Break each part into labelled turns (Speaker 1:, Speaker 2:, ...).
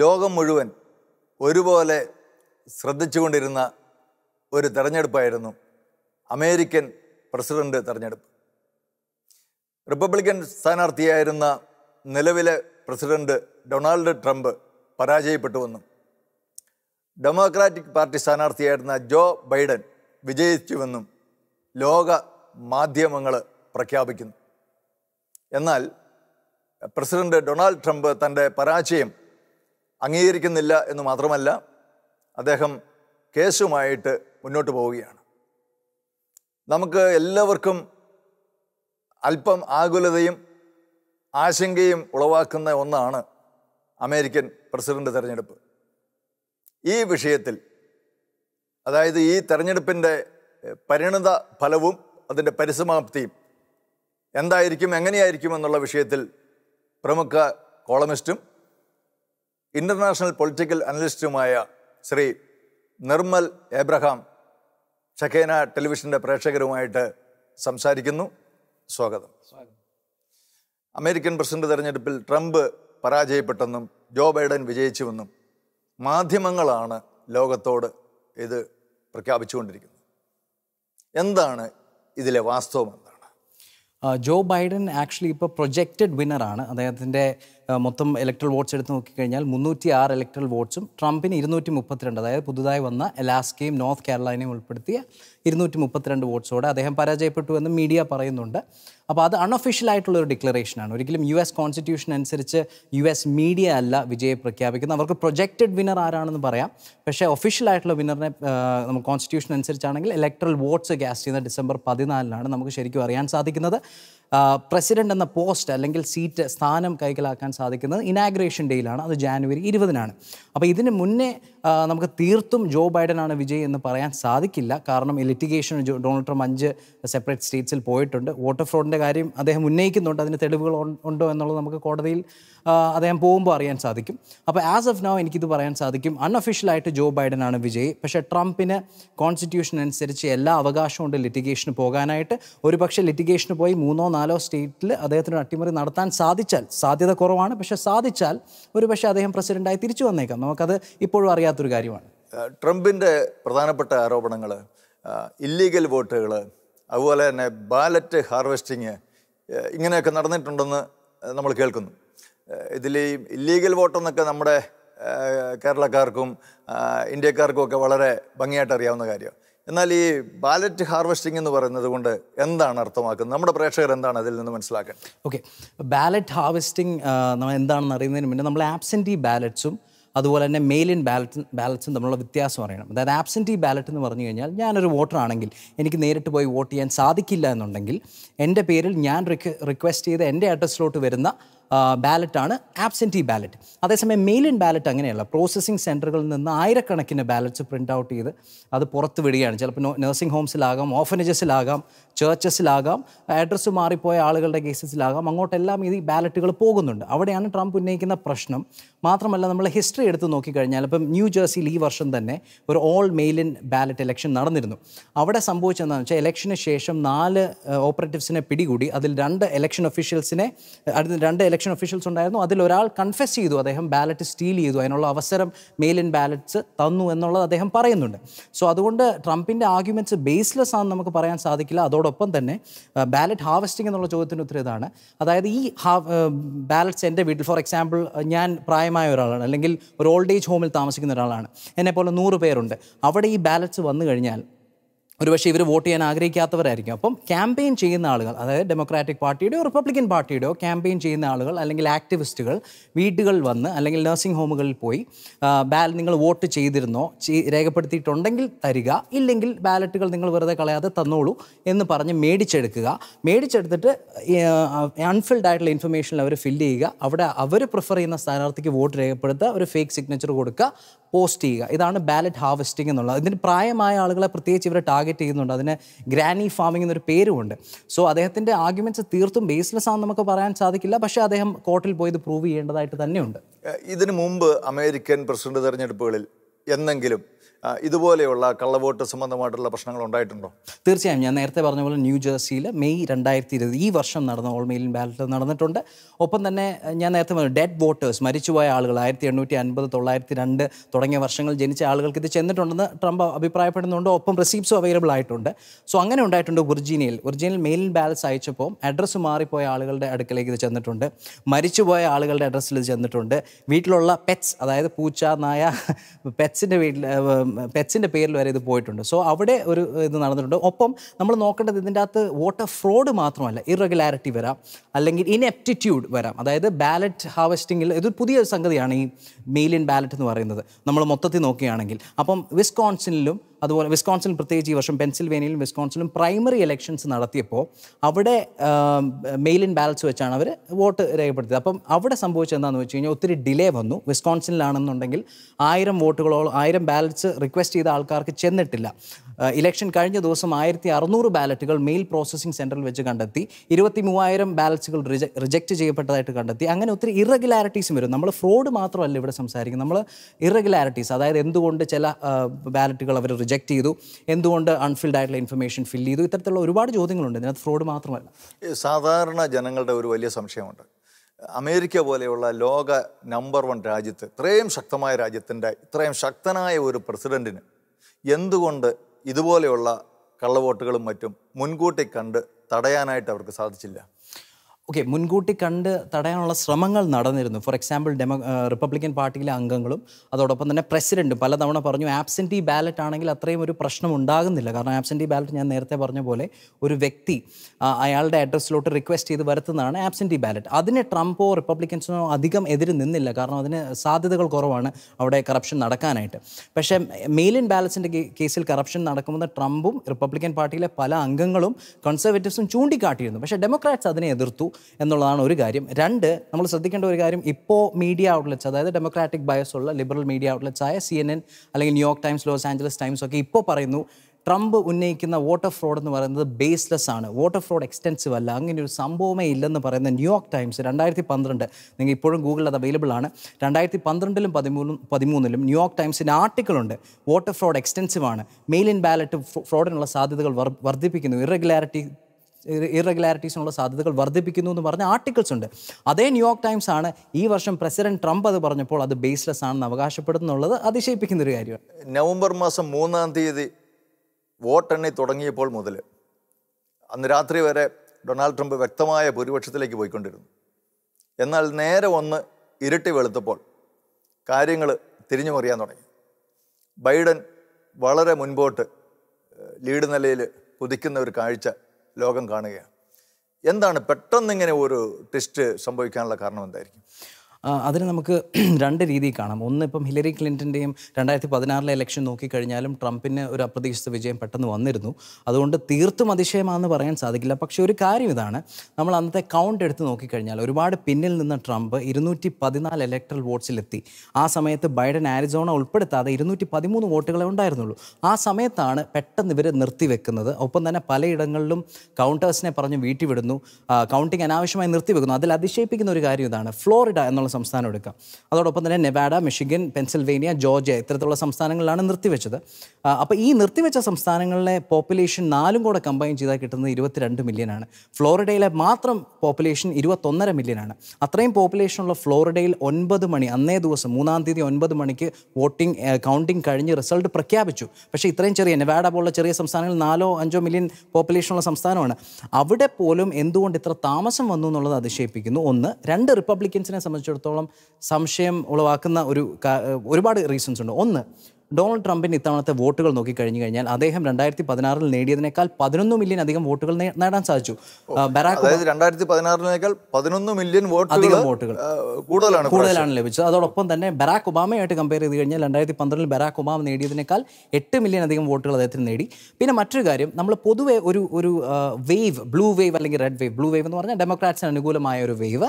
Speaker 1: ലോകം മുഴുവൻ ഒരുപോലെ ശ്രദ്ധിച്ചുകൊണ്ടിരുന്ന ഒരു തെരഞ്ഞെടുപ്പായിരുന്നു അമേരിക്കൻ പ്രസിഡൻ്റ് തെരഞ്ഞെടുപ്പ് റിപ്പബ്ലിക്കൻ സ്ഥാനാർത്ഥിയായിരുന്ന നിലവിലെ പ്രസിഡന്റ് ഡൊണാൾഡ് ട്രംപ് വന്നു ഡെമോക്രാറ്റിക് പാർട്ടി സ്ഥാനാർത്ഥിയായിരുന്ന ജോ ബൈഡൻ വിജയിച്ചുവെന്നും ലോക മാധ്യമങ്ങൾ പ്രഖ്യാപിക്കുന്നു എന്നാൽ പ്രസിഡന്റ് ഡൊണാൾഡ് ട്രംപ് തൻ്റെ പരാജയം അംഗീകരിക്കുന്നില്ല എന്ന് മാത്രമല്ല അദ്ദേഹം കേസുമായിട്ട് മുന്നോട്ട് പോവുകയാണ് നമുക്ക് എല്ലാവർക്കും അല്പം ആകുലതയും ആശങ്കയും ഉളവാക്കുന്ന ഒന്നാണ് അമേരിക്കൻ പ്രസിഡന്റ് തെരഞ്ഞെടുപ്പ് ഈ വിഷയത്തിൽ അതായത് ഈ തെരഞ്ഞെടുപ്പിൻ്റെ പരിണിത ഫലവും അതിൻ്റെ പരിസമാപ്തിയും എന്തായിരിക്കും എങ്ങനെയായിരിക്കും എന്നുള്ള വിഷയത്തിൽ പ്രമുഖ കോളമിസ്റ്റും ഇന്റർനാഷണൽ പൊളിറ്റിക്കൽ അനലിസ്റ്റുമായ ശ്രീ നിർമ്മൽ എബ്രഹാം ഷഖേന ടെലിവിഷൻ്റെ പ്രേക്ഷകരുമായിട്ട് സംസാരിക്കുന്നു സ്വാഗതം അമേരിക്കൻ പ്രസിഡന്റ് തെരഞ്ഞെടുപ്പിൽ ട്രംപ് പരാജയപ്പെട്ടെന്നും ജോ ബൈഡൻ വിജയിച്ചുവെന്നും മാധ്യമങ്ങളാണ് ലോകത്തോട് ഇത് പ്രഖ്യാപിച്ചുകൊണ്ടിരിക്കുന്നത് എന്താണ് ഇതിലെ വാസ്തവമെന്ന്
Speaker 2: ജോ ബൈഡൻ ആക്ച്വലി ഇപ്പോൾ പ്രൊജക്റ്റഡ് വിന്നറാണ് അദ്ദേഹത്തിൻ്റെ മൊത്തം ഇലക്ട്രൽ വോട്ട്സ് എടുത്ത് നോക്കിക്കഴിഞ്ഞാൽ മുന്നൂറ്റി ആറ് ഇലക്ട്രൽ വോട്ട്സും ട്രംപിന് ഇരുന്നൂറ്റി മുപ്പത്തിരണ്ട് അതായത് പുതുതായി വന്ന അലാസ്കയും നോർത്ത് കേരളയിനെയും ഉൾപ്പെടുത്തിയ ഇരുന്നൂറ്റി മുപ്പത്തിരണ്ട് വോട്ട്സോടെ അദ്ദേഹം പരാജയപ്പെട്ടു എന്ന് മീഡിയ പറയുന്നുണ്ട് അപ്പോൾ അത് അൺഒഫീഷ്യൽ ആയിട്ടുള്ള ഒരു ഡിക്ലറേഷനാണ് ഒരിക്കലും യു എസ് കോൺസ്റ്റിറ്റ്യൂഷൻ അനുസരിച്ച് യു എസ് മീഡിയ അല്ല വിജയെ പ്രഖ്യാപിക്കുന്നത് അവർക്ക് പ്രൊജക്റ്റഡ് വിന്നർ ആരാണെന്ന് പറയാം പക്ഷേ ഒഫീഷ്യൽ ആയിട്ടുള്ള വിന്നറിനെ നമുക്ക് കോൺസ്റ്റിറ്റ്യൂഷൻ അനുസരിച്ചാണെങ്കിൽ ഇലക്ട്രൽ വോട്ട്സ് കാസ്റ്റ് ചെയ്യുന്ന ഡിസംബർ പതിനാലിനാണ് നമുക്ക് ശരിക്കും അറിയാൻ സാധിക്കുന്നത് പ്രസിഡന്റ് എന്ന പോസ്റ്റ് അല്ലെങ്കിൽ സീറ്റ് സ്ഥാനം കൈക്കലാക്കാൻ സാധിക്കുന്നത് ഇനാഗ്രേഷൻ ഡേയിലാണ് അത് ജാനുവരി ഇരുപതിനാണ് അപ്പോൾ ഇതിന് മുന്നേ നമുക്ക് തീർത്തും ജോ ബൈഡനാണ് വിജയ് എന്ന് പറയാൻ സാധിക്കില്ല കാരണം ലിറ്റിഗേഷൻ ഡൊണാൾഡ് ട്രംപ് അഞ്ച് സെപ്പറേറ്റ് സ്റ്റേറ്റ്സിൽ പോയിട്ടുണ്ട് വോട്ടർ ഫ്രോഡിൻ്റെ കാര്യം അദ്ദേഹം ഉന്നയിക്കുന്നുണ്ട് അതിന് തെളിവുകൾ ഉണ്ടോ എന്നുള്ളത് നമുക്ക് കോടതിയിൽ അദ്ദേഹം പോകുമ്പോൾ അറിയാൻ സാധിക്കും അപ്പോൾ ആസ് ഓഫ് നൗ എനിക്കിത് പറയാൻ സാധിക്കും അൺഒഫീഷ്യലായിട്ട് ജോ ബൈഡനാണ് വിജയ് പക്ഷേ ട്രംപിന് കോൺസ്റ്റിറ്റ്യൂഷൻ അനുസരിച്ച് എല്ലാ അവകാശവും ഉണ്ട് ലിറ്റിഗേഷന് പോകാനായിട്ട് ഒരു പക്ഷേ ലിറ്റിഗേഷന് പോയി മൂന്നോ നാലോ നാലോ സ്റ്റേറ്റിൽ അദ്ദേഹത്തിന് അട്ടിമറി നടത്താൻ സാധിച്ചാൽ സാധ്യത കുറവാണ് പക്ഷേ സാധിച്ചാൽ ഒരു പക്ഷേ അദ്ദേഹം പ്രസിഡൻ്റായി തിരിച്ചു വന്നേക്കാം നമുക്കത് ഇപ്പോഴും അറിയാത്തൊരു കാര്യമാണ്
Speaker 1: ട്രംപിൻ്റെ പ്രധാനപ്പെട്ട ആരോപണങ്ങൾ ഇല്ലീഗൽ വോട്ടുകൾ അതുപോലെ തന്നെ ബാലറ്റ് ഹാർവെസ്റ്റിങ് ഇങ്ങനെയൊക്കെ നടന്നിട്ടുണ്ടെന്ന് നമ്മൾ കേൾക്കുന്നു ഇതിൽ ഈ ഇല്ലീഗൽ വോട്ടെന്നൊക്കെ നമ്മുടെ കേരളക്കാർക്കും ഇന്ത്യക്കാർക്കും ഒക്കെ വളരെ ഭംഗിയായിട്ട് അറിയാവുന്ന കാര്യമാണ് എന്നാൽ ഈ ബാലറ്റ് ഹാർവെസ്റ്റിംഗ് എന്ന് പറയുന്നത് കൊണ്ട് എന്താണ് അർത്ഥമാക്കുന്നത് നമ്മുടെ പ്രേക്ഷകർ എന്താണ് അതിൽ നിന്ന് മനസ്സിലാക്കുക
Speaker 2: ഓക്കെ ബാലറ്റ് ഹാർവെസ്റ്റിംഗ് എന്താണെന്ന് അറിയുന്നതിന് മുന്നേ നമ്മൾ ആബ്സെൻറ്റി ബാലറ്റ്സും അതുപോലെ തന്നെ മെയിൽ ഇൻ ബാലറ്റ് ബാലറ്റ്സും തമ്മിലുള്ള വ്യത്യാസം അറിയണം അതായത് ആബ്സെൻറ്റി ബാലറ്റ് എന്ന് പറഞ്ഞു കഴിഞ്ഞാൽ ഞാനൊരു വോട്ടറാണെങ്കിൽ എനിക്ക് നേരിട്ട് പോയി വോട്ട് ചെയ്യാൻ സാധിക്കില്ല എന്നുണ്ടെങ്കിൽ എൻ്റെ പേരിൽ ഞാൻ റിക്വസ്റ്റ് ചെയ്ത് എൻ്റെ അഡ്രസ്സിലോട്ട് വരുന്ന ബാലറ്റാണ് ആബ്സെൻറ്റി ബാലറ്റ് അതേസമയം മെയിൽ ഇൻ ബാലറ്റ് അങ്ങനെയല്ല പ്രോസസ്സിംഗ് സെൻറ്ററുകളിൽ നിന്ന് ആയിരക്കണക്കിന് ബാലറ്റ്സ് പ്രിൻ്റ് ഔട്ട് ചെയ്ത് അത് പുറത്ത് വിടുകയാണ് ചിലപ്പോൾ നഴ്സിംഗ് ഹോംസിലാകാം ഓഫനേജസിലാകാം ചേർച്ചസിലാകാം അഡ്രസ്സ് മാറിപ്പോയ ആളുകളുടെ കേസസിലാകാം അങ്ങോട്ടെല്ലാം ഇത് ഈ ബാലറ്റുകൾ പോകുന്നുണ്ട് അവിടെയാണ് ട്രംപ് ഉന്നയിക്കുന്ന പ്രശ്നം മാത്രമല്ല നമ്മൾ ഹിസ്റ്ററി എടുത്ത് നോക്കിക്കഴിഞ്ഞാൽ ഇപ്പം ന്യൂ ജേഴ്സിയിൽ ഈ വർഷം തന്നെ ഒരു all mail in ballot election നടന്നിരുന്നു അവിടെ സംഭവിച്ചതെന്ന് വെച്ചാൽ ഇലക്ഷന് ശേഷം നാല് ഓപ്പറേറ്റീവ്സിനെ പിടികൂടി അതിൽ രണ്ട് ഇലക്ഷൻ ഒഫീഷ്യൽസിനെ രണ്ട് ഇലക്ഷൻ ഇലക്ഷൻ ഒഫീഷ്യൽസ് ഉണ്ടായിരുന്നു അതിലൊരാൾ കൺഫെസ് ചെയ്തു അദ്ദേഹം ബാലറ്റ് സ്റ്റീൽ ചെയ്തു അതിനുള്ള അവസരം മെയിൽ ഇൻ ബാലറ്റ്സ് തന്നു എന്നുള്ളത് അദ്ദേഹം പറയുന്നുണ്ട് സോ അതുകൊണ്ട് ട്രംപിൻ്റെ ആർഗ്യുമെൻറ്റ്സ് ബേസ്ലെസ് ആണെന്ന് നമുക്ക് പറയാൻ സാധിക്കില്ല അതോടൊപ്പം തന്നെ ബാലറ്റ് ഹാർവസ്റ്റിംഗ് എന്നുള്ള ചോദ്യത്തിന് ഉത്തരം ഇതാണ് അതായത് ഈ ബാലറ്റ്സ് എൻ്റെ വീട്ടിൽ ഫോർ എക്സാമ്പിൾ ഞാൻ പ്രായമായ ഒരാളാണ് അല്ലെങ്കിൽ ഒരു ഓൾഡ് ഏജ് ഹോമിൽ താമസിക്കുന്ന ഒരാളാണ് എന്നെപ്പോലെ നൂറ് പേരുണ്ട് അവിടെ ഈ ബാലറ്റ്സ് വന്നു കഴിഞ്ഞാൽ ഒരുപക്ഷെ ഇവർ വോട്ട് ചെയ്യാൻ ആഗ്രഹിക്കാത്തവരായിരിക്കും അപ്പം ക്യാമ്പയിൻ ചെയ്യുന്ന ആളുകൾ അതായത് ഡെമോക്രാറ്റിക് പാർട്ടിയുടെയോ റിപ്പബ്ലിക്കൻ പാർട്ടിയുടെയോ ക്യാമ്പയിൻ ചെയ്യുന്ന ആളുകൾ അല്ലെങ്കിൽ ആക്ടിവിസ്റ്റുകൾ വീടുകൾ വന്ന് അല്ലെങ്കിൽ നഴ്സിംഗ് ഹോമുകളിൽ പോയി ബാൽ നിങ്ങൾ വോട്ട് ചെയ്തിരുന്നോ രേഖപ്പെടുത്തിയിട്ടുണ്ടെങ്കിൽ തരിക ഇല്ലെങ്കിൽ ബാലറ്റുകൾ നിങ്ങൾ വെറുതെ കളയാതെ തന്നോളൂ എന്ന് പറഞ്ഞ് മേടിച്ചെടുക്കുക മേടിച്ചെടുത്തിട്ട് അൺഫിൽഡ് ആയിട്ടുള്ള ഇൻഫർമേഷനിൽ അവർ ഫില്ല് ചെയ്യുക അവിടെ അവർ പ്രിഫർ ചെയ്യുന്ന സ്ഥാനാർത്ഥിക്ക് വോട്ട് രേഖപ്പെടുത്തുക ഒരു ഫേക്ക് സിഗ്നേച്ചർ കൊടുക്കുക പോസ്റ്റ് ചെയ്യുക ഇതാണ് ബാലറ്റ് ഹാർവെസ്റ്റിംഗ് എന്നുള്ളത് ഇതിന് പ്രായമായ ആളുകളെ പ്രത്യേകിച്ച് ഇവരെ ടാർഗറ്റ് ടാർഗറ്റ് ചെയ്യുന്നുണ്ട് അതിന് ഗ്രാനി ഫാമിംഗ് എന്നൊരു പേരുമുണ്ട് സോ അദ്ദേഹത്തിൻ്റെ ആർഗ്യുമെൻറ്റ്സ് തീർത്തും ബേസ്ലെസ് ആണെന്ന് നമുക്ക് പറയാൻ സാധിക്കില്ല പക്ഷേ അദ്ദേഹം കോർട്ടിൽ പോയി ഇത് പ്രൂവ് ചെയ്യേണ്ടതായിട്ട് തന്നെയുണ്ട്
Speaker 1: ഇതിനു മുമ്പ് അമേരിക്കൻ പ്രസിഡന്റ് തെരഞ്ഞെടുപ്പുകളിൽ എന്നെങ്കിലും ഇതുപോലെയുള്ള കള്ളവോട്ട് സംബന്ധമായിട്ടുള്ള പ്രശ്നങ്ങൾ ഉണ്ടായിട്ടുണ്ടോ
Speaker 2: തീർച്ചയായും ഞാൻ നേരത്തെ പറഞ്ഞ പോലെ ന്യൂ ജേഴ്സിയിൽ മെയ് രണ്ടായിരത്തി ഇരുപത് ഈ വർഷം നടന്ന ഓൾ മെയിൻ ബാലറ്റ് നടന്നിട്ടുണ്ട് ഒപ്പം തന്നെ ഞാൻ നേരത്തെ പറഞ്ഞു ഡെഡ് വോട്ടേഴ്സ് മരിച്ചുപോയ ആളുകൾ ആയിരത്തി എണ്ണൂറ്റി അൻപത് തൊള്ളായിരത്തി രണ്ട് തുടങ്ങിയ വർഷങ്ങൾ ജനിച്ച ആളുകൾക്ക് ഇത് ചെന്നിട്ടുണ്ടെന്ന് ട്രംപ് അഭിപ്രായപ്പെടുന്നുണ്ട് ഒപ്പം റെസീപ്സും അവൈലബിൾ ആയിട്ടുണ്ട് സോ അങ്ങനെ ഉണ്ടായിട്ടുണ്ട് വിർജീനിയയിൽ വിർജീനിയയിൽ മെയിൽ ബാലൻസ് അയച്ചപ്പോൾ അഡ്രസ്സ് മാറിപ്പോയ ആളുകളുടെ അടുക്കലേക്ക് ഇത് ചെന്നിട്ടുണ്ട് മരിച്ചുപോയ ആളുകളുടെ അഡ്രസ്സിൽ ഇത് ചെന്നിട്ടുണ്ട് വീട്ടിലുള്ള പെറ്റ്സ് അതായത് പൂച്ച നായ പെറ്റ്സിൻ്റെ വീട്ടിൽ പെറ്റ്സിൻ്റെ പേരിൽ വരെ ഇത് പോയിട്ടുണ്ട് സോ അവിടെ ഒരു ഇത് നടന്നിട്ടുണ്ട് ഒപ്പം നമ്മൾ നോക്കേണ്ടത് ഇതിൻ്റെ അകത്ത് വോട്ടർ ഫ്രോഡ് മാത്രമല്ല ഇറഗുലാരിറ്റി വരാം അല്ലെങ്കിൽ ഇൻഎപ്റ്റിറ്റ്യൂഡ് വരാം അതായത് ബാലറ്റ് ഹാർവസ്റ്റിംഗിൽ ഇതൊരു പുതിയ സംഗതിയാണ് ഈ മെയിൽ ഇൻ ബാലറ്റ് എന്ന് പറയുന്നത് നമ്മൾ മൊത്തത്തിൽ നോക്കുകയാണെങ്കിൽ അപ്പം വിസ്കോൺസിനിലും അതുപോലെ വിസ്കോൺസിൽ പ്രത്യേകിച്ച് ഈ വർഷം പെൻസിൽവേനിയയിലും വിസ്കോൺസിലും പ്രൈമറി ഇലക്ഷൻസ് നടത്തിയപ്പോൾ അവിടെ മെയിൽ ഇൻ ബാലറ്റ്സ് വെച്ചാണ് അവർ വോട്ട് രേഖപ്പെടുത്തിയത് അപ്പം അവിടെ സംഭവിച്ചത് എന്താണെന്ന് വെച്ച് കഴിഞ്ഞാൽ ഒത്തിരി ഡിലേ വന്നു വിസ്കോൺസിലാണെന്നുണ്ടെങ്കിൽ ആയിരം വോട്ടുകളോളം ആയിരം ബാലറ്റ്സ് റിക്വസ്റ്റ് ചെയ്ത ആൾക്കാർക്ക് ചെന്നിട്ടില്ല ഇലക്ഷൻ കഴിഞ്ഞ ദിവസം ആയിരത്തി അറുന്നൂറ് ബാലറ്റുകൾ മെയിൽ പ്രോസസ്സിംഗ് സെൻറ്ററിൽ വെച്ച് കണ്ടെത്തി ഇരുപത്തി മൂവായിരം ബാലറ്റ്സുകൾ റിജക്റ്റ് ചെയ്യപ്പെട്ടതായിട്ട് കണ്ടെത്തി അങ്ങനെ ഒത്തിരി ഇറഗുലാരിറ്റീസും വരും നമ്മൾ ഫ്രോഡ് മാത്രമല്ല ഇവിടെ സംസാരിക്കും നമ്മൾ ഇറഗുലാരിറ്റീസ് അതായത് എന്തുകൊണ്ട് ചില ബാലറ്റുകൾ അവർ റിജക്റ്റ് ചെയ്തു എന്തുകൊണ്ട് അൺഫിൽഡ് ആയിട്ടുള്ള ഇൻഫർമേഷൻ ഫിൽ ചെയ്തു ഇത്തരത്തിലുള്ള ഒരുപാട് ചോദ്യങ്ങളുണ്ട് ഇതിനകത്ത് ഫ്രോഡ് മാത്രമല്ല
Speaker 1: സാധാരണ ജനങ്ങളുടെ ഒരു വലിയ സംശയമുണ്ട് അമേരിക്ക പോലെയുള്ള ലോക നമ്പർ വൺ രാജ്യത്ത് ഇത്രയും ശക്തമായ രാജ്യത്തിൻ്റെ ഇത്രയും ശക്തനായ ഒരു പ്രസിഡൻറ്റിന് എന്തുകൊണ്ട് ഇതുപോലെയുള്ള കള്ളവോട്ടുകളും മറ്റും മുൻകൂട്ടി കണ്ട് തടയാനായിട്ട് അവർക്ക് സാധിച്ചില്ല
Speaker 2: ഓക്കെ മുൻകൂട്ടി കണ്ട് തടയാനുള്ള ശ്രമങ്ങൾ നടന്നിരുന്നു ഫോർ എക്സാമ്പിൾ ഡെമോ റിപ്പബ്ലിക്കൻ പാർട്ടിയിലെ അംഗങ്ങളും അതോടൊപ്പം തന്നെ പ്രസിഡന്റും പലതവണ പറഞ്ഞു ആബ്സെൻറ്റി ബാലറ്റ് ആണെങ്കിൽ അത്രയും ഒരു പ്രശ്നം ഉണ്ടാകുന്നില്ല കാരണം ആബ്സെൻറ്റി ബാലറ്റ് ഞാൻ നേരത്തെ പറഞ്ഞ പോലെ ഒരു വ്യക്തി അയാളുടെ അഡ്രസ്സിലോട്ട് റിക്വസ്റ്റ് ചെയ്ത് വരുത്തുന്നതാണ് ആബ്സെൻറ്റി ബാലറ്റ് അതിന് ട്രംപോ റിപ്പബ്ലിക്കൻസിനോ അധികം എതിര് നിന്നില്ല കാരണം അതിന് സാധ്യതകൾ കുറവാണ് അവിടെ കറപ്ഷൻ നടക്കാനായിട്ട് പക്ഷേ മെയിൽ ഇൻ ബാലൻസിൻ്റെ കേസിൽ കറപ്ഷൻ നടക്കുമെന്ന് ട്രംപും റിപ്പബ്ലിക്കൻ പാർട്ടിയിലെ പല അംഗങ്ങളും കൺസർവേറ്റീവ്സും ചൂണ്ടിക്കാട്ടിയിരുന്നു പക്ഷേ ഡെമോക്രാറ്റ്സ് അതിനെ എതിർത്തു എന്നുള്ളതാണ് ഒരു കാര്യം രണ്ട് നമ്മൾ ശ്രദ്ധിക്കേണ്ട ഒരു കാര്യം ഇപ്പോൾ മീഡിയ ഔട്ട്ലെറ്റ്സ് അതായത് ഡെമോക്രാറ്റിക് ബയസ് ഉള്ള ലിബറൽ മീഡിയ ഔട്ട്ലെറ്റ്സ് ആയ സി എൻ എൻ അല്ലെങ്കിൽ New York Times Los Angeles Times ഒക്കെ ഇപ്പോൾ പറയുന്നു ട്രംപ് ഉന്നയിക്കുന്ന വോട്ടർ ഫ്രോഡ് എന്ന് പറയുന്നത് ബേസ്ലെസ് ആണ് വോട്ടർ ഫ്രോഡ് എക്സ്റ്റെൻസീവ് അല്ല അങ്ങനെ ഒരു സംഭവമേ ഇല്ലെന്ന് പറയുന്ന ന്യൂയോർക്ക് ടൈംസ് രണ്ടായിരത്തി പന്ത്രണ്ട് നിങ്ങൾ ഇപ്പോഴും ഗൂഗിളിൽ അത് അവൈലബിൾ ആണ് രണ്ടായിരത്തി പന്ത്രണ്ടിലും പതിമൂന്നും പതിമൂന്നിലും ന്യൂയോർക്ക് ടൈംസിൻ്റെ ആർട്ടിക്കിളുണ്ട് വോട്ടർ ഫ്രോഡ് എക്സ്റ്റെൻസീവ് ആണ് മെയിൽ ഇൻ ബാലറ്റ് ഫ്രോഡിനുള്ള സാധ്യതകൾ വർദ്ധിപ്പിക്കുന്നു ഇറഗുലാരിറ്റി ഇറഗുലാരിറ്റീസിനുള്ള സാധ്യതകൾ വർദ്ധിപ്പിക്കുന്നു എന്ന് പറഞ്ഞ ആർട്ടിക്കിൾസ് ഉണ്ട് അതേ ന്യൂയോർക്ക് ടൈംസ് ആണ് ഈ വർഷം പ്രസിഡന്റ് ട്രംപ് അത് പറഞ്ഞപ്പോൾ അത് ബേസ്ലെസ് ആണെന്ന് അവകാശപ്പെടുന്നുള്ളത് അതിശയിപ്പിക്കുന്ന ഒരു കാര്യമാണ്
Speaker 1: നവംബർ മാസം മൂന്നാം തീയതി വോട്ടെണ്ണി തുടങ്ങിയപ്പോൾ മുതൽ അന്ന് രാത്രി വരെ ഡൊണാൾഡ് ട്രംപ് വ്യക്തമായ ഭൂരിപക്ഷത്തിലേക്ക് പോയിക്കൊണ്ടിരുന്നു എന്നാൽ നേരെ ഒന്ന് ഇരുട്ടി വെളുത്തപ്പോൾ കാര്യങ്ങൾ തിരിഞ്ഞു മറിയാൻ തുടങ്ങി ബൈഡൻ വളരെ മുൻപോട്ട് ലീഡ് നിലയിൽ കുതിക്കുന്ന ഒരു കാഴ്ച ലോകം കാണുകയാണ് എന്താണ് പെട്ടെന്നിങ്ങനെ ഒരു ട്വിസ്റ്റ് സംഭവിക്കാനുള്ള കാരണം എന്തായിരിക്കും
Speaker 2: അതിന് നമുക്ക് രണ്ട് രീതിയിൽ കാണാം ഒന്ന് ഇപ്പം ഹിലറി ക്ലിൻറ്റൻ്റെയും രണ്ടായിരത്തി പതിനാറിലെ ഇലക്ഷൻ നോക്കിക്കഴിഞ്ഞാലും ട്രംപിന് ഒരു അപ്രതീക്ഷിത വിജയം പെട്ടെന്ന് വന്നിരുന്നു അതുകൊണ്ട് തീർത്തും അതിശയമാണെന്ന് പറയാൻ സാധിക്കില്ല പക്ഷേ ഒരു കാര്യം ഇതാണ് നമ്മൾ അന്നത്തെ കൗണ്ട് എടുത്ത് നോക്കിക്കഴിഞ്ഞാൽ ഒരുപാട് പിന്നിൽ നിന്ന് ട്രംപ് ഇരുന്നൂറ്റി പതിനാല് ഇലക്ട്രൽ വോട്ട്സിലെത്തി ആ സമയത്ത് ബൈഡൻ ആരിസോണ ഉൾപ്പെടുത്താതെ ഇരുന്നൂറ്റി പതിമൂന്ന് വോട്ടുകളെ ഉണ്ടായിരുന്നുള്ളൂ ആ സമയത്താണ് പെട്ടെന്ന് ഇവർ നിർത്തിവെക്കുന്നത് ഒപ്പം തന്നെ പലയിടങ്ങളിലും കൗണ്ടേഴ്സിനെ പറഞ്ഞ് വീട്ടിവിടുന്നു കൗണ്ടിങ് അനാവശ്യമായി നിർത്തിവെക്കുന്നു അതിൽ അതിശയിപ്പിക്കുന്ന ഒരു കാര്യം ഇതാണ് ഫ്ലോറിഡ എന്നുള്ള സംസ്ഥാനം എടുക്കാം അതോടൊപ്പം തന്നെ നെവാഡ മിഷിഗൻ പെൻസിൽവേനിയ ജോർജിയ ഇത്തരത്തിലുള്ള സംസ്ഥാനങ്ങളിലാണ് നിർത്തിവെച്ചത് അപ്പോൾ ഈ നിർത്തിവെച്ച സംസ്ഥാനങ്ങളിലെ പോപ്പുലേഷൻ നാലും കൂടെ കമ്പൈൻ ചെയ്താൽ കിട്ടുന്നത് ഇരുപത്തിരണ്ട് മില്യനാണ് ഫ്ലോറിഡയിലെ മാത്രം പോപ്പുലേഷൻ ഇരുപത്തൊന്നര മില്യനാണ് അത്രയും പോപ്പുലേഷനുള്ള ഫ്ലോറിഡയിൽ ഒൻപത് മണി അന്നേ ദിവസം മൂന്നാം തീയതി ഒൻപത് മണിക്ക് വോട്ടിംഗ് കൗണ്ടിംഗ് കഴിഞ്ഞ് റിസൾട്ട് പ്രഖ്യാപിച്ചു പക്ഷേ ഇത്രയും ചെറിയ നെവാഡ പോലുള്ള ചെറിയ സംസ്ഥാനങ്ങളിൽ നാലോ അഞ്ചോ മില്യൻ പോപ്പുലേഷനുള്ള സംസ്ഥാനമാണ് അവിടെ പോലും എന്തുകൊണ്ട് ഇത്ര താമസം വന്നു എന്നുള്ളത് അതിശയിപ്പിക്കുന്നു ഒന്ന് രണ്ട് റിപ്പബ്ലിക്കൻസിനെ സംബന്ധിച്ചിടത്തോളം സംബന്ധിച്ചിടത്തോളം സംശയം ഉളവാക്കുന്ന ഒരു ഒരുപാട് റീസൺസ് ഉണ്ട് ഒന്ന് ഡൊണാൾഡ് ട്രംപിന് ഇത്തവണത്തെ വോട്ടുകൾ കഴിഞ്ഞു കഴിഞ്ഞാൽ അദ്ദേഹം രണ്ടായിരത്തി പതിനാറിൽ നേടിയതിനേക്കാൾ പതിനൊന്ന് മില്യൺ അധികം വോട്ടുകൾ നേടാൻ സാധിച്ചു
Speaker 1: മില്യൺ അധികം വോട്ടുകൾ
Speaker 2: കൂടുതലാണ് കൂടുതലാണ് ലഭിച്ചത് അതോടൊപ്പം തന്നെ ബരാക് ഒബാമയായിട്ട് കമ്പയർ ചെയ്ത് കഴിഞ്ഞാൽ രണ്ടായിരത്തി പന്ത്രണ്ടിൽ ബരാക് ഒബാമ നേടിയതിനേക്കാൾ എട്ട് മില്യൺ അധികം വോട്ടുകൾ അദ്ദേഹത്തിന് നേടി പിന്നെ മറ്റൊരു കാര്യം നമ്മൾ പൊതുവെ ഒരു ഒരു വേവ് ബ്ലൂ വേവ് അല്ലെങ്കിൽ റെഡ് വേവ് ബ്ലൂ വേവ് എന്ന് പറഞ്ഞാൽ ഡെമോക്രാറ്റ്സിന് അനുകൂലമായ ഒരു വേവ്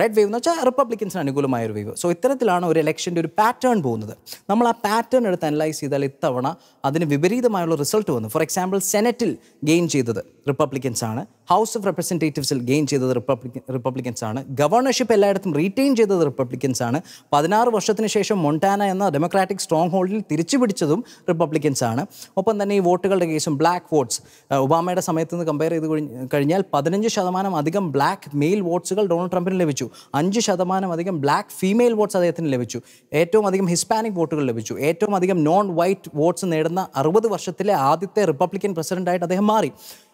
Speaker 2: റെഡ് വേവ് എന്ന് വെച്ചാൽ റിപ്പബ്ലിക്കൻസിന് അനുകൂലമായ ഒരു വേവ് സോ ഇത്തരത്തിലാണ് ഒരു ഇലക്ഷൻ്റെ ഒരു പാറ്റേൺ പോകുന്നത് നമ്മൾ ആ പാറ്റേൺ എടുത്ത് അതിനകത്ത് അനലൈസ് ചെയ്താൽ ഇത്തവണ അതിന് വിപരീതമായുള്ള റിസൾട്ട് വന്നു ഫോർ എക്സാമ്പിൾ സെനറ്റിൽ ഗെയിൻ ചെയ്തത് റിപ്പബ്ലിക്കൻസ് ആണ് ഹൗസ് ഓഫ് റെപ്രസെൻറ്റേറ്റീവ്സിൽ ഗെയിൻ ചെയ്തത് റിപ്പബ്ലിക്കൻ റിപ്പബ്ലിക്കൻസ് ആണ് ഗവർണർഷിപ്പ് എല്ലായിടത്തും റീറ്റെയിൻ ചെയ്തത് റിപ്പബ്ലിക്കൻസ് ആണ് പതിനാറ് വർഷത്തിന് ശേഷം മൊണ്ടാന എന്ന ഡെമോക്രാറ്റിക് സ്ട്രോങ് ഹോൾഡിൽ തിരിച്ചു പിടിച്ചതും റിപ്പബ്ലിക്കൻസ് ആണ് ഒപ്പം തന്നെ ഈ വോട്ടുകളുടെ കേസും ബ്ലാക്ക് വോട്ട്സ് ഒബാമയുടെ സമയത്ത് നിന്ന് കമ്പയർ ചെയ്ത് കഴിഞ്ഞാൽ പതിനഞ്ച് ശതമാനം അധികം ബ്ലാക്ക് മെയിൽ വോട്ട്സുകൾ ഡൊണാൾഡ് ട്രംപിന് ലഭിച്ചു അഞ്ച് ശതമാനം അധികം ബ്ലാക്ക് ഫീമെയിൽ വോട്ട്സ് അദ്ദേഹത്തിന് ലഭിച്ചു ഏറ്റവും അധികം ഹിസ്പാനിക് വോട്ടുകൾ ലഭിച്ചു ഏറ്റവും അധികം ഏറ്റവുമധികം നോൺ വൈറ്റ് വോട്ട്സ് നേടുന്ന അറുപത് വർഷത്തിലെ ആദ്യത്തെ റിപ്പബ്ലിക്കൻ പ്രസിഡന്റായിട്ട് അദ്ദേഹം മാറി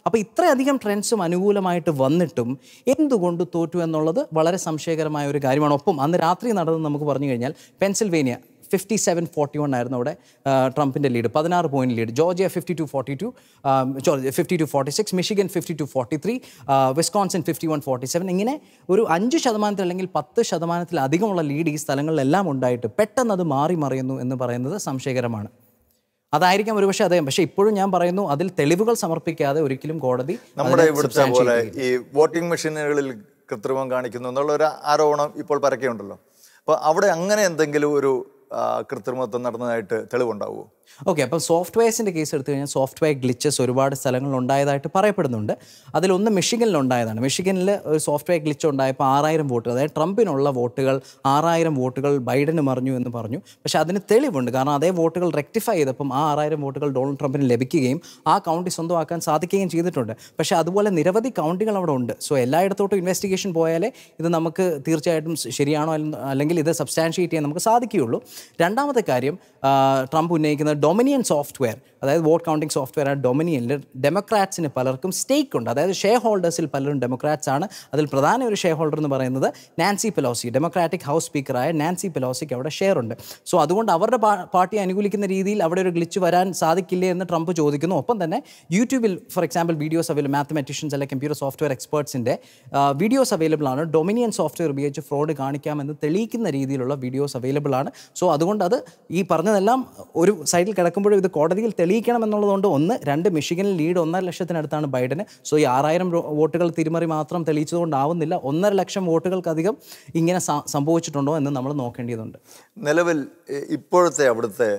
Speaker 2: അപ്പോൾ ഇത്രയധികം ട്രെൻഡ്സും അനുകൂലമായിട്ട് വന്നിട്ടും എന്തുകൊണ്ട് തോറ്റു എന്നുള്ളത് വളരെ സംശയകരമായ ഒരു കാര്യമാണ് ഒപ്പം അന്ന് രാത്രി നടന്നത് നമുക്ക് പറഞ്ഞു കഴിഞ്ഞാൽ Pennsylvania fifty seven forty one ആയിരുന്നു അവിടെ ട്രംപിൻ്റെ ലീഡ് പതിനാറ് point lead Georgia fifty two forty two fifty two forty six Michigan fifty two forty three Wisconsin fifty one forty seven ഇങ്ങനെ ഒരു അഞ്ച് ശതമാനത്തിൽ അല്ലെങ്കിൽ പത്ത് ശതമാനത്തിലധികമുള്ള ലീഡ് ഈ സ്ഥലങ്ങളിലെല്ലാം ഉണ്ടായിട്ട് പെട്ടെന്ന് അത് മാറി മറിയുന്നു എന്ന് പറയുന്നത് സംശയകരമാണ് അതായിരിക്കാം ഒരുപക്ഷെ അദ്ദേഹം പക്ഷേ ഇപ്പോഴും ഞാൻ പറയുന്നു അതിൽ തെളിവുകൾ സമർപ്പിക്കാതെ ഒരിക്കലും കോടതി നമ്മുടെ ഇവിടുത്തെ പോലെ
Speaker 1: ഈ വോട്ടിംഗ് മെഷീനുകളിൽ കൃത്രിമം കാണിക്കുന്നു എന്നുള്ള ഒരു ആരോപണം ഇപ്പോൾ ഉണ്ടല്ലോ അപ്പോൾ അവിടെ അങ്ങനെ എന്തെങ്കിലും ഒരു കൃത്രിമത്വം നടന്നതായിട്ട് തെളിവുണ്ടാവുമോ
Speaker 2: ഓക്കെ അപ്പോൾ സോഫ്റ്റ്വെയർസിൻ്റെ കേസ് എടുത്തു കഴിഞ്ഞാൽ സോഫ്റ്റ്വെയർ ഗ്ലിച്ചസ് ഒരുപാട് സ്ഥലങ്ങളിൽ ഉണ്ടായതായിട്ട് പറയപ്പെടുന്നുണ്ട് അതിലൊന്ന് മിഷിഗനിൽ ഉണ്ടായതാണ് മിഷിഗനിൽ ഒരു സോഫ്റ്റ്വെയർ ഗ്ലിച്ച് ഉണ്ടായപ്പോൾ ആറായിരം വോട്ടുകൾ അതായത് ട്രംപിനുള്ള വോട്ടുകൾ ആറായിരം വോട്ടുകൾ ബൈഡന് മറിഞ്ഞു എന്ന് പറഞ്ഞു പക്ഷേ അതിന് തെളിവുണ്ട് കാരണം അതേ വോട്ടുകൾ റെക്ടിഫൈ ചെയ്തപ്പം ആ ആറായിരം വോട്ടുകൾ ഡൊണാൾഡ് ട്രംപിന് ലഭിക്കുകയും ആ കൗണ്ടി സ്വന്തമാക്കാൻ സാധിക്കുകയും ചെയ്തിട്ടുണ്ട് പക്ഷേ അതുപോലെ നിരവധി കൗണ്ടികൾ അവിടെ ഉണ്ട് സോ എല്ലായിടത്തോട്ടും ഇൻവെസ്റ്റിഗേഷൻ പോയാലേ ഇത് നമുക്ക് തീർച്ചയായിട്ടും ശരിയാണോ അല്ലെങ്കിൽ ഇത് സബ്സ്റ്റാൻഷിയേറ്റ് ചെയ്യാൻ നമുക്ക് സാധിക്കുകയുള്ളൂ രണ്ടാമത്തെ കാര്യം ട്രംപ് ഉന്നയിക്കുന്ന ഡൊമിനിയൻ സോഫ്റ്റ്വെയർ അതായത് വോട്ട് കൗണ്ടിംഗ് സോഫ്റ്റ്വെയർ ആ ഡൊമിനിയനിൽ ഡെമോക്രാറ്റ്സിന് പലർക്കും സ്റ്റേക്ക് ഉണ്ട് അതായത് ഷെയർ ഹോൾഡേഴ്സിൽ പലരും ഡെമോക്രാറ്റ്സ് ആണ് അതിൽ പ്രധാന ഒരു ഷെയർ ഹോൾഡർ എന്ന് പറയുന്നത് നാൻസി പെലോസി ഡെമോക്രാറ്റിക് ഹൗസ് സ്പീക്കറായ നാൻസി പെലോസിക്ക് അവിടെ ഷെയർ ഉണ്ട് സോ അതുകൊണ്ട് അവരുടെ പാർട്ടി അനുകൂലിക്കുന്ന രീതിയിൽ അവിടെ ഒരു ഗ്ലിച്ച് വരാൻ സാധിക്കില്ലേ എന്ന് ട്രംപ് ചോദിക്കുന്നു ഒപ്പം തന്നെ യൂട്യൂബിൽ for example videos available mathematicians അല്ലെങ്കിൽ കമ്പ്യൂട്ടർ സോഫ്റ്റ്വെയർ എക്സ്പേർട്സിൻ്റെ വീഡിയോസ് അവൈലബിൾ ആണ് ഡൊമിനിയൻ സോഫ്റ്റ്വെയർ ഉപയോഗിച്ച് ഫ്രോഡ് കാണിക്കാമെന്ന് തെളിയിക്കുന്ന രീതിയിലുള്ള വീഡിയോസ് അവൈലബിൾ ആണ് സോ അതുകൊണ്ട് അത് ഈ പറഞ്ഞതെല്ലാം ഒരു സൈഡിൽ കിടക്കുമ്പോഴും ഇത് കോടതിയിൽ തെളിയിക്കണം എന്നുള്ളതുകൊണ്ട് ഒന്ന് രണ്ട് മിഷിഗനിൽ ലീഡ് ഒന്നര ലക്ഷത്തിനടുത്താണ് ബൈഡന് സോ ഈ ആറായിരം വോട്ടുകൾ തിരിമറി മാത്രം തെളിയിച്ചതുകൊണ്ടാവുന്നില്ല ഒന്നര ലക്ഷം വോട്ടുകൾക്കധികം ഇങ്ങനെ സംഭവിച്ചിട്ടുണ്ടോ എന്ന് നമ്മൾ നോക്കേണ്ടതുണ്ട്
Speaker 1: നിലവിൽ ഇപ്പോഴത്തെ അവിടുത്തെ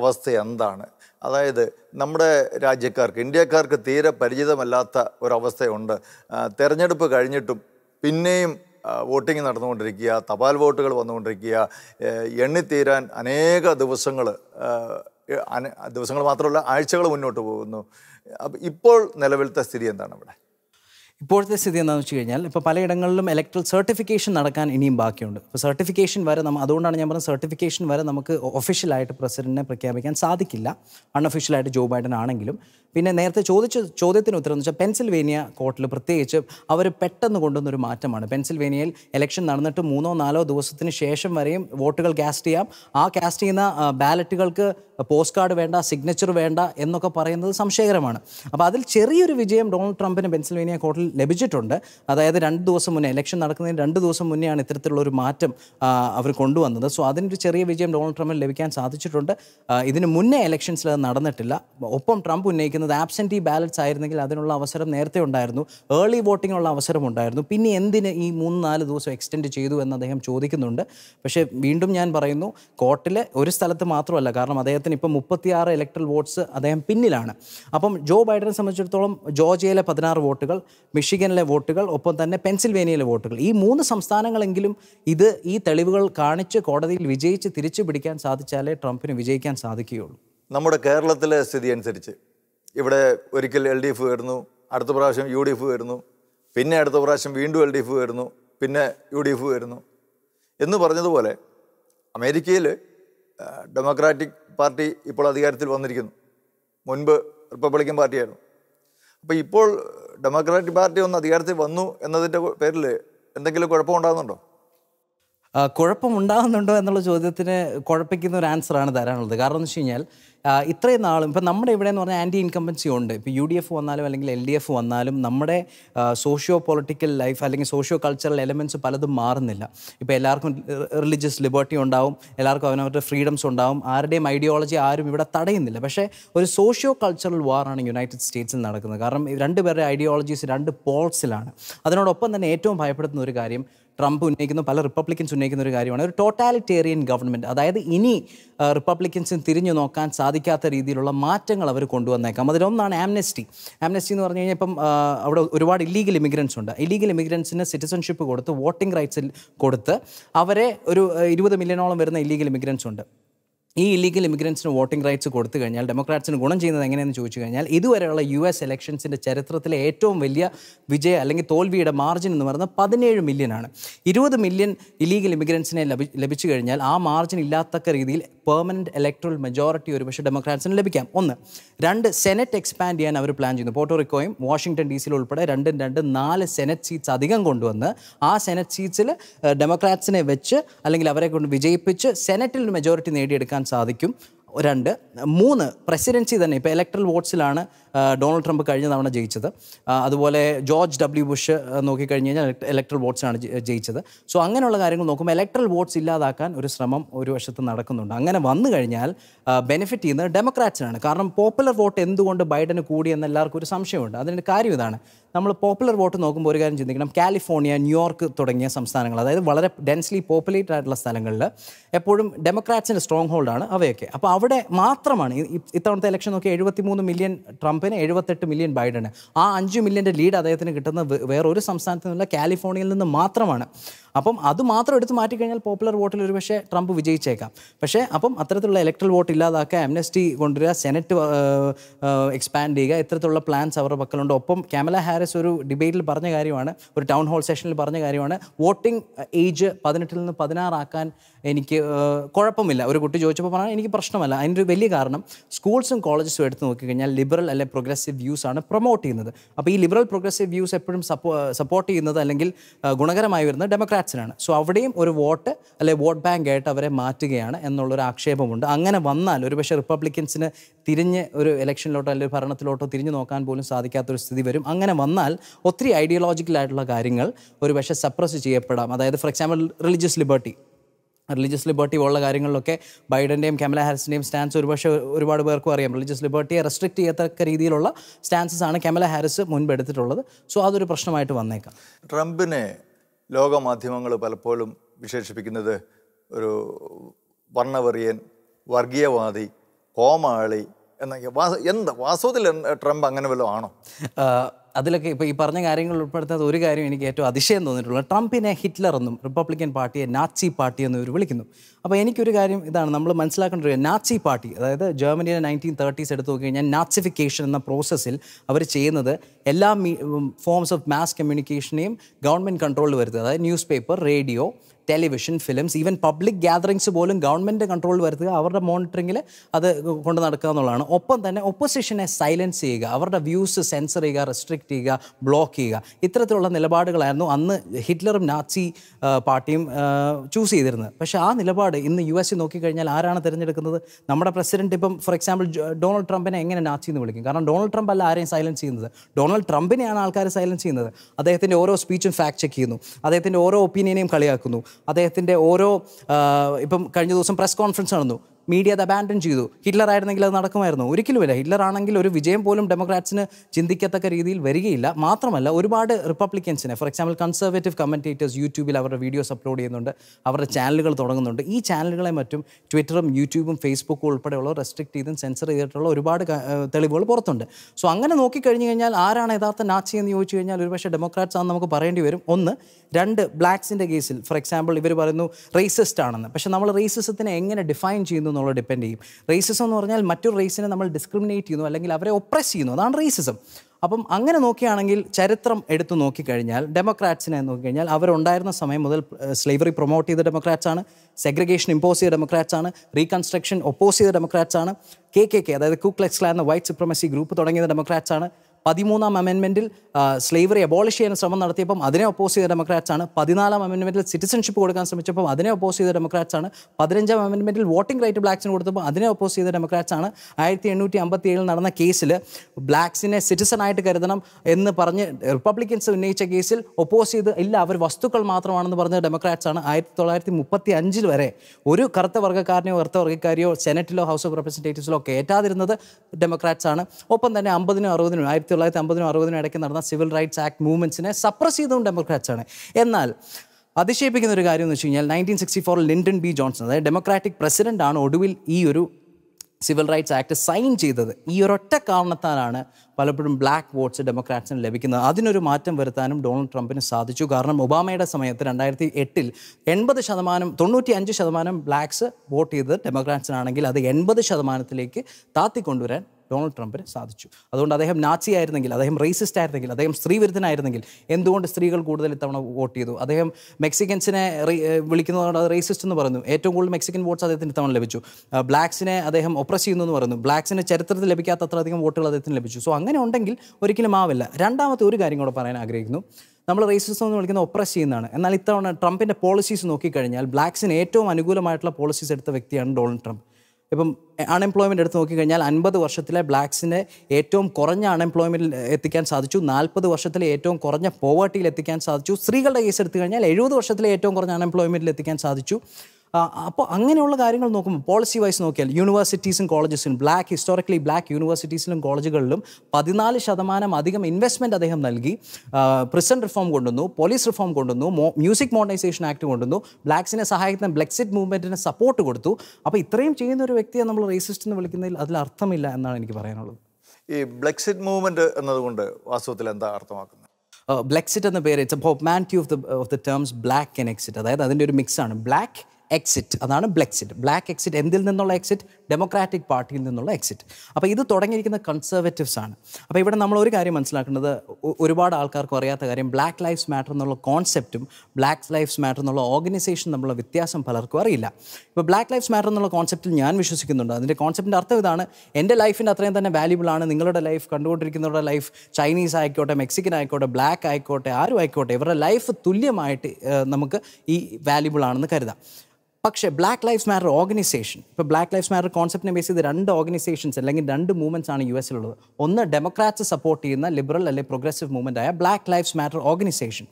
Speaker 1: അവസ്ഥ എന്താണ് അതായത് നമ്മുടെ രാജ്യക്കാർക്ക് ഇന്ത്യക്കാർക്ക് തീരെ പരിചിതമല്ലാത്ത ഒരവസ്ഥയുണ്ട് തെരഞ്ഞെടുപ്പ് കഴിഞ്ഞിട്ടും പിന്നെയും വോട്ടിംഗ് നടന്നുകൊണ്ടിരിക്കുക തപാൽ വോട്ടുകൾ വന്നുകൊണ്ടിരിക്കുക എണ്ണിത്തീരാൻ അനേക ദിവസങ്ങൾ ദിവസങ്ങൾ മാത്രമല്ല ആഴ്ചകൾ മുന്നോട്ട് പോകുന്നു അപ്പോൾ ഇപ്പോൾ നിലവിലത്തെ സ്ഥിതി എന്താണ് ഇവിടെ
Speaker 2: ഇപ്പോഴത്തെ സ്ഥിതി എന്താണെന്ന് വെച്ച് കഴിഞ്ഞാൽ ഇപ്പോൾ പലയിടങ്ങളിലും ഇലക്ട്രൽ സർട്ടിഫിക്കേഷൻ നടക്കാൻ ഇനിയും ബാക്കിയുണ്ട് അപ്പോൾ സർട്ടിഫിക്കേഷൻ വരെ നമ്മൾ അതുകൊണ്ടാണ് ഞാൻ പറഞ്ഞത് സർട്ടിഫിക്കേഷൻ വരെ നമുക്ക് ഒഫീഷ്യലായിട്ട് പ്രസിഡന്റിനെ പ്രഖ്യാപിക്കാൻ സാധിക്കില്ല അൺഒഫീഷ്യലായിട്ട് ജോ ബൈഡൻ ആണെങ്കിലും പിന്നെ നേരത്തെ ചോദിച്ച ചോദ്യത്തിന് ഉത്തരം എന്ന് വെച്ചാൽ പെൻസിൽവേനിയ കോർട്ടിൽ പ്രത്യേകിച്ച് അവർ പെട്ടെന്ന് കൊണ്ടുവന്നൊരു മാറ്റമാണ് പെൻസിൽവേനിയയിൽ ഇലക്ഷൻ നടന്നിട്ട് മൂന്നോ നാലോ ദിവസത്തിന് ശേഷം വരെയും വോട്ടുകൾ കാസ്റ്റ് ചെയ്യാം ആ കാസ്റ്റ് ചെയ്യുന്ന ബാലറ്റുകൾക്ക് പോസ്റ്റ് കാർഡ് വേണ്ട സിഗ്നേച്ചർ വേണ്ട എന്നൊക്കെ പറയുന്നത് സംശയകരമാണ് അപ്പോൾ അതിൽ ചെറിയൊരു വിജയം ഡൊണാൾഡ് ട്രംപിന് പെൻസിൽവേനിയ കോർട്ടിൽ ലഭിച്ചിട്ടുണ്ട് അതായത് രണ്ട് ദിവസം മുന്നേ ഇലക്ഷൻ നടക്കുന്നതിന് രണ്ട് ദിവസം മുന്നെയാണ് ഇത്തരത്തിലുള്ളൊരു മാറ്റം അവർ കൊണ്ടുവന്നത് സോ അതിനൊരു ചെറിയ വിജയം ഡൊണാൾഡ് ട്രംപിന് ലഭിക്കാൻ സാധിച്ചിട്ടുണ്ട് ഇതിന് മുന്നേ ഇലക്ഷൻസിൽ അത് നടന്നിട്ടില്ല ഒപ്പം ട്രംപ് ഉന്നയിക്കുന്നത് പറയുന്നത് ആബ്സെൻറ്റി ബാലറ്റ്സ് ആയിരുന്നെങ്കിൽ അതിനുള്ള അവസരം നേരത്തെ ഉണ്ടായിരുന്നു ഏർലി വോട്ടിങ്ങിനുള്ള അവസരം ഉണ്ടായിരുന്നു പിന്നെ എന്തിന് ഈ മൂന്ന് നാല് ദിവസം എക്സ്റ്റെൻഡ് ചെയ്തു എന്ന് അദ്ദേഹം ചോദിക്കുന്നുണ്ട് പക്ഷേ വീണ്ടും ഞാൻ പറയുന്നു കോർട്ടിലെ ഒരു സ്ഥലത്ത് മാത്രമല്ല കാരണം അദ്ദേഹത്തിന് ഇപ്പം മുപ്പത്തിയാറ് ഇലക്ട്രൽ വോട്ട്സ് അദ്ദേഹം പിന്നിലാണ് അപ്പം ജോ ബൈഡനെ സംബന്ധിച്ചിടത്തോളം ജോർജിയയിലെ പതിനാറ് വോട്ടുകൾ മിഷിഗനിലെ വോട്ടുകൾ ഒപ്പം തന്നെ പെൻസിൽവേനിയയിലെ വോട്ടുകൾ ഈ മൂന്ന് സംസ്ഥാനങ്ങളെങ്കിലും ഇത് ഈ തെളിവുകൾ കാണിച്ച് കോടതിയിൽ വിജയിച്ച് തിരിച്ചു പിടിക്കാൻ സാധിച്ചാലേ ട്രംപിന് വിജയിക്കാൻ സാധിക്കുകയുള്ളൂ
Speaker 1: നമ്മുടെ കേരളത്തിലെ സ്ഥിതി അനുസരിച്ച് ഇവിടെ ഒരിക്കൽ എൽ ഡി എഫ് വരുന്നു അടുത്ത പ്രാവശ്യം യു ഡി എഫ് വരുന്നു പിന്നെ അടുത്ത പ്രാവശ്യം വീണ്ടും എൽ ഡി എഫ് വരുന്നു പിന്നെ യു ഡി എഫ് വരുന്നു എന്ന് പറഞ്ഞതുപോലെ അമേരിക്കയിൽ ഡെമോക്രാറ്റിക് പാർട്ടി ഇപ്പോൾ അധികാരത്തിൽ വന്നിരിക്കുന്നു മുൻപ് റിപ്പബ്ലിക്കൻ പാർട്ടിയായിരുന്നു അപ്പോൾ ഇപ്പോൾ ഡെമോക്രാറ്റിക് പാർട്ടി ഒന്ന് അധികാരത്തിൽ വന്നു എന്നതിൻ്റെ പേരിൽ എന്തെങ്കിലും കുഴപ്പമുണ്ടാകുന്നുണ്ടോ
Speaker 2: കുഴപ്പമുണ്ടാകുന്നുണ്ടോ എന്നുള്ള ചോദ്യത്തിന് കുഴപ്പിക്കുന്ന ഒരു ആൻസറാണ് തരാനുള്ളത് കാരണം എന്ന് വെച്ച് കഴിഞ്ഞാൽ ഇത്രയും നാളും ഇപ്പം നമ്മുടെ ഇവിടെ എന്ന് പറഞ്ഞാൽ ആൻറ്റി ഇൻകമ്പൻസി ഉണ്ട് ഇപ്പോൾ യു ഡി എഫ് വന്നാലും അല്ലെങ്കിൽ എൽ ഡി എഫ് വന്നാലും നമ്മുടെ സോഷ്യോ പൊളിറ്റിക്കൽ ലൈഫ് അല്ലെങ്കിൽ സോഷ്യോ കൾച്ചറൽ എലമെൻറ്റ്സ് പലതും മാറുന്നില്ല ഇപ്പോൾ എല്ലാവർക്കും റിലീജിയസ് ലിബർട്ടി ഉണ്ടാവും എല്ലാവർക്കും അവനവരുടെ ഫ്രീഡംസ് ഉണ്ടാവും ആരുടെയും ഐഡിയോളജി ആരും ഇവിടെ തടയുന്നില്ല പക്ഷേ ഒരു സോഷ്യോ കൾച്ചറൽ വാറാണ് യുണൈറ്റഡ് സ്റ്റേറ്റ്സിൽ നടക്കുന്നത് കാരണം രണ്ടുപേരുടെ ഐഡിയോളജീസ് രണ്ട് പോൾസിലാണ് അതിനോടൊപ്പം തന്നെ ഏറ്റവും ഭയപ്പെടുത്തുന്ന ഒരു കാര്യം ട്രംപ് ഉന്നയിക്കുന്ന പല റിപ്പബ്ലിക്കൻസ് ഉന്നയിക്കുന്ന ഒരു കാര്യമാണ് ഒരു ടോട്ടാലിറ്റേറിയൻ ഗവൺമെൻറ് അതായത് ഇനി റിപ്പബ്ലിക്കൻസിന് തിരിഞ്ഞു നോക്കാൻ സാധിക്കും സാധിക്കാത്ത രീതിയിലുള്ള മാറ്റങ്ങൾ അവർ കൊണ്ടുവന്നേക്കാം അതിലൊന്നാണ് ആംനസ്റ്റി ആംനസ്റ്റി എന്ന് പറഞ്ഞു കഴിഞ്ഞാൽ ഇപ്പം അവിടെ ഒരുപാട് ഇല്ലീഗൽ ഇമിഗ്രൻസ് ഉണ്ട് ഇല്ലീഗൽ ഇമിഗ്രൻസിന് സിറ്റിസൺഷിപ്പ് കൊടുത്ത് വോട്ടിംഗ് റൈറ്റ്സിൽ കൊടുത്ത് അവരെ ഒരു ഇരുപത് മില്യണോളം വരുന്ന ഇല്ലീഗൽ ഇമിഗ്രൻസ് ഉണ്ട് ഈ ഇല്ലീഗൽ ഇമിഗ്രൻസിന് വോട്ടിംഗ് റൈറ്റ്സ് കൊടുത്തു കഴിഞ്ഞാൽ ഡെമോക്രാറ്റ്സിന് ഗുണം ചെയ്യുന്നത് എങ്ങനെയെന്ന് ചോദിച്ചു കഴിഞ്ഞാൽ ഇതുവരെയുള്ള യു എസ് എലക്ഷൻസിൻ്റെ ചരിത്രത്തിലെ ഏറ്റവും വലിയ വിജയ അല്ലെങ്കിൽ തോൽവിയുടെ മാർജിൻ എന്ന് പറയുന്നത് പതിനേഴ് മില്യൺ ആണ് ഇരുപത് മില്യൺ ഇല്ലീഗൽ ഇമിഗ്രൻസിനെ ലഭിച്ചു കഴിഞ്ഞാൽ ആ മാർജിൻ ഇല്ലാത്തക്ക രീതിയിൽ പെർമനൻറ്റ് ഇലക്ട്രൽ മെജോറിറ്റി ഒരുപക്ഷെ ഡെമോക്രാറ്റ്സിന് ലഭിക്കാം ഒന്ന് രണ്ട് സെനറ്റ് എക്സ്പാൻഡ് ചെയ്യാൻ അവർ പ്ലാൻ ചെയ്യുന്നു പോട്ടോറിക്കോയും വാഷിംഗ്ടൺ ഡി സിയിൽ ഉൾപ്പെടെ രണ്ടും രണ്ട് നാല് സെനറ്റ് സീറ്റ്സ് അധികം കൊണ്ടുവന്ന് ആ സെനറ്റ് സീറ്റ്സിൽ ഡെമോക്രാറ്റ്സിനെ വെച്ച് അല്ലെങ്കിൽ അവരെ കൊണ്ട് വിജയിപ്പിച്ച് സെനറ്റിൽ ഒരു മെജോറിറ്റി നേടിയെടുക്കാൻ സാധിക്കും രണ്ട് മൂന്ന് പ്രസിഡൻസി തന്നെ ഇപ്പോൾ ഇലക്ട്രൽ വോട്ട്സിലാണ് ഡൊണാൾഡ് ട്രംപ് കഴിഞ്ഞ തവണ ജയിച്ചത് അതുപോലെ ജോർജ് ഡബ്ല്യു ബുഷ് നോക്കിക്കഴിഞ്ഞ് കഴിഞ്ഞാൽ ഇലക്ട്രൽ വോട്ട്സാണ് ജയിച്ചത് സോ അങ്ങനെയുള്ള കാര്യങ്ങൾ നോക്കുമ്പോൾ ഇലക്ട്രൽ വോട്ട്സ് ഇല്ലാതാക്കാൻ ഒരു ശ്രമം ഒരു വശത്ത് നടക്കുന്നുണ്ട് അങ്ങനെ വന്നു കഴിഞ്ഞാൽ ബെനിഫിറ്റ് ചെയ്യുന്നത് ഡെമോക്രാറ്റ്സിനാണ് കാരണം പോപ്പുലർ വോട്ട് എന്തുകൊണ്ട് ബൈഡന് കൂടിയെന്ന് എല്ലാവർക്കും ഒരു സംശയമുണ്ട് അതിൻ്റെ കാര്യം ഇതാണ് നമ്മൾ പോപ്പുലർ വോട്ട് നോക്കുമ്പോൾ ഒരു കാര്യം ചിന്തിക്കണം കാലിഫോർണിയ ന്യൂയോർക്ക് തുടങ്ങിയ സംസ്ഥാനങ്ങൾ അതായത് വളരെ ഡെൻസ്ലി പോപ്പുലേറ്റഡ് ആയിട്ടുള്ള സ്ഥലങ്ങളിൽ എപ്പോഴും ഡെമോക്രാറ്റ്സിൻ്റെ സ്ട്രോങ് ഹോൾഡാണ് അവയൊക്കെ അപ്പോൾ അവിടെ മാത്രമാണ് ഇത്തവണത്തെ ഇലക്ഷൻ നോക്കിയാൽ എഴുപത്തി മൂന്ന് മില്യൺ ട്രംപ് ട്രംപിന് എഴുപത്തെട്ട് മില്യൺ ബൈഡന് ആ അഞ്ച് മില്യൻ്റെ ലീഡ് അദ്ദേഹത്തിന് കിട്ടുന്ന വേറൊരു സംസ്ഥാനത്തു നിന്നുള്ള കാലിഫോർണിയയിൽ നിന്ന് മാത്രമാണ് അപ്പം അത് മാത്രം എടുത്ത് മാറ്റിക്കഴിഞ്ഞാൽ പോപ്പുലർ വോട്ടിൽ ഒരു പക്ഷേ ട്രംപ് വിജയിച്ചേക്കാം പക്ഷേ അപ്പം അത്തരത്തിലുള്ള ഇലക്ട്രൽ വോട്ട് ഇല്ലാതാക്കുക അംനസ്റ്റി കൊണ്ടുവരിക സെനറ്റ് എക്സ്പാൻഡ് ചെയ്യുക ഇത്തരത്തിലുള്ള പ്ലാൻസ് അവരുടെ പക്കലുണ്ട് ഒപ്പം കാമല ഹാരിസ് ഒരു ഡിബേറ്റിൽ പറഞ്ഞ കാര്യമാണ് ഒരു ടൗൺ ഹോൾ സെഷനിൽ പറഞ്ഞ കാര്യമാണ് വോട്ടിംഗ് ഏജ് പതിനെട്ടിൽ നിന്ന് പതിനാറാക്കാൻ എനിക്ക് കുഴപ്പമില്ല ഒരു കുട്ടി ചോദിച്ചപ്പോൾ പറഞ്ഞാൽ എനിക്ക് പ്രശ്നമല്ല അതിൻ്റെ ഒരു വലിയ കാരണം സ്കൂൾസും കോളേജസും എടുത്ത് നോക്കിക്കഴിഞ്ഞാൽ ലിബറൽ അല്ലെ പ്രോഗ്രസീവ് വ്യൂസ് ആണ് പ്രൊമോട്ട് ചെയ്യുന്നത് അപ്പോൾ ഈ ലിബറൽ പ്രോഗ്രസീവ് വ്യൂസ് എപ്പോഴും സപ്പോർട്ട് ചെയ്യുന്നത് അല്ലെങ്കിൽ ഗുണകരമായി വരുന്നത് ഡെമോക്രാറ്റ്സിനാണ് സോ അവിടെയും ഒരു വോട്ട് അല്ലെ വോട്ട് ബാങ്ക് ആയിട്ട് അവരെ മാറ്റുകയാണ് എന്നുള്ളൊരു ആക്ഷേപമുണ്ട് അങ്ങനെ വന്നാൽ ഒരുപക്ഷെ റിപ്പബ്ലിക്കൻസിന് തിരിഞ്ഞ് ഒരു ഇലക്ഷനിലോട്ടോ അല്ലെങ്കിൽ ഭരണത്തിലോട്ടോ തിരിഞ്ഞു നോക്കാൻ പോലും സാധിക്കാത്തൊരു സ്ഥിതി വരും അങ്ങനെ വന്നാൽ ഒത്തിരി ഐഡിയോളജിക്കലായിട്ടുള്ള കാര്യങ്ങൾ ഒരുപക്ഷെ സപ്രസ് ചെയ്യപ്പെടാം അതായത് for example religious liberty religious liberty ഉള്ള കാര്യങ്ങളിലൊക്കെ ബൈഡൻ്റെയും കമല ഹാരിസിൻ്റെയും സ്റ്റാൻസ് ഒരുപക്ഷെ ഒരുപാട് പേർക്കും അറിയാം റിലീജിയസ് ലിബർട്ടിയെ റെസ്ട്രിക്ട് ചെയ്യത്തക്ക രീതിയിലുള്ള സ്റ്റാൻസസ് ആണ് കമല ഹാരിസ് മുൻപെടുത്തിട്ടുള്ളത് സോ അതൊരു പ്രശ്നമായിട്ട് വന്നേക്കാം
Speaker 1: ട്രംപിനെ ലോകമാധ്യമങ്ങൾ പലപ്പോഴും വിശേഷിപ്പിക്കുന്നത് ഒരു വർണ്ണവെറിയൻ വർഗീയവാദി കോമാളി എന്നൊക്കെ എന്താ വാസ്തവത്തിൽ ട്രംപ് അങ്ങനെ വല്ലതും ആണോ
Speaker 2: അതിലൊക്കെ ഇപ്പോൾ ഈ പറഞ്ഞ കാര്യങ്ങൾ ഉൾപ്പെടുത്താത്ത ഒരു കാര്യം എനിക്ക് ഏറ്റവും അതിശയം തോന്നിയിട്ടുള്ളത് ട്രംപിനെ ഹിറ്റ്ലർ എന്നും റിപ്പബ്ലിക്കൻ പാർട്ടിയെ നാച്ചി പാർട്ടി എന്നും ഇവർ വിളിക്കുന്നു അപ്പോൾ എനിക്കൊരു കാര്യം ഇതാണ് നമ്മൾ മനസ്സിലാക്കേണ്ട ഒരു നാച്ചി പാർട്ടി അതായത് ജർമ്മനിയുടെ നയൻറ്റീൻ തേർട്ടീസ് എടുത്തു നോക്കി കഴിഞ്ഞാൽ നാച്ചിഫിക്കേഷൻ എന്ന പ്രോസസ്സിൽ അവർ ചെയ്യുന്നത് എല്ലാ ഫോംസ് ഓഫ് മാസ് കമ്മ്യൂണിക്കേഷനെയും ഗവൺമെൻറ് കൺട്രോളിൽ വരുത്തുക അതായത് newspaper radio television films even public gatherings പോലും ഗവൺമെൻറ് കൺട്രോളിൽ വരുത്തുക അവരുടെ മോണിറ്ററിങ്ങിൽ അത് കൊണ്ട് നടക്കുക എന്നുള്ളതാണ് ഒപ്പം തന്നെ ഒപ്പോസിഷനെ സൈലൻസ് ചെയ്യുക അവരുടെ വ്യൂസ് സെൻസർ ചെയ്യുക റെസ്ട്രിക്റ്റ് ചെയ്യുക ബ്ലോക്ക് ചെയ്യുക ഇത്തരത്തിലുള്ള നിലപാടുകളായിരുന്നു അന്ന് ഹിറ്റ്ലറും നാസി പാർട്ടിയും ചൂസ് ചെയ്തിരുന്നത് പക്ഷേ ആ നിലപാട് ഇന്ന് യു എസ് നോക്കിക്കഴിഞ്ഞാൽ ആരാണ് തിരഞ്ഞെടുക്കുന്നത് നമ്മുടെ പ്രസിഡന്റ് ഇപ്പം ഫോർ എക്സാമ്പിൾ ഡൊണാൾഡ് ട്രംപിനെ എങ്ങനെ നാസി എന്ന് വിളിക്കും കാരണം ഡൊണാൾഡ് ട്രംപ് അല്ല ആരെയും സൈലൻസ് ചെയ്യുന്നത് ഡൊണാൾഡ് ട്രംപിനെയാണ് ആൾക്കാർ സൈലൻസ് ചെയ്യുന്നത് അദ്ദേഹത്തിൻ്റെ ഓരോ സ്പീച്ചും ഫാക്ട് ചെക്ക് ചെയ്യുന്നു അദ്ദേഹത്തിൻ്റെ ഓരോ ഒപ്പീനിയനെയും കളിയാക്കുന്നു അദ്ദേഹത്തിൻ്റെ ഓരോ ഇപ്പം കഴിഞ്ഞ ദിവസം പ്രസ് കോൺഫറൻസ് നടന്നു മീഡിയ അത് അബാൻഡൻ ചെയ്തു ഹിറ്റ്ലർ ആയിരുന്നെങ്കിൽ അത് നടക്കുമായിരുന്നു ഒരിക്കലുമില്ല ഹിറ്റ്ലർ ആണെങ്കിൽ ഒരു വിജയം പോലും ഡെമോക്രാറ്റ്സിന് ചിന്തിക്കത്തക്ക രീതിയിൽ വരികയില്ല മാത്രമല്ല ഒരുപാട് റിപ്പബ്ലിക്കൻസിനെ ഫോർ എക്സാമ്പിൾ കൺസർവേറ്റീവ് കമൻറ്റേറ്റേഴ്സ് യൂട്യൂബിൽ അവരുടെ വീഡിയോസ് അപ്ലോഡ് ചെയ്യുന്നുണ്ട് അവരുടെ ചാനലുകൾ തുടങ്ങുന്നുണ്ട് ഈ ചാനലുകളെ മറ്റും ട്വിറ്ററും യൂട്യൂബും ഫേസ്ബുക്കും ഉൾപ്പെടെയുള്ള റെസ്ട്രിക്ട് ചെയ്തും സെൻസർ ചെയ്തിട്ടുള്ള ഒരുപാട് തെളിവുകൾ പുറത്തുണ്ട് സോ അങ്ങനെ നോക്കിക്കഴിഞ്ഞു കഴിഞ്ഞാൽ ആരാണ് യഥാർത്ഥ നാച്ചി എന്ന് ചോദിച്ചു കഴിഞ്ഞാൽ ഒരുപക്ഷെ ഡെമോക്രാറ്റ്സ് ആണെന്ന് നമുക്ക് പറയേണ്ടി വരും ഒന്ന് രണ്ട് ബ്ലാക്സിൻ്റെ കേസിൽ ഫോർ എക്സാമ്പിൾ ഇവർ പറയുന്നു റേസിസ്റ്റ് ആണെന്ന് പക്ഷേ നമ്മൾ റേസിസത്തിനെ എങ്ങനെ ഡിഫൈൻ ചെയ്യുന്നു എന്നുള്ളത് ഡിപ്പെൻഡ് ചെയ്യും റേസിസം എന്ന് പറഞ്ഞാൽ മറ്റൊരു റേസിനെ നമ്മൾ ഡിസ്ക്രിമിനേറ്റ് ചെയ്യുന്നു അല്ലെങ്കിൽ അവരെ ഒപ്രസ് ചെയ്യുന്നു അതാണ് റേസിസം അപ്പം അങ്ങനെ നോക്കുകയാണെങ്കിൽ ചരിത്രം എടുത്തു നോക്കിക്കഴിഞ്ഞാൽ ഡെമോക്രാറ്റ്സിനെ നോക്കിക്കഴിഞ്ഞാൽ അവരുണ്ടായിരുന്ന സമയം മുതൽ സ്ലേവറി പ്രൊമോട്ട് ചെയ്ത ഡെമോക്രാറ്റ്സ് ആണ് സെഗ്രിഗേഷൻ ഇമ്പോസ് ചെയ്ത ഡെമോക്രാറ്റ്സ് ആണ് റീകൺസ്ട്രക്ഷൻ ഒപ്പോസ് ചെയ്ത ഡെമോക്രാറ്റ്സ് ആണ് കെ കെ കെ അതായത് കുക്ലെക്സ് എന്ന വൈറ്റ് സുപ്രമസി ഗ്രൂപ്പ് തുടങ്ങിയ ഡെമോക്രാറ്റ്സ് ആണ് പതിമൂന്നാം അമെൻമെൻറ്റിൽ സ്ലേവറി അബോളിഷ് ചെയ്യാൻ ശ്രമം നടത്തിയപ്പം അതിനെ ഒപ്പോസ് ചെയ്ത ഡെമോക്രാറ്റ്സ് ആണ് പതിനാലാം അമെൻമെൻറ്റിൽ സിറ്റിസൺഷിപ്പ് കൊടുക്കാൻ ശ്രമിച്ചപ്പം അതിനെ ഒപ്പോസ് ചെയ്ത ഡെമോക്രാറ്റ്സ് ആണ് പതിനഞ്ചാം അമെൻമെൻറ്റിൽ വോട്ടിംഗ് റൈറ്റ് ബ്ലാക്സിന് കൊടുത്തപ്പോൾ അതിനെ ഒപ്പോസ് ചെയ്ത ഡെമോക്രാറ്റ്സ് ആണ് ആയിരത്തി എണ്ണൂറ്റി അമ്പത്തി ഏഴിൽ നടന്ന കേസിൽ ബ്ലാക്സിനെ സിറ്റിസൺ ആയിട്ട് കരുതണം എന്ന് പറഞ്ഞ് റിപ്പബ്ലിക്കൻസ് ഉന്നയിച്ച കേസിൽ ഒപ്പോസ് ചെയ്ത് ഇല്ല അവർ വസ്തുക്കൾ മാത്രമാണെന്ന് പറഞ്ഞ ഡെമോക്രാറ്റ്സ് ആണ് ആയിരത്തി തൊള്ളായിരത്തി മുപ്പത്തി അഞ്ചിൽ വരെ ഒരു കറുത്ത വർഗ്ഗക്കാരനെയോ കറുത്ത വർഗ്ഗക്കാരെയോ സെനറ്റിലോ ഹൗസ് ഓഫ് റെപ്രസെൻറ്റേറ്റീവ്സിലോ കയറ്റാതിരുന്നത് ഡെമോക്രാറ്റ്സ് ആണ് ഒപ്പം തന്നെ അമ്പതിനും അറുപതിനും ആയിരത്തി തൊള്ളായിരത്തി അമ്പതിനും അറുപതിനും ഇടയ്ക്ക് നടന്ന സിവിൽ റൈറ്റ്സ് ആക്ട് മൂവ്മെൻറ്റ്സിനെ സപ്രസ് ചെയ്തതും ഡെമോക്രാറ്റ്സ് ആണ് എന്നാൽ അതിശയിപ്പിക്കുന്ന ഒരു കാര്യം എന്ന് വെച്ച് കഴിഞ്ഞാൽ നയൻറ്റീൻ സിക്സ്റ്റി ഫോറിൽ ലിൻഡൻ ബി ജോൺസൺ അതായത് ഡെമോക്രാറ്റിക് ആണ് ഒടുവിൽ ഈ ഒരു സിവിൽ റൈറ്റ്സ് ആക്ട് സൈൻ ചെയ്തത് ഈ ഒരൊറ്റ കാരണത്താലാണ് പലപ്പോഴും ബ്ലാക്ക് വോട്ട്സ് ഡെമോക്രാറ്റ്സിന് ലഭിക്കുന്നത് അതിനൊരു മാറ്റം വരുത്താനും ഡൊണാൾഡ് ട്രംപിന് സാധിച്ചു കാരണം ഒബാമയുടെ സമയത്ത് രണ്ടായിരത്തി എട്ടിൽ എൺപത് ശതമാനം തൊണ്ണൂറ്റി അഞ്ച് ശതമാനം ബ്ലാക്സ് വോട്ട് ചെയ്തത് ഡെമോക്രാറ്റ്സിനാണെങ്കിൽ അത് എൺപത് ശതമാനത്തിലേക്ക് താത്തിക്കൊണ്ടുവരാൻ ഡൊണാൾഡ് ട്രംപിന് സാധിച്ചു അതുകൊണ്ട് അദ്ദേഹം നാസി ആയിരുന്നെങ്കിൽ അദ്ദേഹം റേസിസ്റ്റ് ആയിരുന്നെങ്കിൽ അദ്ദേഹം സ്ത്രീവിരുദ്ധനായിരുന്നെങ്കിൽ എന്തുകൊണ്ട് സ്ത്രീകൾ കൂടുതൽ ഇത്തവണ വോട്ട് ചെയ്തു അദ്ദേഹം മെക്സിക്കൻസിനെ വിളിക്കുന്നതുകൊണ്ട് അത് റേസിസ്റ്റ് എന്ന് പറയുന്നു ഏറ്റവും കൂടുതൽ മെക്സിക്കൻ വോട്ട്സ് അദ്ദേഹത്തിന് ഇത്തവണ ലഭിച്ചു ബ്ലാക്സിനെ അദ്ദേഹം ഒപ്രസ് ചെയ്യുന്നു എന്ന് പറയുന്നു ബ്ലാക്സിന് ചരിത്രത്തിൽ ലഭിക്കാത്ത അത്രയധികം വോട്ടുകൾ അദ്ദേഹത്തിന് ലഭിച്ചു സോ അങ്ങനെ ഉണ്ടെങ്കിൽ ഒരിക്കലും ആവില്ല രണ്ടാമത്തെ ഒരു കാര്യം കൂടെ പറയാൻ ആഗ്രഹിക്കുന്നു നമ്മൾ റേസിസം എന്ന് വിളിക്കുന്ന ഒപ്രസ് ചെയ്യുന്നതാണ് എന്നാൽ ഇത്തവണ ട്രംപിൻ്റെ പോളിസീസ് നോക്കിക്കഴിഞ്ഞാൽ ബ്ലാക്സിന് ഏറ്റവും അനുകൂലമായിട്ടുള്ള പോളിസീസ് എടുത്ത വ്യക്തിയാണ് ഡൊണാൾഡ് ട്രംപ് ഇപ്പം അൺഎംപ്ലോയ്മെൻ്റ് എടുത്ത് നോക്കിക്കഴിഞ്ഞാൽ അൻപത് വർഷത്തിലെ ബ്ലാക്സിനെ ഏറ്റവും കുറഞ്ഞ അൺഎംപ്ലോയ്മെൻറ്റിൽ എത്തിക്കാൻ സാധിച്ചു നാൽപ്പത് വർഷത്തിലെ ഏറ്റവും കുറഞ്ഞ പോവേർട്ടിയിൽ എത്തിക്കാൻ സാധിച്ചു സ്ത്രീകളുടെ കേസ് എടുത്തു കഴിഞ്ഞാൽ എഴുപത് വർഷത്തിലെ ഏറ്റവും കുറഞ്ഞ അൺഎംപ്ലോയ്മെൻറ്റിൽ എത്തിക്കാൻ സാധിച്ചു അപ്പോൾ അങ്ങനെയുള്ള കാര്യങ്ങൾ നോക്കുമ്പോൾ പോളിസി വൈസ് നോക്കിയാൽ യൂണിവേഴ്സിറ്റീസും കോളേജസും ബ്ലാക്ക് ഹിസ്റ്റോറിക്കലി ബ്ലാക്ക് യൂണിവേഴ്സിറ്റീസിലും കോളേജുകളിലും പതിനാല് ശതമാനം അധികം ഇൻവെസ്റ്റ്മെൻറ്റ് അദ്ദേഹം നൽകി പ്രിസൺ റിഫോം കൊണ്ടുവന്നു പോലീസ് റിഫോം കൊണ്ടുവന്നു മ്യൂസിക് മോഡേണൈസേഷൻ ആക്ട് കൊണ്ടുവന്നു ബ്ലാക്സിനെ സഹായിക്കുന്ന ബ്ലെക്സിറ്റ് മൂവ്മെൻറ്റിന് സപ്പോർട്ട് കൊടുത്തു അപ്പോൾ ഇത്രയും ചെയ്യുന്ന ഒരു വ്യക്തിയെ നമ്മൾ റേസിസ്റ്റ് എന്ന് വിളിക്കുന്നതിൽ അതിൽ അർത്ഥമില്ല എന്നാണ് എനിക്ക് പറയാനുള്ളത്
Speaker 1: ഈ ബ്ലെക്സിറ്റ് മൂവ്മെൻറ്റ് എന്നതുകൊണ്ട് വാസ്തവത്തിൽ എന്താ അർത്ഥമാക്കുന്നത്
Speaker 2: ബ്ലെക്സിറ്റ് എന്ന പേര് ഇറ്റ്സ് എ മാൻറ്റി of the of the terms black and exit അതായത് അതിൻ്റെ ഒരു മിക്സാണ് ബ്ലാക്ക് എക്സിറ്റ് അതാണ് ബ്ലെക്സിറ്റ് ബ്ലാക്ക് എക്സിറ്റ് എന്തിൽ നിന്നുള്ള എക്സിറ്റ് ഡെമോക്രാറ്റിക് പാർട്ടിയിൽ നിന്നുള്ള എക്സിറ്റ് അപ്പോൾ ഇത് തുടങ്ങിയിരിക്കുന്ന കൺസർവേറ്റീവ്സ് ആണ് അപ്പോൾ ഇവിടെ നമ്മൾ ഒരു കാര്യം മനസ്സിലാക്കേണ്ടത് ഒരുപാട് ആൾക്കാർക്ക് അറിയാത്ത കാര്യം ബ്ലാക്ക് ലൈഫ്സ് മാറ്റർ എന്നുള്ള കോൺസെപ്റ്റും ബ്ലാക്ക് ലൈഫ്സ് മാറ്റർ എന്നുള്ള ഓർഗനൈസേഷൻ നമ്മളുടെ വ്യത്യാസം പലർക്കും അറിയില്ല ഇപ്പോൾ ബ്ലാക്ക് ലൈഫ്സ് മാറ്റർ എന്നുള്ള കോൺസെപ്റ്റിൽ ഞാൻ വിശ്വസിക്കുന്നുണ്ട് അതിൻ്റെ കോൺസെപ്റ്റിൻ്റെ അർത്ഥം ഇതാണ് എൻ്റെ ലൈഫിൻ്റെ അത്രയും തന്നെ വാല്യുബിൾ ആണ് നിങ്ങളുടെ ലൈഫ് കണ്ടുകൊണ്ടിരിക്കുന്നവരുടെ ലൈഫ് ചൈനീസ് ആയിക്കോട്ടെ മെക്സിക്കൻ ആയിക്കോട്ടെ ബ്ലാക്ക് ആയിക്കോട്ടെ ആരും ആയിക്കോട്ടെ ഇവരുടെ ലൈഫ് തുല്യമായിട്ട് നമുക്ക് ഈ വാല്യുബിൾ ആണെന്ന് കരുതാം പക്ഷേ ബ്ലാക്ക് ലൈഫ്സ് മാറ്റർ ഓർഗനൈസേഷൻ ഇപ്പോൾ ബ്ലാക്ക് ലൈഫ്സ് മാറ്റർ കോൺസെപ്റ്റിനെ ബേസ് ചെയ്ത് രണ്ട് ഓർഗനൈസേഷൻസ് അല്ലെങ്കിൽ രണ്ട് മൂവ്മെൻറ്റ്സ് ആണ് യു എസിലുള്ളത് ഒന്ന് ഡെമോക്രാറ്റ്സ് സപ്പോർട്ട് ചെയ്യുന്ന ലിബറൽ അല്ലെങ്കിൽ പ്രോഗ്രസീവ് മൂവ്മെൻ്റ് ആയ ബ്ലാക്ക് ലൈഫ്സ് മാറ്റർ ഓർഗനൈസേഷൻ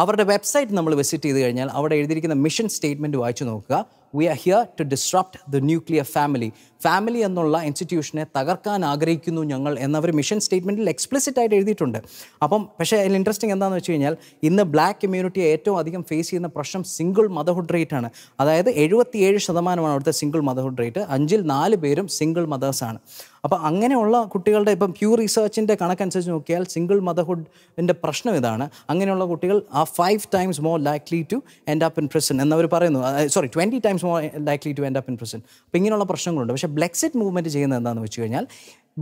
Speaker 2: അവരുടെ വെബ്സൈറ്റ് നമ്മൾ വിസിറ്റ് ചെയ്ത് കഴിഞ്ഞാൽ അവിടെ എഴുതിയിരിക്കുന്ന മിഷൻ സ്റ്റേറ്റ്മെൻറ്റ് വായിച്ചു നോക്കുക we are here to disrupt the nuclear family family എന്നുള്ള ഇൻസ്റ്റിറ്റ്യൂഷനെ തകർക്കാൻ ആഗ്രഹിക്കുന്നു ഞങ്ങൾ എന്നവർ മിഷൻ സ്റ്റേറ്റ്മെൻറ്റിൽ എക്സ്പ്ലിസിറ്റ് ആയിട്ട് എഴുതിയിട്ടുണ്ട് അപ്പം പക്ഷേ അതിൽ ഇൻട്രസ്റ്റിംഗ് എന്താണെന്ന് വെച്ച് കഴിഞ്ഞാൽ ഇന്ന് ബ്ലാക്ക് കമ്മ്യൂണിറ്റിയെ ഏറ്റവും അധികം ഫേസ് ചെയ്യുന്ന പ്രശ്നം സിംഗിൾ മദർഹുഡ് റേറ്റ് ആണ് അതായത് എഴുപത്തിയേഴ് ശതമാനമാണ് അവിടുത്തെ സിംഗിൾ മദർഹുഡ് റേറ്റ് അഞ്ചിൽ നാല് പേരും സിംഗിൾ മദേഴ്സാണ് അപ്പോൾ അങ്ങനെയുള്ള കുട്ടികളുടെ ഇപ്പം പ്യൂർ റിസർച്ചിൻ്റെ കണക്കനുസരിച്ച് നോക്കിയാൽ സിംഗിൾ മദർഹുഡിൻ്റെ പ്രശ്നം ഇതാണ് അങ്ങനെയുള്ള കുട്ടികൾ ആ five times more likely to end up in prison എന്നവർ പറയുന്നു sorry twenty times more likely to end up in prison അപ്പോൾ ഇങ്ങനെയുള്ള പ്രശ്നങ്ങളുണ്ട് പക്ഷേ ബ്ലെക്സിറ്റ് മൂവ്മെൻറ്റ് ചെയ്യുന്നത് എന്താണെന്ന് വെച്ച് കഴിഞ്ഞാൽ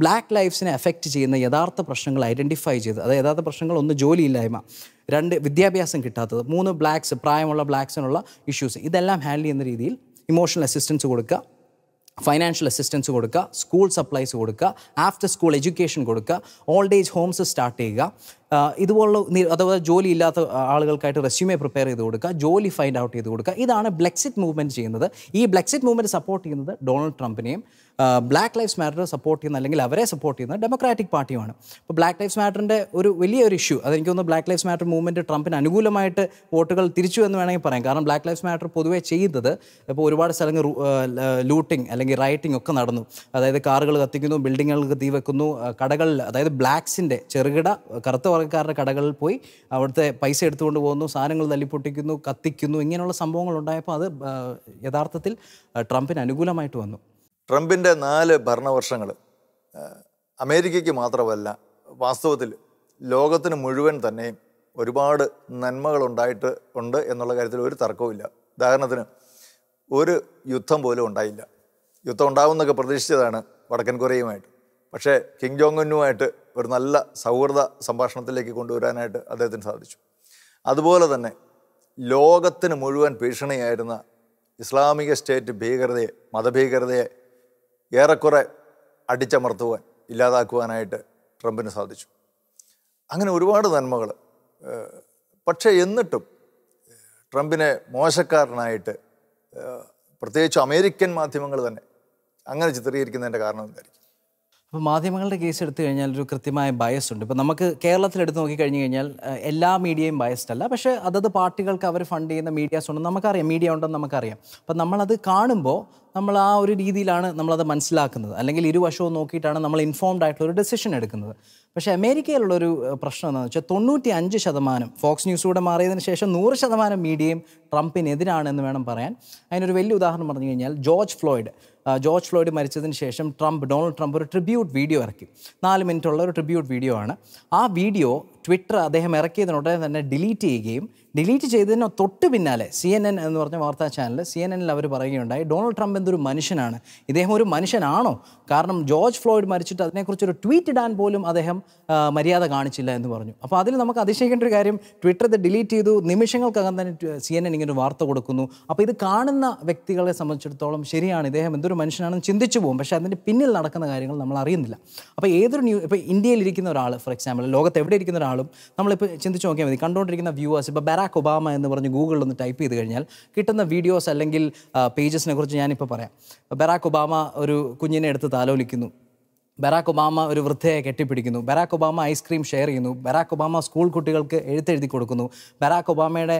Speaker 2: ബ്ലാക്ക് ലൈഫ്സിനെ എഫക്റ്റ് ചെയ്യുന്ന യഥാർത്ഥ പ്രശ്നങ്ങൾ ഐഡൻറ്റിഫൈ ചെയ്ത് അതായത് യഥാർത്ഥ പ്രശ്നങ്ങൾ ഒന്ന് ജോലിയില്ലായ്മ രണ്ട് വിദ്യാഭ്യാസം കിട്ടാത്തത് മൂന്ന് ബ്ലാക്സ് പ്രായമുള്ള ബ്ലാക്ക്സിനുള്ള ഇഷ്യൂസ് ഇതെല്ലാം ഹാൻഡിൽ ചെയ്യുന്ന രീതിയിൽ ഇമോഷണൽ അസിസ്റ്റൻസ് കൊടുക്കുക ഫൈനാൻഷ്യൽ അസിസ്റ്റൻസ് കൊടുക്കുക സ്കൂൾ സപ്ലൈസ് കൊടുക്കുക ആഫ്റ്റർ സ്കൂൾ എഡ്യൂക്കേഷൻ കൊടുക്കുക ഓൾഡ് ഏജ് ഹോംസ് സ്റ്റാർട്ട് ചെയ്യുക ഇതുപോലുള്ള അഥവാ ജോലി ഇല്ലാത്ത ആളുകൾക്കായിട്ട് റെസ്യൂമെ പ്രിപ്പയർ ചെയ്ത് കൊടുക്കുക ജോലി ഫൈൻഡ് ഔട്ട് ചെയ്ത് കൊടുക്കുക ഇതാണ് ബ്ലെക്സിറ്റ് മൂവ്മെൻറ്റ് ചെയ്യുന്നത് ഈ ബ്ലെക്സിറ്റ് മൂവ്മെൻറ്റ് സപ്പോർട്ട് ചെയ്യുന്നത് ഡൊണാൾഡ് ട്രംപിനെയും ബ്ലാക്ക് ലൈഫ്സ് മാറ്റർ സപ്പോർട്ട് ചെയ്യുന്ന അല്ലെങ്കിൽ അവരെ സപ്പോർട്ട് ചെയ്യുന്ന ഡെമോക്രാറ്റിക് പാർട്ടിയുമാണ് അപ്പോൾ ബ്ലാക്ക് ലൈഫ്സ് മാറ്ററിൻ്റെ ഒരു വലിയൊരു ഇഷ്യൂ അതെനിക്ക് തോന്നുന്നു ബ്ലാക്ക് ലൈഫ്സ് മാറ്റർ മൂവ്മെൻറ്റ് ട്രംപിന് അനുകൂലമായിട്ട് വോട്ടുകൾ തിരിച്ചു എന്ന് വേണമെങ്കിൽ പറയാം കാരണം ബ്ലാക്ക് ലൈഫ്സ് മാറ്റർ പൊതുവേ ചെയ്യുന്നത് ഇപ്പോൾ ഒരുപാട് സ്ഥലങ്ങൾ ലൂട്ടിങ് അല്ലെങ്കിൽ റൈറ്റിംഗ് ഒക്കെ നടന്നു അതായത് കാറുകൾ കത്തിക്കുന്നു ബിൽഡിങ്ങുകൾക്ക് തീ വെക്കുന്നു കടകൾ അതായത് ബ്ലാക്സിൻ്റെ ചെറുകിട കറുത്ത വർഗ്ഗക്കാരുടെ കടകളിൽ പോയി അവിടുത്തെ പൈസ എടുത്തുകൊണ്ട് പോകുന്നു സാധനങ്ങൾ തല്ലിപ്പൊട്ടിക്കുന്നു കത്തിക്കുന്നു ഇങ്ങനെയുള്ള സംഭവങ്ങൾ ഉണ്ടായപ്പോൾ അത് യഥാർത്ഥത്തിൽ ട്രംപിന് അനുകൂലമായിട്ട് വന്നു
Speaker 1: ട്രംപിൻ്റെ നാല് ഭരണവർഷങ്ങൾ അമേരിക്കയ്ക്ക് മാത്രമല്ല വാസ്തവത്തിൽ ലോകത്തിന് മുഴുവൻ തന്നെയും ഒരുപാട് നന്മകൾ ഉണ്ടായിട്ട് ഉണ്ട് എന്നുള്ള കാര്യത്തിൽ ഒരു തർക്കവുമില്ല ഉദാഹരണത്തിന് ഒരു യുദ്ധം പോലും ഉണ്ടായില്ല യുദ്ധം ഉണ്ടാവുമെന്നൊക്കെ പ്രതീക്ഷിച്ചതാണ് വടക്കൻ കൊറിയയുമായിട്ട് പക്ഷേ കിങ് ജോങ്ങുന്നുമായിട്ട് ഒരു നല്ല സൗഹൃദ സംഭാഷണത്തിലേക്ക് കൊണ്ടുവരാനായിട്ട് അദ്ദേഹത്തിന് സാധിച്ചു അതുപോലെ തന്നെ ലോകത്തിന് മുഴുവൻ ഭീഷണിയായിരുന്ന ഇസ്ലാമിക സ്റ്റേറ്റ് ഭീകരതയെ മതഭീകരതയെ ഏറെക്കുറെ അടിച്ചമർത്തുവാൻ ഇല്ലാതാക്കുവാനായിട്ട് ട്രംപിന് സാധിച്ചു അങ്ങനെ ഒരുപാട് നന്മകൾ പക്ഷേ എന്നിട്ടും ട്രംപിനെ മോശക്കാരനായിട്ട് പ്രത്യേകിച്ച് അമേരിക്കൻ മാധ്യമങ്ങൾ തന്നെ അങ്ങനെ ചിത്രീകരിക്കുന്നതിൻ്റെ കാരണം എന്തായിരിക്കും
Speaker 2: അപ്പോൾ മാധ്യമങ്ങളുടെ കേസ് എടുത്തു കഴിഞ്ഞാൽ ഒരു കൃത്യമായ ബയസ് ഉണ്ട് ഇപ്പോൾ നമുക്ക് കേരളത്തിൽ എടുത്ത് കഴിഞ്ഞു കഴിഞ്ഞാൽ എല്ലാ മീഡിയയും ബയസ്ഡ് അല്ല പക്ഷേ അതത് പാർട്ടികൾക്ക് അവർ ഫണ്ട് ചെയ്യുന്ന മീഡിയാസ് ഉണ്ടെന്ന് നമുക്കറിയാം മീഡിയ ഉണ്ടെന്ന് നമുക്കറിയാം അപ്പം നമ്മളത് കാണുമ്പോൾ നമ്മൾ ആ ഒരു രീതിയിലാണ് നമ്മളത് മനസ്സിലാക്കുന്നത് അല്ലെങ്കിൽ ഇരുവശവും നോക്കിയിട്ടാണ് നമ്മൾ ഇൻഫോംഡ് ആയിട്ടുള്ള ഒരു ഡെസിഷൻ എടുക്കുന്നത് പക്ഷേ അമേരിക്കയിലുള്ളൊരു പ്രശ്നം എന്താണെന്ന് വെച്ചാൽ തൊണ്ണൂറ്റി അഞ്ച് ശതമാനം ഫോക്സ് ന്യൂസിലൂടെ മാറിയതിന് ശേഷം നൂറ് ശതമാനം മീഡിയയും ട്രംപിനെതിരാണെന്ന് വേണം പറയാൻ അതിനൊരു വലിയ ഉദാഹരണം പറഞ്ഞു കഴിഞ്ഞാൽ ജോർജ് ഫ്ലോയിഡ് ജോർജ് ഫ്ലോയിഡ് മരിച്ചതിന് ശേഷം ട്രംപ് ഡൊണാൾഡ് ട്രംപ് ഒരു ട്രിബ്യൂട്ട് വീഡിയോ ഇറക്കി നാല് മിനിറ്റുള്ള ഒരു ട്രിബ്യൂട്ട് വീഡിയോ ആണ് ആ വീഡിയോ ട്വിറ്റർ അദ്ദേഹം ഉടനെ തന്നെ ഡിലീറ്റ് ചെയ്യുകയും ഡിലീറ്റ് ചെയ്തതിന് തൊട്ട് പിന്നാലെ സി എൻ എൻ എന്ന് പറഞ്ഞ വാർത്താ ചാനൽ സി എൻ എനിൽ അവർ പറയുകയുണ്ടായി ഡൊണാൾഡ് ട്രംപ് എന്തൊരു മനുഷ്യനാണ് ഇദ്ദേഹം ഒരു മനുഷ്യനാണോ കാരണം ജോർജ് ഫ്ലോയിഡ് മരിച്ചിട്ട് അതിനെക്കുറിച്ചൊരു ട്വീറ്റ് ഇടാൻ പോലും അദ്ദേഹം മര്യാദ കാണിച്ചില്ല എന്ന് പറഞ്ഞു അപ്പോൾ അതിൽ നമുക്ക് അതിശയിക്കേണ്ട ഒരു കാര്യം ട്വിറ്റർ ഇത് ഡിലീറ്റ് ചെയ്തു നിമിഷങ്ങൾക്കകം തന്നെ സി എൻ എൻ ഇങ്ങനെ ഒരു വാർത്ത കൊടുക്കുന്നു അപ്പോൾ ഇത് കാണുന്ന വ്യക്തികളെ സംബന്ധിച്ചിടത്തോളം ശരിയാണ് ഇദ്ദേഹം എന്തൊരു മനുഷ്യനാണെന്ന് ചിന്തിച്ചു പോകും പക്ഷേ അതിൻ്റെ പിന്നിൽ നടക്കുന്ന കാര്യങ്ങൾ നമ്മൾ അറിയുന്നില്ല അപ്പോൾ ഏതൊരു ന്യൂ ഇപ്പോൾ ഇന്ത്യയിലിരിക്കുന്ന ഒരാൾ ഫോർ എക്സാമ്പിൾ ലോകത്ത് എവിടെ ഇരിക്കുന്ന ഒരാൾ ഒരാളും നമ്മളിപ്പോൾ ചിന്തിച്ച് നോക്കിയാൽ മതി കണ്ടുകൊണ്ടിരിക്കുന്ന വ്യൂവേഴ്സ് ഇപ്പോൾ ബരാക്ക് ഒബാമ എന്ന് പറഞ്ഞ് ഗൂഗിളിൽ ഒന്ന് ടൈപ്പ് ചെയ്ത് കഴിഞ്ഞാൽ കിട്ടുന്ന വീഡിയോസ് അല്ലെങ്കിൽ പേജസിനെ കുറിച്ച് ഞാനിപ്പോൾ പറയാം ബരാക്ക് ഒബാമ ഒരു കുഞ്ഞിനെ എടുത്ത് താലോലിക്കുന്നു ബരാക്ക് ഒബാമ ഒരു വൃദ്ധയെ കെട്ടിപ്പിടിക്കുന്നു ബരാക്ക് ഒബാമ ഐസ്ക്രീം ഷെയർ ചെയ്യുന്നു ബരാക്ക് ഒബാമ സ്കൂൾ കുട്ടികൾക്ക് എഴുത്തെഴുതി കൊടുക്കുന്നു ബരാക്ക് ഒബാമയുടെ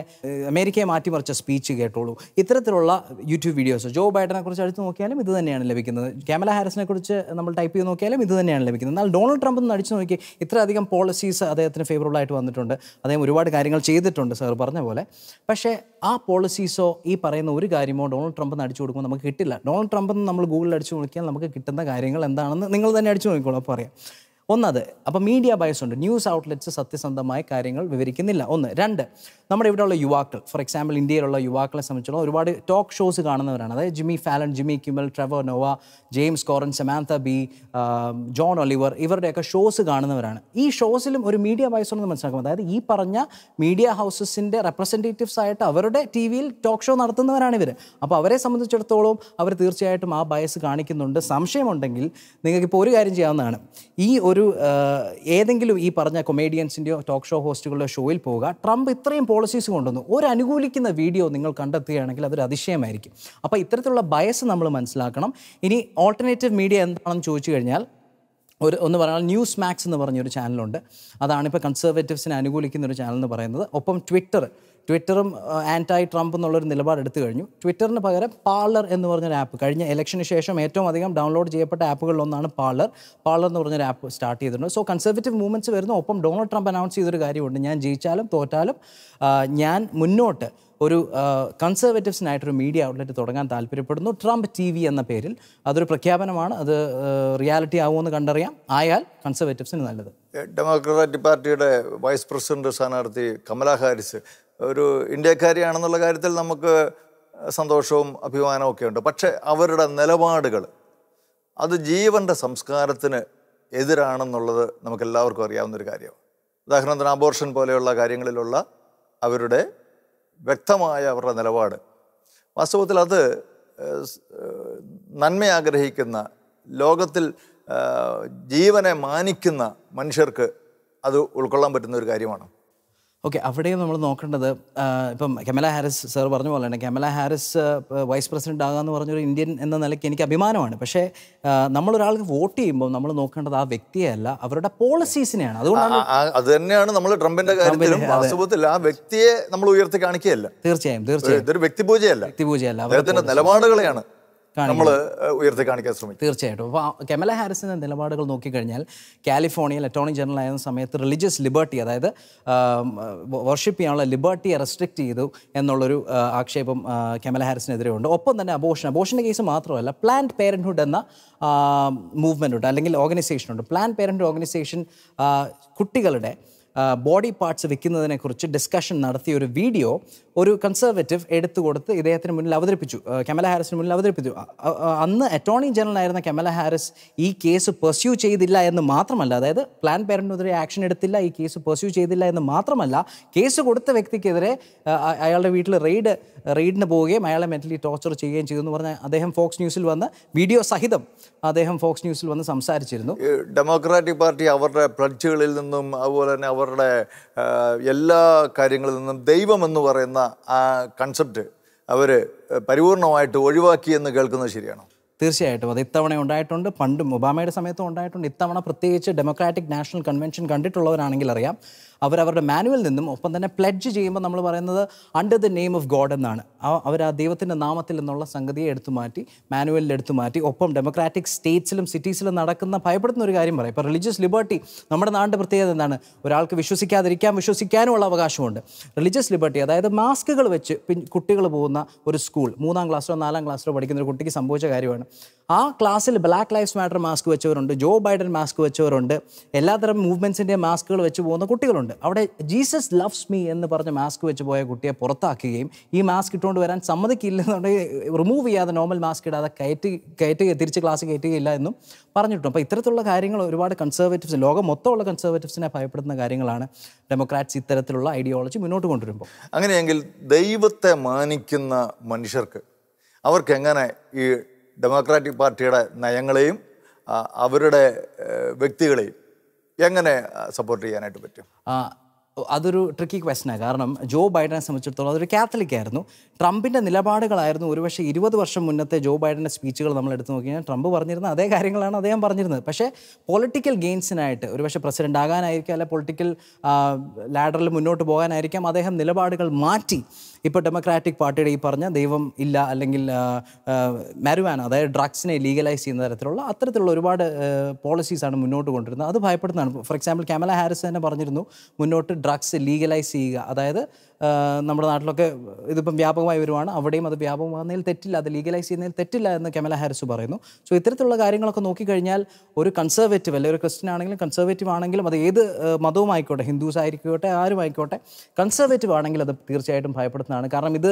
Speaker 2: അമേരിക്കയെ മാറ്റിമറിച്ച സ്പീച്ച് കേട്ടോളൂ ഇത്തരത്തിലുള്ള യൂട്യൂബ് വീഡിയോസ് ജോ ബൈഡനെ കുറിച്ച് അടുത്ത് നോക്കിയാലും ഇത് തന്നെയാണ് ലഭിക്കുന്നത് ക്യാമല ഹാരിസിനെ കുറിച്ച് നമ്മൾ ടൈപ്പ് ചെയ്ത് നോക്കിയാലും ഇത് തന്നെയാണ് ലഭിക്കുന്നത് എന്നാൽ ഡൊണാൾഡ് ട്രംപ് ഒന്ന് അടിച്ചു നോക്കി ഇത്രയധികം പോളിസീസ് അദ്ദേഹത്തിന് ഫേവറബിളായിട്ട് വന്നിട്ടുണ്ട് അദ്ദേഹം ഒരുപാട് കാര്യങ്ങൾ ചെയ്തിട്ടുണ്ട് സാർ പറഞ്ഞ പോലെ പക്ഷേ ആ പോളിസീസോ ഈ പറയുന്ന ഒരു കാര്യമോ ഡൊണാൾഡ് ട്രംപ് അടിച്ചു കൊടുക്കുമ്പോൾ നമുക്ക് കിട്ടില്ല ഡൊണാൾഡ് ട്രംപ് നമ്മൾ ഗൂഗിളിൽ അടിച്ചു നോക്കിയാൽ നമുക്ക് കിട്ടുന്ന കാര്യങ്ങൾ എന്താണെന്ന് നിങ്ങൾ തന്നെ തന്നെ അടിച്ചു നോക്കിക്കോളൂ അപ്പോൾ അറിയാം ഒന്നത് അപ്പോൾ മീഡിയ ബയസ് ഉണ്ട് ന്യൂസ് ഔട്ട്ലെറ്റ്സ് സത്യസന്ധമായ കാര്യങ്ങൾ വിവരിക്കുന്നില്ല ഒന്ന് രണ്ട് നമ്മുടെ ഇവിടെയുള്ള യുവാക്കൾ ഫോർ എക്സാമ്പിൾ ഇന്ത്യയിലുള്ള യുവാക്കളെ സംബന്ധിച്ചുള്ള ഒരുപാട് ടോക്ക് ഷോസ് കാണുന്നവരാണ് അതായത് Jimmy Fallon Jimmy Kimmel Trevor Noah James Corden Samantha Bee John Oliver ഇവരുടെയൊക്കെ ഷോസ് കാണുന്നവരാണ് ഈ ഷോസിലും ഒരു മീഡിയ ബയസ് ഉണ്ടെന്ന് മനസ്സിലാക്കും അതായത് ഈ പറഞ്ഞ മീഡിയ ഹൗസസിൻ്റെ റെപ്രസെൻറ്റേറ്റീവ്സ് ആയിട്ട് അവരുടെ ടി വിയിൽ ടോക്ക് ഷോ നടത്തുന്നവരാണ് ഇവർ അപ്പോൾ അവരെ സംബന്ധിച്ചിടത്തോളം അവർ തീർച്ചയായിട്ടും ആ ബയസ് കാണിക്കുന്നുണ്ട് സംശയമുണ്ടെങ്കിൽ നിങ്ങൾക്കിപ്പോൾ ഒരു കാര്യം ചെയ്യാവുന്നതാണ് ഈ ഒരു ഒരു ഏതെങ്കിലും ഈ പറഞ്ഞ കൊമേഡിയൻസിൻ്റെയോ ടോക്ക് ഷോ ഹോസ്റ്റുകളുടെ ഷോയിൽ പോവുക ട്രംപ് ഇത്രയും പോളിസീസ് കൊണ്ടുവന്നു ഒരു അനുകൂലിക്കുന്ന വീഡിയോ നിങ്ങൾ കണ്ടെത്തുകയാണെങ്കിൽ അതൊരു അതിശയമായിരിക്കും അപ്പോൾ ഇത്തരത്തിലുള്ള ബയസ് നമ്മൾ മനസ്സിലാക്കണം ഇനി ഓൾട്ടർനേറ്റീവ് മീഡിയ എന്താണെന്ന് ചോദിച്ചു കഴിഞ്ഞാൽ ഒരു ഒന്ന് പറഞ്ഞാൽ ന്യൂസ് മാക്സ് എന്ന് പറഞ്ഞൊരു ചാനലുണ്ട് അതാണിപ്പോൾ കൺസർവേറ്റീവ്സിനെ അനുകൂലിക്കുന്ന ഒരു ചാനൽ എന്ന് പറയുന്നത് ഒപ്പം ട്വിറ്റർ ട്വിറ്ററും ആൻറ്റായി ട്രംപ് എന്നുള്ളൊരു നിലപാട് എടുത്തു കഴിഞ്ഞു ട്വിറ്ററിന് പകരം പാർലർ എന്ന് പറഞ്ഞൊരു ആപ്പ് കഴിഞ്ഞ ഇലക്ഷന് ശേഷം ഏറ്റവും അധികം ഡൗൺലോഡ് ചെയ്യപ്പെട്ട ആപ്പുകളിലൊന്നാണ് പാർലർ പാർലർ എന്ന് പറഞ്ഞൊരു ആപ്പ് സ്റ്റാർട്ട് ചെയ്തിട്ടുണ്ട് സോ കൺസർവേറ്റീവ് മൂവ്മെൻറ്റ്സ് വരുന്നു ഒപ്പം ഡൊണാൾഡ് ട്രംപ് അനൗൺസ് ചെയ്തൊരു കാര്യമുണ്ട് ഞാൻ ജയിച്ചാലും തോറ്റാലും ഞാൻ മുന്നോട്ട് ഒരു കൺസർവേറ്റീവ്സിനായിട്ടൊരു മീഡിയ ഔട്ട്ലെറ്റ് തുടങ്ങാൻ താല്പര്യപ്പെടുന്നു ട്രംപ് ടി വി എന്ന പേരിൽ അതൊരു പ്രഖ്യാപനമാണ് അത് റിയാലിറ്റി ആകുമെന്ന് കണ്ടറിയാം ആയാൽ കൺസർവേറ്റീവ്സിന് നല്ലത്
Speaker 1: ഡെമോക്രാറ്റിക് പാർട്ടിയുടെ വൈസ് പ്രസിഡന്റ് സ്ഥാനാർത്ഥി കമലാ ഹാരിസ് ഒരു ഇന്ത്യക്കാരിയാണെന്നുള്ള കാര്യത്തിൽ നമുക്ക് സന്തോഷവും അഭിമാനവും ഒക്കെ ഉണ്ട് പക്ഷെ അവരുടെ നിലപാടുകൾ അത് ജീവൻ്റെ സംസ്കാരത്തിന് എതിരാണെന്നുള്ളത് നമുക്കെല്ലാവർക്കും അറിയാവുന്നൊരു കാര്യമാണ് ഉദാഹരണത്തിന് അബോർഷൻ പോലെയുള്ള കാര്യങ്ങളിലുള്ള അവരുടെ വ്യക്തമായ അവരുടെ നിലപാട് വാസ്തവത്തിൽ അത് നന്മ ആഗ്രഹിക്കുന്ന ലോകത്തിൽ ജീവനെ മാനിക്കുന്ന മനുഷ്യർക്ക് അത് ഉൾക്കൊള്ളാൻ പറ്റുന്ന ഒരു കാര്യമാണ്
Speaker 2: ഓക്കെ അവിടെയും നമ്മൾ നോക്കേണ്ടത് ഇപ്പം കെമല ഹാരിസ് സാർ പറഞ്ഞ പോലെ തന്നെ കെമല ഹാരിസ് വൈസ് പ്രസിഡന്റ് ആകാന്ന് പറഞ്ഞൊരു ഇന്ത്യൻ എന്ന നിലയ്ക്ക് എനിക്ക് അഭിമാനമാണ് പക്ഷേ നമ്മളൊരാൾക്ക് വോട്ട് ചെയ്യുമ്പോൾ നമ്മൾ നോക്കേണ്ടത് ആ വ്യക്തിയല്ല അവരുടെ പോളിസീസിനെയാണ് അതുകൊണ്ടാണ്
Speaker 1: അത് തന്നെയാണ് നമ്മൾ ട്രംപിന്റെ കാര്യത്തിലും ആ വ്യക്തിയെ നമ്മൾ ഉയർത്തി കാണിക്കുകയല്ല
Speaker 2: തീർച്ചയായും തീർച്ചയായും
Speaker 1: ഇതൊരു വ്യക്തിപൂജയല്ല വ്യക്തിപൂജയല്ല നിലപാടുകളെയാണ് നമ്മൾ ഉയർത്തി കാണിക്കാൻ
Speaker 2: ശ്രമിക്കും തീർച്ചയായിട്ടും അപ്പോൾ കെമല ഹാരിസിൻ്റെ നിലപാടുകൾ നോക്കിക്കഴിഞ്ഞാൽ കാലിഫോർണിയയിൽ അറ്റോർണി ജനറൽ ആയിരുന്ന സമയത്ത് റിലീജിയസ് ലിബർട്ടി അതായത് വർഷിപ്പ് ചെയ്യാനുള്ള ലിബർട്ടിയെ റെസ്ട്രിക്റ്റ് ചെയ്തു എന്നുള്ളൊരു ആക്ഷേപം കമല ഹാരിസിനെതിരെ ഉണ്ട് ഒപ്പം തന്നെ അബോഷൻ അബോഷൻ്റെ കേസ് മാത്രമല്ല പ്ലാൻഡ് പേരൻറ്ഹുഡ് എന്ന മൂവ്മെൻ്റ് ഉണ്ട് അല്ലെങ്കിൽ ഓർഗനൈസേഷൻ ഉണ്ട് പ്ലാൻ പേരൻറ്റ് ഓർഗനൈസേഷൻ കുട്ടികളുടെ ബോഡി പാർട്സ് വെക്കുന്നതിനെക്കുറിച്ച് ഡിസ്കഷൻ നടത്തിയ ഒരു വീഡിയോ ഒരു കൺസർവേറ്റീവ് എടുത്തു കൊടുത്ത് ഇദ്ദേഹത്തിന് മുന്നിൽ അവതരിപ്പിച്ചു കമല ഹാരിസിന് മുന്നിൽ അവതരിപ്പിച്ചു അന്ന് അറ്റോർണി ജനറൽ ആയിരുന്ന കമല ഹാരിസ് ഈ കേസ് പെർസ്യൂ ചെയ്തില്ല എന്ന് മാത്രമല്ല അതായത് പ്ലാൻ പേരൻറ്റിനെതിരെ ആക്ഷൻ എടുത്തില്ല ഈ കേസ് പെർസ്യൂ ചെയ്തില്ല എന്ന് മാത്രമല്ല കേസ് കൊടുത്ത വ്യക്തിക്കെതിരെ അയാളുടെ വീട്ടിൽ റെയ്ഡ് റെയ്ഡിന് പോവുകയും അയാളെ മെൻ്റലി ടോർച്ചർ ചെയ്യുകയും ചെയ്തു എന്ന് പറഞ്ഞാൽ അദ്ദേഹം ഫോക്സ് ന്യൂസിൽ വന്ന് വീഡിയോ സഹിതം അദ്ദേഹം ഫോക്സ് ന്യൂസിൽ വന്ന് സംസാരിച്ചിരുന്നു
Speaker 1: ഡെമോക്രാറ്റിക് പാർട്ടി അവരുടെ പ്ലഡ്ജുകളിൽ നിന്നും അതുപോലെ തന്നെ അവരുടെ എല്ലാ കാര്യങ്ങളിൽ നിന്നും ദൈവമെന്ന് പറയുന്ന ആ കൺസെപ്റ്റ് അവർ പരിപൂർണമായിട്ട് ഒഴിവാക്കി എന്ന് കേൾക്കുന്നത് ശരിയാണോ
Speaker 2: തീർച്ചയായിട്ടും അത് ഇത്തവണ ഉണ്ടായിട്ടുണ്ട് പണ്ടും ഒബാമയുടെ സമയത്തും ഉണ്ടായിട്ടുണ്ട് ഇത്തവണ പ്രത്യേകിച്ച് ഡെമോക്രാറ്റിക് നാഷണൽ കൺവെൻഷൻ കണ്ടിട്ടുള്ളവരാണെങ്കിൽ അറിയാം അവരവരുടെ മാനുവൽ നിന്നും ഒപ്പം തന്നെ പ്ലഡ്ജ് ചെയ്യുമ്പോൾ നമ്മൾ പറയുന്നത് under the name of God എന്നാണ് അവർ ആ ദൈവത്തിൻ്റെ നാമത്തിൽ എന്നുള്ള സംഗതിയെ എടുത്തു മാറ്റി മാനുവലിൽ എടുത്തു മാറ്റി ഒപ്പം ഡെമോക്രാറ്റിക് സ്റ്റേറ്റ്സിലും സിറ്റീസിലും നടക്കുന്ന ഭയപ്പെടുന്ന ഒരു കാര്യം പറയാം ഇപ്പോൾ റിലീജിയസ് ലിബർട്ടി നമ്മുടെ നാടിൻ്റെ പ്രത്യേകത എന്താണ് ഒരാൾക്ക് വിശ്വസിക്കാതിരിക്കാൻ വിശ്വസിക്കാനുമുള്ള അവകാശമുണ്ട് റിലീജിയസ് ലിബർട്ടി അതായത് മാസ്കുകൾ വെച്ച് കുട്ടികൾ പോകുന്ന ഒരു സ്കൂൾ മൂന്നാം ക്ലാസ്സിലോ നാലാം ക്ലാസ്സിലോ പഠിക്കുന്ന ഒരു കുട്ടിക്ക് സംഭവിച്ച കാര്യമാണ് ആ ക്ലാസ്സിൽ ബ്ലാക്ക് ലൈഫ്സ് മാറ്റർ മാസ്ക് വെച്ചവരുണ്ട് ജോ ബൈഡൻ മാസ്ക് വെച്ചവരുണ്ട് എല്ലാത്തരം മൂവ്മെൻറ്റ്സിൻ്റെ മാസ്കുകൾ വെച്ച് പോകുന്ന കുട്ടികളുണ്ട് ഉണ്ട് അവിടെ ജീസസ് ലവ്സ് മീ എന്ന് പറഞ്ഞ് മാസ്ക് വെച്ച് പോയ കുട്ടിയെ പുറത്താക്കുകയും ഈ മാസ്ക് ഇട്ടുകൊണ്ട് വരാൻ സമ്മതിക്കില്ലെന്നുണ്ടെങ്കിൽ റിമൂവ് ചെയ്യാതെ നോർമൽ മാസ്ക് ഇടാതെ കയറ്റി കയറ്റി തിരിച്ച് ക്ലാസ് കയറ്റുകയില്ല എന്നും പറഞ്ഞിട്ടു അപ്പോൾ ഇത്തരത്തിലുള്ള കാര്യങ്ങൾ ഒരുപാട് കൺസർവേറ്റീവ്സ് ലോകം മൊത്തമുള്ള കൺസർവേറ്റീവ്സിനെ ഭയപ്പെടുന്ന കാര്യങ്ങളാണ് ഡെമോക്രാറ്റ്സ് ഇത്തരത്തിലുള്ള ഐഡിയോളജി മുന്നോട്ട് കൊണ്ടുവരുമ്പോൾ അങ്ങനെയെങ്കിൽ ദൈവത്തെ
Speaker 1: മാനിക്കുന്ന മനുഷ്യർക്ക് അവർക്ക് എങ്ങനെ ഈ ഡെമോക്രാറ്റിക് പാർട്ടിയുടെ നയങ്ങളെയും അവരുടെ വ്യക്തികളെയും എങ്ങനെ സപ്പോർട്ട്
Speaker 2: ചെയ്യാനായിട്ട് പറ്റും അതൊരു ട്രിക്കി ക്വസ്റ്റനാണ് കാരണം ജോ ബൈഡനെ സംബന്ധിച്ചിടത്തോളം അതൊരു കാത്തലിക് ആയിരുന്നു ട്രംപിൻ്റെ നിലപാടുകളായിരുന്നു ഒരുപക്ഷെ ഇരുപത് വർഷം മുന്നത്തെ ജോ ബൈഡൻ്റെ സ്പീച്ചുകൾ നമ്മൾ എടുത്തു നോക്കിയാൽ ട്രംപ് പറഞ്ഞിരുന്ന അതേ കാര്യങ്ങളാണ് അദ്ദേഹം പറഞ്ഞിരുന്നത് പക്ഷേ പൊളിറ്റിക്കൽ ഗെയിൻസിനായിട്ട് ഒരുപക്ഷെ പ്രസിഡന്റ് ആകാനായിരിക്കും അല്ലെ പൊളിറ്റിക്കൽ ലാഡറിൽ മുന്നോട്ട് പോകാനായിരിക്കാം അദ്ദേഹം നിലപാടുകൾ മാറ്റി ഇപ്പോൾ ഡെമോക്രാറ്റിക് പാർട്ടിയുടെ ഈ പറഞ്ഞ ദൈവം ഇല്ല അല്ലെങ്കിൽ മരുവാന അതായത് ഡ്രഗ്സിനെ ലീഗലൈസ് ചെയ്യുന്ന തരത്തിലുള്ള അത്തരത്തിലുള്ള ഒരുപാട് പോളിസീസാണ് മുന്നോട്ട് കൊണ്ടുവരുന്നത് അത് ഭയപ്പെടുന്നതാണ് ഫോർ എക്സാമ്പിൾ കമല ഹാരിസ് തന്നെ പറഞ്ഞിരുന്നു മുന്നോട്ട് ഡ്രഗ്സ് ലീഗലൈസ് ചെയ്യുക അതായത് നമ്മുടെ നാട്ടിലൊക്കെ ഇതിപ്പം വ്യാപകമായി വരുവാണ് അവിടെയും അത് വ്യാപകമാകുന്നതിൽ തെറ്റില്ല അത് ലീഗലൈസ് ചെയ്യുന്നതിൽ തെറ്റില്ല എന്ന് കെമല ഹാരിസ് പറയുന്നു സോ ഇത്തരത്തിലുള്ള കാര്യങ്ങളൊക്കെ നോക്കിക്കഴിഞ്ഞാൽ ഒരു കൺസർവേറ്റീവ് അല്ലെങ്കിൽ ഒരു ക്രിസ്ത്യൻ ആണെങ്കിലും കൺസർവേറ്റീവ് ആണെങ്കിലും അത് ഏത് മതവും ആയിക്കോട്ടെ ഹിന്ദുസ് ആയിരിക്കോട്ടെ ആരും കൺസർവേറ്റീവ് ആണെങ്കിൽ അത് തീർച്ചയായിട്ടും ഭയപ്പെടുത്തുന്നതാണ് കാരണം ഇത്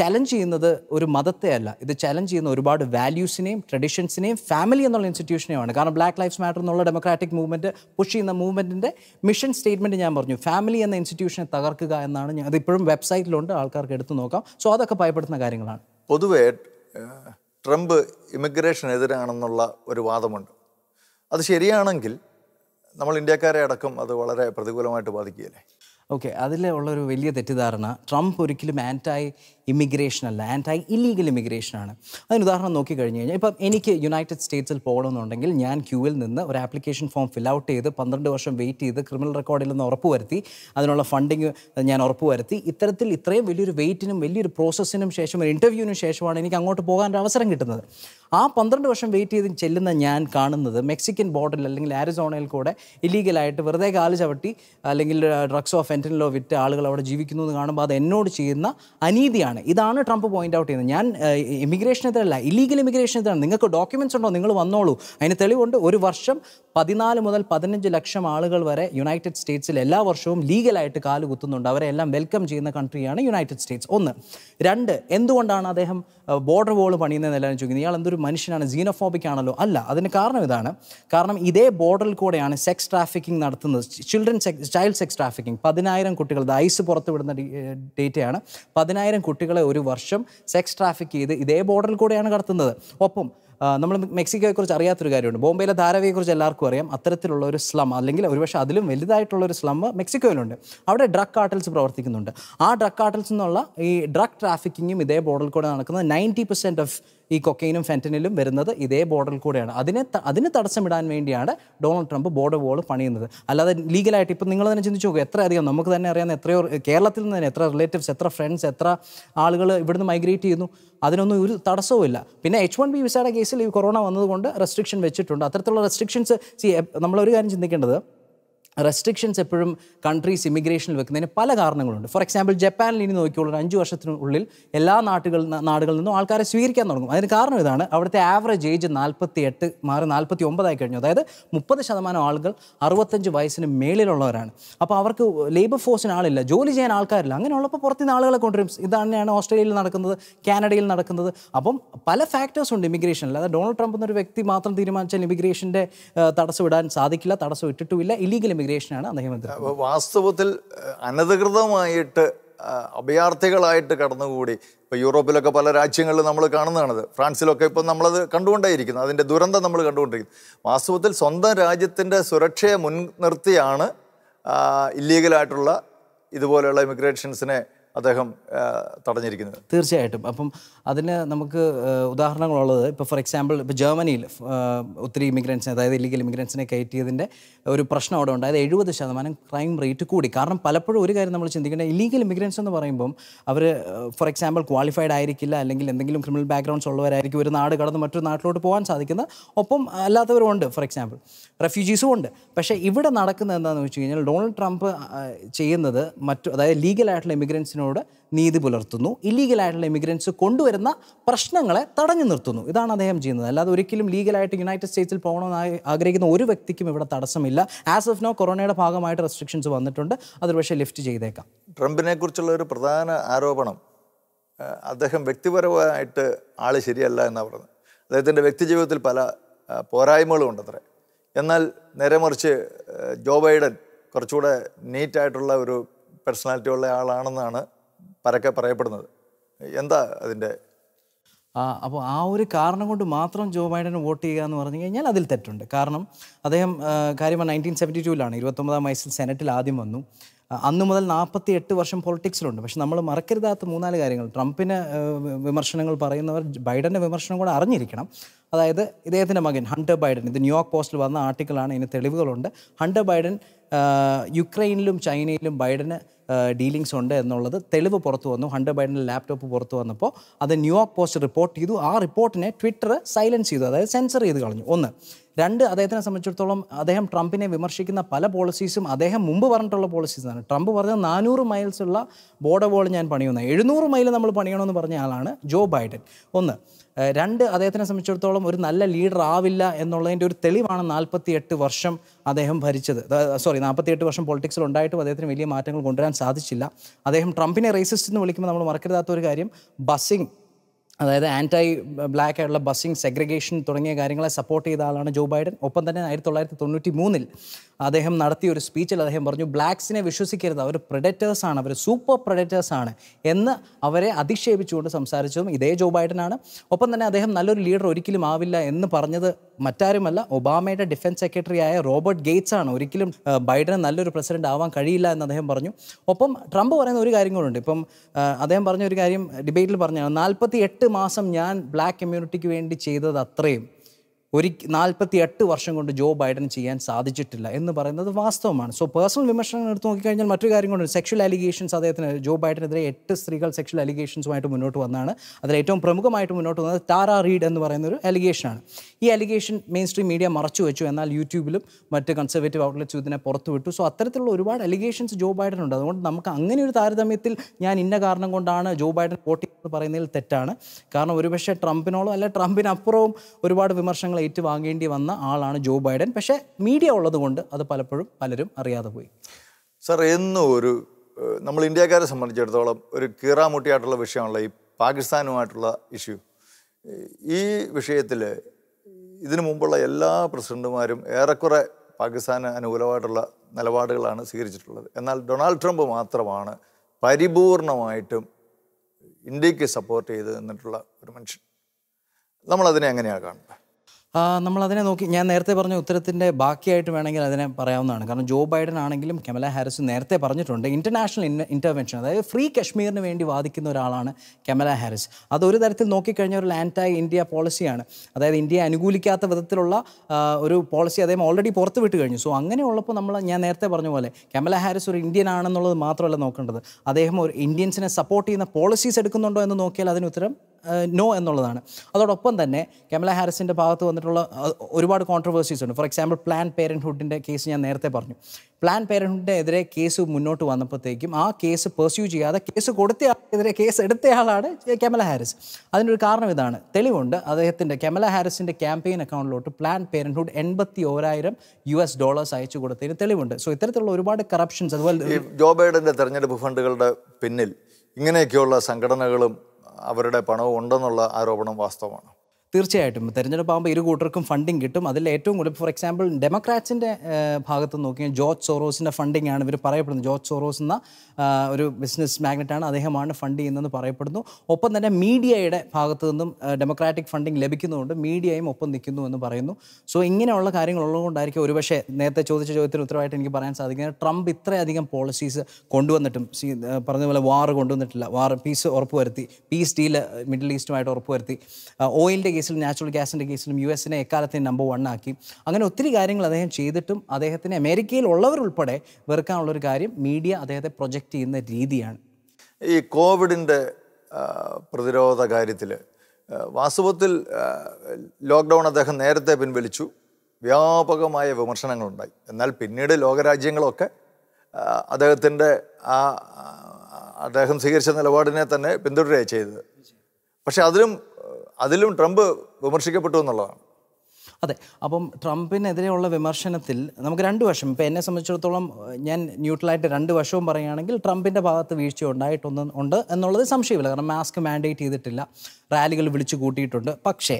Speaker 2: ചലഞ്ച് ചെയ്യുന്നത് ഒരു മതത്തെ അല്ല ഇത് ചലഞ്ച് ചെയ്യുന്ന ഒരുപാട് വാല്യൂസിനെയും ട്രഡീഷൻസിനെയും ഫാമിലി എന്നുള്ള ഇൻസ്റ്റിറ്റ്യൂഷനെയുമാണ് കാരണം ബ്ലാക്ക് ലൈഫ്സ് മാറ്റർ എന്നുള്ള ഡെമോക്രാറ്റിക് മൂവ്മെൻറ്റ് പുഷ് ചെയ്യുന്ന മൂവ്മെൻറ്റിൻ്റെ മിഷൻ സ്റ്റേറ്റ്മെൻറ്റ് ഞാൻ പറഞ്ഞു ഫാമിലി എന്ന ഇൻസ്റ്റിറ്റ്യൂഷനെ തകർക്കുക എന്നാണ് ഞാൻ അത് ഇപ്പോഴും വെബ്സൈറ്റിലുണ്ട് ആൾക്കാർക്ക് എടുത്തു നോക്കാം സോ അതൊക്കെ ഭയപ്പെടുത്തുന്ന കാര്യങ്ങളാണ്
Speaker 1: പൊതുവേ ട്രംപ് എതിരാണെന്നുള്ള ഒരു വാദമുണ്ട് അത് ശരിയാണെങ്കിൽ നമ്മൾ ഇന്ത്യക്കാരെ അടക്കം അത് വളരെ പ്രതികൂലമായിട്ട് ബാധിക്കുകയല്ലേ
Speaker 2: ഓക്കെ അതിലുള്ളൊരു വലിയ തെറ്റിദ്ധാരണ ട്രംപ് ഒരിക്കലും ആൻറ്റായി ഇമിഗ്രേഷൻ അല്ല ആൻറ്റൈ ഇല്ലീഗൽ ഇമിഗ്രേഷനാണ് അതിന് ഉദാഹരണം നോക്കി കഴിഞ്ഞ് കഴിഞ്ഞാൽ ഇപ്പം എനിക്ക് യുണൈറ്റഡ് സ്റ്റേറ്റ്സിൽ പോകണമെന്നുണ്ടെങ്കിൽ ഞാൻ ക്യൂവിൽ നിന്ന് ഒരു ആപ്ലിക്കേഷൻ ഫോം ഫിൽ ഔട്ട് ചെയ്ത് പന്ത്രണ്ട് വർഷം വെയിറ്റ് ചെയ്ത് ക്രിമിനൽ റെക്കോർഡിൽ നിന്ന് വരുത്തി അതിനുള്ള ഫണ്ടിങ് ഞാൻ ഉറപ്പ് വരുത്തി ഇത്തരത്തിൽ ഇത്രയും വലിയൊരു വെയിറ്റിനും വലിയൊരു പ്രോസസ്സിനും ശേഷം ഒരു ഇൻ്റർവ്യൂവിനും ശേഷമാണ് എനിക്ക് അങ്ങോട്ട് പോകാൻ അവസരം കിട്ടുന്നത് ആ പന്ത്രണ്ട് വർഷം വെയിറ്റ് ചെയ്ത് ചെല്ലുന്ന ഞാൻ കാണുന്നത് മെക്സിക്കൻ ബോർഡറിൽ അല്ലെങ്കിൽ ആരിസോണയിൽ കൂടെ ഇല്ലീഗലായിട്ട് വെറുതെ കാല് ചവിട്ടി അല്ലെങ്കിൽ ഓഫ് എൻറ്റിനിലോ വിറ്റ് ആളുകൾ അവിടെ ജീവിക്കുന്നു എന്ന് കാണുമ്പോൾ അത് എന്നോട് ചെയ്യുന്ന അനീതിയാണ് ആണ് ഇതാണ് ട്രംപ് പോയിന്റ് ഔട്ട് ചെയ്യുന്നത് ഞാൻ ഇമിഗ്രേഷൻ എതിരല്ല ഇലീഗൽ ഇമിഗ്രേഷൻ എതിരാണ് നിങ്ങൾക്ക് ഡോക്യുമെന്റ്സ് ഉണ്ടോ നിങ്ങൾ വന്നോളൂ അതിന് തെളിവുണ്ട് ഒരു വർഷം പതിനാല് മുതൽ പതിനഞ്ച് ലക്ഷം ആളുകൾ വരെ യുണൈറ്റഡ് സ്റ്റേറ്റ്സിൽ എല്ലാ വർഷവും ലീഗലായിട്ട് കാല് കുത്തുന്നുണ്ട് അവരെ എല്ലാം വെൽക്കം ചെയ്യുന്ന കൺട്രിയാണ് യുണൈറ്റഡ് സ്റ്റേറ്റ്സ് ഒന്ന് രണ്ട് എന്തുകൊണ്ടാണ് അദ്ദേഹം ബോർഡർ വോൾ പണിയുന്നത് എല്ലാവരും ചോദിക്കുന്നത് ഇയാൾ എന്തൊരു മനുഷ്യനാണ് ജീനോഫോബിക് ആണല്ലോ അല്ല അതിന് കാരണം ഇതാണ് കാരണം ഇതേ ബോർഡറിൽ കൂടെയാണ് സെക്സ് ട്രാഫിക്കിംഗ് നടത്തുന്നത് children sex child sex trafficking പതിനായിരം കുട്ടികൾ ഐസ് പുറത്തുവിടുന്ന ഡേറ്റയാണ് പതിനായിരം കുട്ടികൾ കുട്ടികളെ ഒരു വർഷം സെക്സ് ട്രാഫിക് ചെയ്ത് ഇതേ ബോർഡറിൽ കൂടെയാണ് കടത്തുന്നത് ഒപ്പം നമ്മൾ മെക്സിക്കോയെക്കുറിച്ച് അറിയാത്തൊരു കാര്യമുണ്ട് ബോംബെയിലെ ധാരാവിയെക്കുറിച്ച് എല്ലാവർക്കും അറിയാം അത്തരത്തിലുള്ള ഒരു സ്ലം അല്ലെങ്കിൽ ഒരുപക്ഷെ അതിലും വലുതായിട്ടുള്ള ഒരു സ്ലം മെക്സിക്കോയിലുണ്ട് അവിടെ ഡ്രഗ് കാർട്ടൽസ് പ്രവർത്തിക്കുന്നുണ്ട് ആ ഡ്രഗ് കാർട്ടൽസ് എന്നുള്ള ഈ ഡ്രഗ് ട്രാഫിക്കിങ്ങും ഇതേ ബോർഡറിൽ കൂടെ നടക്കുന്നത് നയൻറ്റി പെർസെൻറ്റ് ഓഫ് ഈ കൊക്കൈനും ഫെൻറ്റനിലും വരുന്നത് ഇതേ ബോർഡറിൽ കൂടെയാണ് അതിനെ അതിന് തടസ്സമിടാൻ വേണ്ടിയാണ് ഡൊണാൾഡ് ട്രംപ് ബോർഡർ വോൾ പണിയുന്നത് അല്ലാതെ ലീഗലായിട്ട് ഇപ്പം നിങ്ങൾ തന്നെ ചിന്തിച്ചു നോക്കുക എത്ര അധികം നമുക്ക് തന്നെ അറിയാവുന്ന എത്രയോ കേരളത്തിൽ നിന്ന് തന്നെ എത്ര റിലേറ്റീവ്സ് എത്ര ഫ്രണ്ട്സ് എത്ര ആളുകൾ ഇവിടുന്ന് മൈഗ്രേറ്റ് ചെയ്യുന്നു അതിനൊന്നും ഒരു തടസ്സവുമില്ല പിന്നെ എച്ച് വൺ ബി വിസയുടെ കേസിൽ ഈ കൊറോണ വന്നതുകൊണ്ട് റെസ്ട്രിക്ഷൻ വെച്ചിട്ടുണ്ട് അത്തരത്തിലുള്ള റെസ്ട്രിക്ഷൻസ് സി നമ്മളൊരു കാര്യം ചിന്തിക്കേണ്ടത് റെസ്ട്രിക്ഷൻസ് എപ്പോഴും കൺട്രീസ് ഇമിഗ്രേഷനിൽ വെക്കുന്നതിന് പല കാരണങ്ങളുണ്ട് ഫോർ എക്സാമ്പിൾ ജപ്പാനിൽ ഇനി നോക്കിയുള്ള അഞ്ച് വർഷത്തിനുള്ളിൽ എല്ലാ നാട്ടുകൾ നാടുകളിൽ നിന്നും ആൾക്കാരെ സ്വീകരിക്കാൻ തുടങ്ങും അതിന് കാരണം ഇതാണ് അവിടുത്തെ ആവറേജ് ഏജ് നാൽപ്പത്തി എട്ട് മാറി നാൽപ്പത്തി ഒമ്പതായി കഴിഞ്ഞു അതായത് മുപ്പത് ശതമാനം ആളുകൾ അറുപത്തഞ്ച് വയസ്സിന് മേളിലുള്ളവരാണ് അപ്പോൾ അവർക്ക് ലേബർ ഫോഴ്സിന് ആളില്ല ജോലി ചെയ്യാൻ ആൾക്കാരില്ല അങ്ങനെയുള്ളപ്പോൾ നിന്ന് ആളുകളെ കൊണ്ടുവരും ഇതന്നെയാണ് ഓസ്ട്രേലിയയിൽ നടക്കുന്നത് കാനഡയിൽ നടക്കുന്നത് അപ്പം പല ഫാക്ടേഴ്സ് ഉണ്ട് ഇമിഗ്രേഷനിൽ അതായത് ഡൊണാൾഡ് ട്രംപ് എന്നൊരു വ്യക്തി മാത്രം തീരുമാനിച്ചാൽ ഇമിഗ്രേഷൻ്റെ തടസ്സം ഇടാൻ സാധിക്കില്ല തടസ്സം ഇട്ടിട്ടുമില്ല ഇല്ലീഗൽ ഇമിഗ്രേഷനാണ് അദ്ദേഹം
Speaker 1: വാസ്തവത്തിൽ അനധികൃതമായിട്ട് അഭയാർത്ഥികളായിട്ട് കടന്നുകൂടി ഇപ്പോൾ യൂറോപ്പിലൊക്കെ പല രാജ്യങ്ങളിലും നമ്മൾ കാണുന്നതാണത് ഫ്രാൻസിലൊക്കെ ഇപ്പം നമ്മളത് കണ്ടുകൊണ്ടേയിരിക്കുന്നു അതിൻ്റെ ദുരന്തം നമ്മൾ കണ്ടുകൊണ്ടിരിക്കുന്നു വാസ്തവത്തിൽ സ്വന്തം രാജ്യത്തിൻ്റെ സുരക്ഷയെ മുൻനിർത്തിയാണ് ഇല്ലീഗലായിട്ടുള്ള ഇതുപോലെയുള്ള ഇമിഗ്രേഷൻസിനെ അദ്ദേഹം തടഞ്ഞിരിക്കുന്നത്
Speaker 2: തീർച്ചയായിട്ടും അപ്പം അതിന് നമുക്ക് ഉദാഹരണങ്ങളുള്ളത് ഇപ്പോൾ ഫോർ എക്സാമ്പിൾ ഇപ്പോൾ ജർമ്മനിയിൽ ഒത്തിരി ഇമിഗ്രൻസിനെ അതായത് ഇല്ലീഗൽ ഇമിഗ്രൻസിനെ കയറ്റിയതിൻ്റെ ഒരു പ്രശ്നം അവിടെ അതായത് എഴുപത് ശതമാനം ക്രൈം റേറ്റ് കൂടി കാരണം പലപ്പോഴും ഒരു കാര്യം നമ്മൾ ചിന്തിക്കേണ്ട ഇല്ലീഗൽ ഇമിഗ്രൻസ് എന്ന് പറയുമ്പം അവർ ഫോർ എക്സാമ്പിൾ ക്വാളിഫൈഡ് ആയിരിക്കില്ല അല്ലെങ്കിൽ എന്തെങ്കിലും ക്രിമിനൽ ബാക്ക്ഗ്രൗണ്ട്സ് ഉള്ളവരായിരിക്കും ഒരു നാട് കടന്ന് മറ്റൊരു നാട്ടിലോട്ട് പോകാൻ സാധിക്കുന്നത് ഒപ്പം അല്ലാത്തവരും ഉണ്ട് ഫോർ എക്സാമ്പിൾ റെഫ്യൂജീസും ഉണ്ട് പക്ഷേ ഇവിടെ നടക്കുന്നത് എന്താണെന്ന് വെച്ച് കഴിഞ്ഞാൽ ഡൊണാൾഡ് ട്രംപ് ചെയ്യുന്നത് മറ്റു അതായത് ലീഗലായിട്ടുള്ള ഇമിഗ്രൻസിനോട് നീതി പുലർത്തുന്നു ഇല്ലീഗലായിട്ടുള്ള ഇമിഗ്രൻസ് കൊണ്ടുവരുന്ന പ്രശ്നങ്ങളെ തടഞ്ഞു നിർത്തുന്നു ഇതാണ് അദ്ദേഹം ചെയ്യുന്നത് അല്ലാതെ ഒരിക്കലും ലീഗലായിട്ട് യുണൈറ്റഡ് സ്റ്റേറ്റ്സിൽ പോകണമെന്ന് ആഗ്രഹിക്കുന്ന ഒരു വ്യക്തിക്കും ഇവിടെ തടസ്സമില്ല ആസ് ഓഫ് നോ കൊറോണയുടെ ഭാഗമായിട്ട് റെസ്ട്രിക്ഷൻസ് വന്നിട്ടുണ്ട് അത് പക്ഷേ ലിഫ്റ്റ് ചെയ്തേക്കാം
Speaker 1: ട്രംപിനെ കുറിച്ചുള്ള ഒരു പ്രധാന ആരോപണം അദ്ദേഹം വ്യക്തിപരമായിട്ട് ആൾ ശരിയല്ല എന്നാണ് പറഞ്ഞത് അദ്ദേഹത്തിൻ്റെ വ്യക്തിജീവിതത്തിൽ പല പോരായ്മകളും ഉണ്ടത്രേ എന്നാൽ നേരെ മറിച്ച് ജോ ബൈഡൻ കുറച്ചുകൂടെ നീറ്റായിട്ടുള്ള ഒരു പേഴ്സണാലിറ്റി ഉള്ള ആളാണെന്നാണ് പരക്കെ പറയപ്പെടുന്നത് എന്താ അതിൻ്റെ
Speaker 2: ആ അപ്പോൾ ആ ഒരു കാരണം കൊണ്ട് മാത്രം ജോ ബൈഡന് വോട്ട് ചെയ്യുക എന്ന് പറഞ്ഞു കഴിഞ്ഞാൽ അതിൽ തെറ്റുണ്ട് കാരണം അദ്ദേഹം കാര്യമാണ് നയൻറ്റീൻ സെവൻറ്റി ടുവിലാണ് ഇരുപത്തൊമ്പതാം വയസ്സിൽ സെനറ്റിൽ ആദ്യം വന്നു അന്ന് മുതൽ നാൽപ്പത്തി എട്ട് വർഷം പൊളിറ്റിക്സിലുണ്ട് പക്ഷെ നമ്മൾ മറക്കരുതാത്ത മൂന്നാല് കാര്യങ്ങൾ ട്രംപിന് വിമർശനങ്ങൾ പറയുന്നവർ ബൈഡൻ്റെ വിമർശനം കൂടെ അറിഞ്ഞിരിക്കണം അതായത് ഇദ്ദേഹത്തിൻ്റെ മകൻ ഹണ്ടർ ബൈഡൻ ഇത് ന്യൂയോർക്ക് പോസ്റ്റിൽ വന്ന ആർട്ടിക്കിളാണ് ഇതിന് തെളിവുകളുണ്ട് ഹണ്ടർ ബൈഡൻ യുക്രൈനിലും ചൈനയിലും ബൈഡന് ഡീലിങ്സ് ഉണ്ട് എന്നുള്ളത് തെളിവ് പുറത്തു വന്നു ഹണ്ടർ ബൈഡൻ്റെ ലാപ്ടോപ്പ് പുറത്തു വന്നപ്പോൾ അത് ന്യൂയോർക്ക് പോസ്റ്റ് റിപ്പോർട്ട് ചെയ്തു ആ റിപ്പോർട്ടിനെ ട്വിറ്റർ സൈലൻസ് ചെയ്തു അതായത് സെൻസർ ചെയ്ത് കളഞ്ഞു ഒന്ന് രണ്ട് അദ്ദേഹത്തിനെ സംബന്ധിച്ചിടത്തോളം അദ്ദേഹം ട്രംപിനെ വിമർശിക്കുന്ന പല പോളിസീസും അദ്ദേഹം മുമ്പ് പറഞ്ഞിട്ടുള്ള പോളിസീസാണ് ട്രംപ് പറഞ്ഞ നാനൂറ് മൈൽസ് ഉള്ള ബോർഡർ വോൾ ഞാൻ പണിയുന്ന എഴുന്നൂറ് മൈൽ നമ്മൾ പണിയണമെന്ന് പറഞ്ഞ ആളാണ് ജോ ബൈഡൻ ഒന്ന് രണ്ട് അദ്ദേഹത്തിനെ സംബന്ധിച്ചിടത്തോളം ഒരു നല്ല ലീഡർ ആവില്ല എന്നുള്ളതിൻ്റെ ഒരു തെളിവാണ് നാൽപ്പത്തി എട്ട് വർഷം അദ്ദേഹം ഭരിച്ചത് സോറി എട്ട് വർഷം പൊളിറ്റിക്സിൽ ഉണ്ടായിട്ടും അദ്ദേഹത്തിന് വലിയ മാറ്റങ്ങൾ കൊണ്ടുവരാൻ സാധിച്ചില്ല അദ്ദേഹം ട്രംപിനെ റേസിസ്റ്റ് എന്ന് വിളിക്കുമ്പോൾ നമ്മൾ മറക്കരുതാത്ത ഒരു കാര്യം ബസ്സിംഗ് അതായത് ആൻറ്റൈ ബ്ലാക്ക് ആയിട്ടുള്ള ബസ്സിങ് സെഗ്രിഗേഷൻ തുടങ്ങിയ കാര്യങ്ങളെ സപ്പോർട്ട് ചെയ്ത ആളാണ് ജോ ബൈഡൻ ഒപ്പം തന്നെ ആയിരത്തി തൊള്ളായിരത്തി തൊണ്ണൂറ്റി മൂന്നിൽ അദ്ദേഹം നടത്തിയ ഒരു സ്പീച്ചിൽ അദ്ദേഹം പറഞ്ഞു ബ്ലാക്സിനെ വിശ്വസിക്കരുത് അവർ പ്രൊഡക്റ്റേഴ്സാണ് അവർ സൂപ്പർ പ്രൊഡക്റ്റേഴ്സാണ് എന്ന് അവരെ അധിക്ഷേപിച്ചുകൊണ്ട് സംസാരിച്ചതും ഇതേ ജോ ബൈഡനാണ് ഒപ്പം തന്നെ അദ്ദേഹം നല്ലൊരു ലീഡർ ഒരിക്കലും ആവില്ല എന്ന് പറഞ്ഞത് മറ്റാരുമല്ല ഒബാമയുടെ ഡിഫൻസ് സെക്രട്ടറി ആയ റോബർട്ട് ഗേറ്റ്സ് ആണ് ഒരിക്കലും ബൈഡന് നല്ലൊരു പ്രസിഡന്റ് ആവാൻ കഴിയില്ല എന്ന് അദ്ദേഹം പറഞ്ഞു ഒപ്പം ട്രംപ് പറയുന്ന ഒരു കാര്യം ഉണ്ട് ഇപ്പം അദ്ദേഹം പറഞ്ഞ ഒരു കാര്യം ഡിബേറ്റിൽ പറഞ്ഞാണ് നാൽപ്പത്തി എട്ട് മാസം ഞാൻ ബ്ലാക്ക് കമ്മ്യൂണിറ്റിക്ക് വേണ്ടി ചെയ്തത് അത്രയും ഒരു നാൽപ്പത്തി എട്ട് വർഷം കൊണ്ട് ജോ ബൈഡൻ ചെയ്യാൻ സാധിച്ചിട്ടില്ല എന്ന് പറയുന്നത് വാസ്തവമാണ് സോ പേഴ്സണൽ വിമർശനം എടുത്ത് നോക്കിക്കഴിഞ്ഞാൽ മറ്റൊരു കാര്യം കൊണ്ട് സെക്ഷൽ അലിഗേഷൻസ് അദ്ദേഹത്തിന് ജോ ബൈഡനെതിരെ എട്ട് സ്ത്രീകൾ സെക്ഷൽ അലിഗേഷൻസുമായിട്ട് മുന്നോട്ട് വന്നാണ് അതിൽ ഏറ്റവും പ്രമുഖമായിട്ട് മുന്നോട്ട് വന്നത് ടാര റീഡ് എന്ന് പറയുന്ന ഒരു അലിഗേഷനാണ് ഈ അലിഗേഷൻ മെയിൻ സ്ട്രീം മീഡിയ മറച്ചു വെച്ചു എന്നാൽ യൂട്യൂബിലും മറ്റ് കൺസർവേറ്റീവ് ഔട്ട്ലെറ്റ്സും ഇതിനെ പുറത്തു വിട്ടു സോ അത്തരത്തിലുള്ള ഒരുപാട് അലിഗേഷൻസ് ജോ ബൈഡൻ ഉണ്ട് അതുകൊണ്ട് നമുക്ക് അങ്ങനെ ഒരു താരതമ്യത്തിൽ ഞാൻ ഇന്ന കാരണം കൊണ്ടാണ് ജോ ബൈഡൻ പോട്ടി എന്ന് പറയുന്നതിൽ തെറ്റാണ് കാരണം ഒരുപക്ഷെ ട്രംപിനോളോ അല്ലെ ട്രംപിനപ്പുറവും ഒരുപാട് വിമർശനങ്ങൾ വാങ്ങേണ്ടി വന്ന ആളാണ് ജോ ബൈഡൻ പക്ഷേ മീഡിയ ഉള്ളതുകൊണ്ട് അത് പലപ്പോഴും പലരും അറിയാതെ പോയി
Speaker 1: സാർ എന്നും ഒരു നമ്മൾ ഇന്ത്യക്കാരെ സംബന്ധിച്ചിടത്തോളം ഒരു കീറാമുട്ടിയായിട്ടുള്ള വിഷയമുള്ള ഈ പാകിസ്ഥാനുമായിട്ടുള്ള ഇഷ്യൂ ഈ വിഷയത്തിൽ ഇതിനു മുമ്പുള്ള എല്ലാ പ്രസിഡന്റുമാരും ഏറെക്കുറെ പാകിസ്ഥാന് അനുകൂലമായിട്ടുള്ള നിലപാടുകളാണ് സ്വീകരിച്ചിട്ടുള്ളത് എന്നാൽ ഡൊണാൾഡ് ട്രംപ് മാത്രമാണ് പരിപൂർണമായിട്ടും ഇന്ത്യക്ക് സപ്പോർട്ട് ചെയ്ത് നിന്നിട്ടുള്ള ഒരു മനുഷ്യൻ നമ്മളതിനെ എങ്ങനെയാണ് കാണുന്നത്
Speaker 2: നമ്മൾ അതിനെ നോക്കി ഞാൻ നേരത്തെ പറഞ്ഞ ഉത്തരത്തിൻ്റെ ബാക്കിയായിട്ട് വേണമെങ്കിൽ അതിനെ പറയാവുന്നതാണ് കാരണം ജോ ബൈഡൻ ആണെങ്കിലും കെമല ഹാരിസ് നേരത്തെ പറഞ്ഞിട്ടുണ്ട് ഇൻ്റർനാഷണൽ ഇൻ്റർവെൻഷൻ അതായത് ഫ്രീ കശ്മീരിന് വേണ്ടി വാദിക്കുന്ന ഒരാളാണ് കെമല ഹാരിസ് അത് ഒരു തരത്തിൽ നോക്കിക്കഴിഞ്ഞ ഒരു ആൻറ്റി ഇന്ത്യ പോളിസിയാണ് അതായത് ഇന്ത്യയെ അനുകൂലിക്കാത്ത വിധത്തിലുള്ള ഒരു പോളിസി അദ്ദേഹം ഓൾറെഡി പുറത്ത് വിട്ട് കഴിഞ്ഞു സോ അങ്ങനെ ഉള്ളപ്പോൾ നമ്മൾ ഞാൻ നേരത്തെ പറഞ്ഞ പോലെ കെമല ഹാരിസ് ഒരു ഇന്ത്യൻ ആണെന്നുള്ളത് മാത്രമല്ല നോക്കേണ്ടത് അദ്ദേഹം ഒരു ഇന്ത്യൻസിനെ സപ്പോർട്ട് ചെയ്യുന്ന പോളിസീസ് എടുക്കുന്നുണ്ടോ എന്ന് നോക്കിയാൽ അതിന് ഉത്തരം നോ എന്നുള്ളതാണ് അതോടൊപ്പം തന്നെ കമല ഹാരിസിൻ്റെ ഭാഗത്ത് വന്നിട്ടുള്ള ഒരുപാട് കോൺട്രവേഴ്സീസ് ഉണ്ട് ഫോർ എക്സാമ്പിൾ പ്ലാൻ പേരൻഹുഡിൻ്റെ കേസ് ഞാൻ നേരത്തെ പറഞ്ഞു പ്ലാൻ എതിരെ കേസ് മുന്നോട്ട് വന്നപ്പോഴത്തേക്കും ആ കേസ് പെർസ്യൂ ചെയ്യാതെ കേസ് ആൾക്കെതിരെ കേസ് എടുത്തയാളാണ് കമല ഹാരിസ് അതിനൊരു കാരണം ഇതാണ് തെളിവുണ്ട് അദ്ദേഹത്തിൻ്റെ കമല ഹാരിസിൻ്റെ ക്യാമ്പയിൻ അക്കൗണ്ടിലോട്ട് പ്ലാൻ പേരൻഹുഡ് എൺപത്തി ഓരായിരം യു എസ് ഡോളേഴ്സ് അയച്ചു കൊടുത്തതിന് തെളിവുണ്ട് സോ ഇത്തരത്തിലുള്ള ഒരുപാട് കറപ്ഷൻസ് അതുപോലെ
Speaker 1: ജോ ബൈഡൻ്റെ തെരഞ്ഞെടുപ്പ് ഫണ്ടുകളുടെ പിന്നിൽ ഇങ്ങനെയൊക്കെയുള്ള സംഘടനകളും അവരുടെ പണവും ഉണ്ടെന്നുള്ള ആരോപണം വാസ്തവമാണ്
Speaker 2: തീർച്ചയായിട്ടും തെരഞ്ഞെടുപ്പാകുമ്പോൾ ഇരു കൂട്ടർക്കും ഫണ്ടിങ് കിട്ടും അതിൽ ഏറ്റവും കൂടുതൽ ഫോർ എക്സാമ്പിൾ ഡെമോക്രാറ്റ്സിൻ്റെ ഭാഗത്ത് നോക്കിയാൽ ജോർജ് സോറോസിൻ്റെ ഫണ്ടിങ് ആണ് ഇവർ പറയപ്പെടുന്നത് ജോർജ് സോറോസ് എന്ന ഒരു ബിസിനസ് മാഗ്നറ്റാണ് അദ്ദേഹമാണ് ഫണ്ട് ചെയ്യുന്നതെന്ന് പറയപ്പെടുന്നു ഒപ്പം തന്നെ മീഡിയയുടെ ഭാഗത്തു നിന്നും ഡെമോക്രാറ്റിക് ഫണ്ടിങ് ലഭിക്കുന്നതുകൊണ്ട് മീഡിയയും ഒപ്പം നിൽക്കുന്നു എന്ന് പറയുന്നു സോ ഇങ്ങനെയുള്ള കാര്യങ്ങളുള്ളതുകൊണ്ടായിരിക്കും ഒരുപക്ഷെ നേരത്തെ ചോദിച്ച ചോദ്യത്തിന് ഉത്തരവായിട്ട് എനിക്ക് പറയാൻ സാധിക്കുന്നത് ട്രംപ് ഇത്രയധികം പോളിസീസ് കൊണ്ടുവന്നിട്ടും പറഞ്ഞതുപോലെ വാർ കൊണ്ടുവന്നിട്ടില്ല വാർ പീസ് ഉറപ്പുവരുത്തി പീസ് ഡീല് മിഡിൽ ഈസ്റ്റുമായിട്ട് ഉറപ്പുവരുത്തി ഓയിലിൻ്റെ കേസിലും നാച്ചുറൽ ഗ്യാസിൻ്റെ കേസിലും യു എസിനെ എക്കാലത്തെ നമ്പർ വൺ ആക്കി അങ്ങനെ ഒത്തിരി കാര്യങ്ങൾ അദ്ദേഹം ചെയ്തിട്ടും അദ്ദേഹത്തിന് അമേരിക്കയിൽ ഉള്ളവരുൾപ്പെടെ വെറുക്കാനുള്ളൊരു കാര്യം മീഡിയ അദ്ദേഹത്തെ പ്രൊജക്റ്റ് ചെയ്യുന്ന രീതിയാണ്
Speaker 1: ഈ കോവിഡിൻ്റെ പ്രതിരോധ കാര്യത്തിൽ വാസ്തവത്തിൽ ലോക്ക്ഡൗൺ അദ്ദേഹം നേരത്തെ പിൻവലിച്ചു വ്യാപകമായ വിമർശനങ്ങളുണ്ടായി എന്നാൽ പിന്നീട് ലോകരാജ്യങ്ങളൊക്കെ അദ്ദേഹത്തിൻ്റെ ആ അദ്ദേഹം സ്വീകരിച്ച നിലപാടിനെ തന്നെ പിന്തുടരുകയാണ് ചെയ്തത് പക്ഷേ അതിലും അതിലും ട്രംപ് വിമർശിക്കപ്പെട്ടു എന്നുള്ളതാണ്
Speaker 2: അതെ അപ്പം ട്രംപിനെതിരെയുള്ള വിമർശനത്തിൽ നമുക്ക് രണ്ട് വശം ഇപ്പം എന്നെ സംബന്ധിച്ചിടത്തോളം ഞാൻ ന്യൂട്രലായിട്ട് രണ്ട് വശവും പറയുകയാണെങ്കിൽ ട്രംപിൻ്റെ ഭാഗത്ത് വീഴ്ച ഉണ്ടായിട്ടൊന്നും ഉണ്ട് എന്നുള്ളത് സംശയമില്ല കാരണം മാസ്ക് മാൻഡേറ്റ് ചെയ്തിട്ടില്ല റാലികൾ വിളിച്ചു കൂട്ടിയിട്ടുണ്ട് പക്ഷേ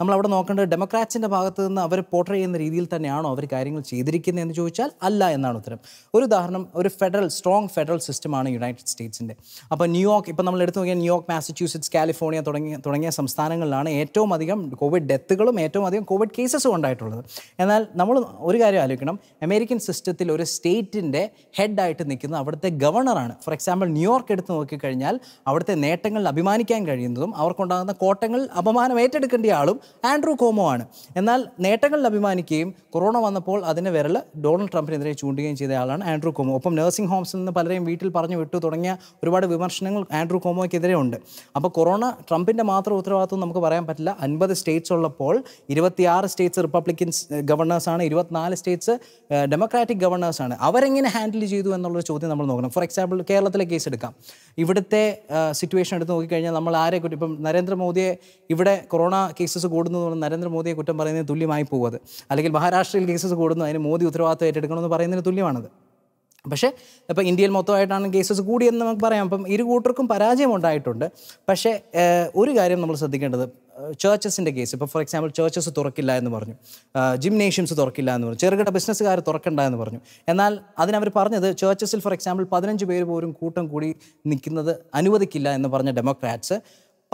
Speaker 2: നമ്മൾ അവിടെ നോക്കേണ്ടത് ഡെമോക്രാറ്റ്സിൻ്റെ ഭാഗത്ത് നിന്ന് അവർ പോർട്ട്രേ ചെയ്യുന്ന രീതിയിൽ തന്നെയാണോ അവർ കാര്യങ്ങൾ ചെയ്തിരിക്കുന്നത് എന്ന് ചോദിച്ചാൽ അല്ല എന്നാണ് ഉത്തരം ഒരു ഉദാഹരണം ഒരു ഫെഡറൽ സ്ട്രോങ് ഫെഡറൽ സിസ്റ്റമാണ് യുണൈറ്റഡ് സ്റ്റേറ്റ്സിൻ്റെ അപ്പോൾ ന്യൂയോർക്ക് ഇപ്പോൾ നമ്മൾ എടുത്തു നോക്കിയാൽ ന്യൂയോർക്ക് മാസച്യൂസെറ്റ്സ് കാലിഫോർണിയ തുടങ്ങിയ തുടങ്ങിയ സംസ്ഥാനങ്ങളിലാണ് ഏറ്റവും അധികം കോവിഡ് ഡെത്തുകളും ഏറ്റവും അധികം കോവിഡ് കേസസും ഉണ്ടായിട്ടുള്ളത് എന്നാൽ നമ്മൾ ഒരു കാര്യം ആലോചിക്കണം അമേരിക്കൻ സിസ്റ്റത്തിൽ ഒരു സ്റ്റേറ്റിൻ്റെ ഹെഡായിട്ട് നിൽക്കുന്നത് അവിടുത്തെ ഗവർണറാണ് ഫോർ എക്സാമ്പിൾ ന്യൂയോർക്ക് എടുത്ത് നോക്കിക്കഴിഞ്ഞാൽ അവിടുത്തെ നേട്ടങ്ങളിൽ അഭിമാനിക്കാൻ കഴിയുന്നതും അവർക്കുണ്ടാകുന്ന കോട്ടങ്ങൾ അപമാനം ഏറ്റെടുക്കേണ്ട ആളും ആൻഡ്രൂ കോമോ ആണ് എന്നാൽ നേട്ടങ്ങൾ അഭിമാനിക്കുകയും കൊറോണ വന്നപ്പോൾ അതിൻ്റെ വിരൽ ഡൊണാൾഡ് ട്രംപിനെതിരെ ചൂണ്ടുകയും ആളാണ് ആൻഡ്രൂ കോമോ ഒപ്പം നഴ്സിംഗ് ഹോംസിൽ നിന്ന് പലരെയും വീട്ടിൽ പറഞ്ഞു വിട്ടു തുടങ്ങിയ ഒരുപാട് വിമർശനങ്ങൾ ആൻഡ്രൂ കോമോയ്ക്കെതിരെ ഉണ്ട് അപ്പോൾ കൊറോണ ട്രംപിൻ്റെ മാത്രം ഉത്തരവാദിത്വം നമുക്ക് പറയാൻ പറ്റില്ല അൻപത് സ്റ്റേറ്റ്സ് ഉള്ളപ്പോൾ ഇരുപത്തിയാറ് സ്റ്റേറ്റ്സ് റിപ്പബ്ലിക്കൻസ് ഗവർണേഴ്സാണ് ഇരുപത്തിനാല് സ്റ്റേറ്റ്സ് ഡെമോക്രാറ്റിക് ഗവർണേഴ്സാണ് അവരെങ്ങനെ ഹാൻഡിൽ ചെയ്തു എന്നുള്ളൊരു ചോദ്യം നമ്മൾ നോക്കണം ഫോർ എക്സാമ്പിൾ കേരളത്തിലെ കേസ് എടുക്കാം ഇവിടുത്തെ സിറ്റുവേഷൻ എടുത്ത് നോക്കിക്കഴിഞ്ഞാൽ നമ്മൾ ആരെ ഇപ്പം നരേന്ദ്രമോദിയെ ഇവിടെ കൊറോണ കേസസ് കൂടുന്നതെന്ന് നരേന്ദ്രമോദിയെ കുറ്റം പറയുന്നതിന് തുല്യമായി പോകുന്നത് അല്ലെങ്കിൽ മഹാരാഷ്ട്രയിൽ കേസസ് കൂടുന്നു അതിന് മോദി ഉത്തരവാദിത്വം ഏറ്റെടുക്കണമെന്ന് പറയുന്നതിന് തുല്യമാണത് പക്ഷേ ഇപ്പോൾ ഇന്ത്യയിൽ മൊത്തമായിട്ടാണ് കേസസ് കൂടിയെന്ന് നമുക്ക് പറയാം അപ്പം ഇരു കൂട്ടർക്കും പരാജയം ഉണ്ടായിട്ടുണ്ട് പക്ഷേ ഒരു കാര്യം നമ്മൾ ശ്രദ്ധിക്കേണ്ടത് ചേർച്ചസിൻ്റെ കേസ് ഇപ്പോൾ ഫോർ എക്സാമ്പിൾ ചേർച്ചസ് തുറക്കില്ല എന്ന് പറഞ്ഞു ജിംനേഷ്യംസ് തുറക്കില്ല എന്ന് പറഞ്ഞു ചെറുകിട ബിസിനസ്സുകാർ തുറക്കണ്ട എന്ന് പറഞ്ഞു എന്നാൽ അതിനവർ പറഞ്ഞത് ചേർച്ചസിൽ ഫോർ എക്സാമ്പിൾ പതിനഞ്ച് പേര് പോലും കൂട്ടം കൂടി നിൽക്കുന്നത് അനുവദിക്കില്ല എന്ന് പറഞ്ഞ ഡെമോക്രാറ്റ്സ്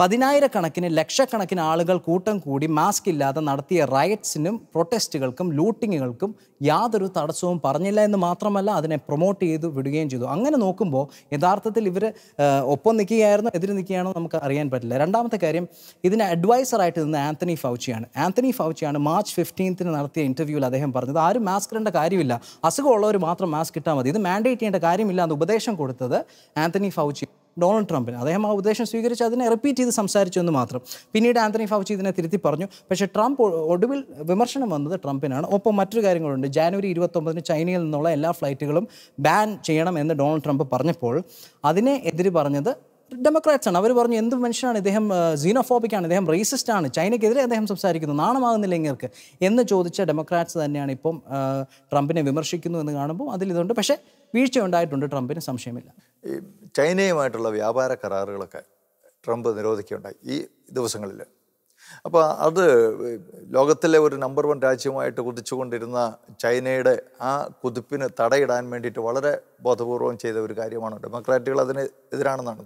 Speaker 2: പതിനായിരക്കണക്കിന് ലക്ഷക്കണക്കിന് ആളുകൾ കൂട്ടം കൂടി മാസ്ക് ഇല്ലാതെ നടത്തിയ റയറ്റ്സിനും പ്രൊട്ടസ്റ്റുകൾക്കും ലൂട്ടിങ്ങുകൾക്കും യാതൊരു തടസ്സവും പറഞ്ഞില്ല എന്ന് മാത്രമല്ല അതിനെ പ്രൊമോട്ട് ചെയ്തു വിടുകയും ചെയ്തു അങ്ങനെ നോക്കുമ്പോൾ യഥാർത്ഥത്തിൽ ഇവർ ഒപ്പം നിൽക്കുകയായിരുന്നു എതിര് നിൽക്കുകയാണോ നമുക്ക് അറിയാൻ പറ്റില്ല രണ്ടാമത്തെ കാര്യം ഇതിന് അഡ്വൈസറായിട്ട് നിന്ന് ആന്റണി ഫൗച്ചിയാണ് ആന്റണി ഫൗച്ചിയാണ് മാർച്ച് ഫിഫ്റ്റീൻത്തിന് നടത്തിയ ഇൻ്റർവ്യൂവിൽ അദ്ദേഹം പറഞ്ഞത് ആരും മാസ്ക് ഇടേണ്ട കാര്യമില്ല അസുഖമുള്ളവർ മാത്രം മാസ്ക് ഇട്ടാൽ മതി ഇത് മാൻഡേറ്റ് ചെയ്യേണ്ട കാര്യമില്ല എന്ന് ഉപദേശം കൊടുത്തത് ആന്റണി ഫൗച്ചി ഡൊണാൾഡ് ട്രംപിന് അദ്ദേഹം ആ ഉദ്ദേശം സ്വീകരിച്ച് അതിനെ റിപ്പീറ്റ് ചെയ്ത് സംസാരിച്ചു എന്ന് മാത്രം പിന്നീട് ആന്റണി ഫൗച്ചി ഇതിനെ തിരുത്തി പറഞ്ഞു പക്ഷേ ട്രംപ് ഒടുവിൽ വിമർശനം വന്നത് ട്രംപിനാണ് ഒപ്പം മറ്റൊരു കാര്യങ്ങളുണ്ട് ജാനുവരി ഇരുപത്തൊമ്പതിന് ചൈനയിൽ നിന്നുള്ള എല്ലാ ഫ്ലൈറ്റുകളും ബാൻ ചെയ്യണം എന്ന് ഡൊണാൾഡ് ട്രംപ് പറഞ്ഞപ്പോൾ അതിനെ എതിര് പറഞ്ഞത് ഡെമോക്രാറ്റ്സ് ആണ് അവർ പറഞ്ഞു എന്ത് മനുഷ്യനാണ് ഇദ്ദേഹം സീനോഫോബിക് ആണ് ഇദ്ദേഹം റേസിസ്റ്റ് ആണ് ചൈനയ്ക്കെതിരെ അദ്ദേഹം സംസാരിക്കുന്നു നാണമാകുന്നില്ല ഇങ്ങർക്ക് എന്ന് ചോദിച്ച ഡെമോക്രാറ്റ്സ് തന്നെയാണ് ഇപ്പം ട്രംപിനെ വിമർശിക്കുന്നു എന്ന് കാണുമ്പോൾ അതിലിതുണ്ട് പക്ഷേ വീഴ്ച ഉണ്ടായിട്ടുണ്ട് ട്രംപിന് സംശയമില്ല
Speaker 1: ചൈനയുമായിട്ടുള്ള വ്യാപാര കരാറുകളൊക്കെ ട്രംപ് നിരോധിക്കുകയുണ്ടായി ഈ ദിവസങ്ങളിൽ അപ്പോൾ അത് ലോകത്തിലെ ഒരു നമ്പർ വൺ രാജ്യമായിട്ട് കുതിച്ചുകൊണ്ടിരുന്ന ചൈനയുടെ ആ കുതിപ്പിന് തടയിടാൻ വേണ്ടിയിട്ട് വളരെ ബോധപൂർവം ചെയ്ത ഒരു കാര്യമാണ് ഡെമോക്രാറ്റുകൾ അതിന് എതിരാണെന്നാണ്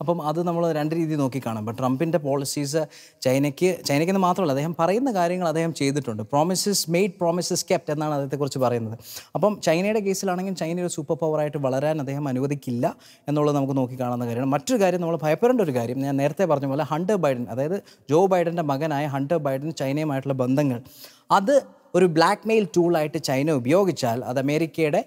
Speaker 2: അപ്പം അത് നമ്മൾ രണ്ട് രീതി നോക്കി കാണാം ട്രംപിൻ്റെ പോളിസീസ് ചൈനയ്ക്ക് എന്ന് മാത്രമല്ല അദ്ദേഹം പറയുന്ന കാര്യങ്ങൾ അദ്ദേഹം ചെയ്തിട്ടുണ്ട് പ്രോമിസസ് മെയ്ഡ് പ്രോമിസസ് കെപ്റ്റ് എന്നാണ് അദ്ദേഹത്തെക്കുറിച്ച് പറയുന്നത് അപ്പം ചൈനയുടെ കേസിലാണെങ്കിൽ ചൈന ഒരു സൂപ്പർ പവറായിട്ട് വളരാൻ അദ്ദേഹം അനുവദിക്കില്ല എന്നുള്ളത് നമുക്ക് നോക്കി കാണുന്ന കാര്യമാണ് മറ്റൊരു കാര്യം നമ്മൾ ഭയപ്പെടേണ്ട ഒരു കാര്യം ഞാൻ നേരത്തെ പറഞ്ഞ പോലെ ഹണ്ടർ ബൈഡൻ അതായത് ജോ ബൈഡൻ്റെ മകനായ ഹണ്ടർ ബൈഡൻ ചൈനയുമായിട്ടുള്ള ബന്ധങ്ങൾ അത് ഒരു ബ്ലാക്ക് മെയിൽ ടൂളായിട്ട് ചൈന ഉപയോഗിച്ചാൽ അത് അമേരിക്കയുടെ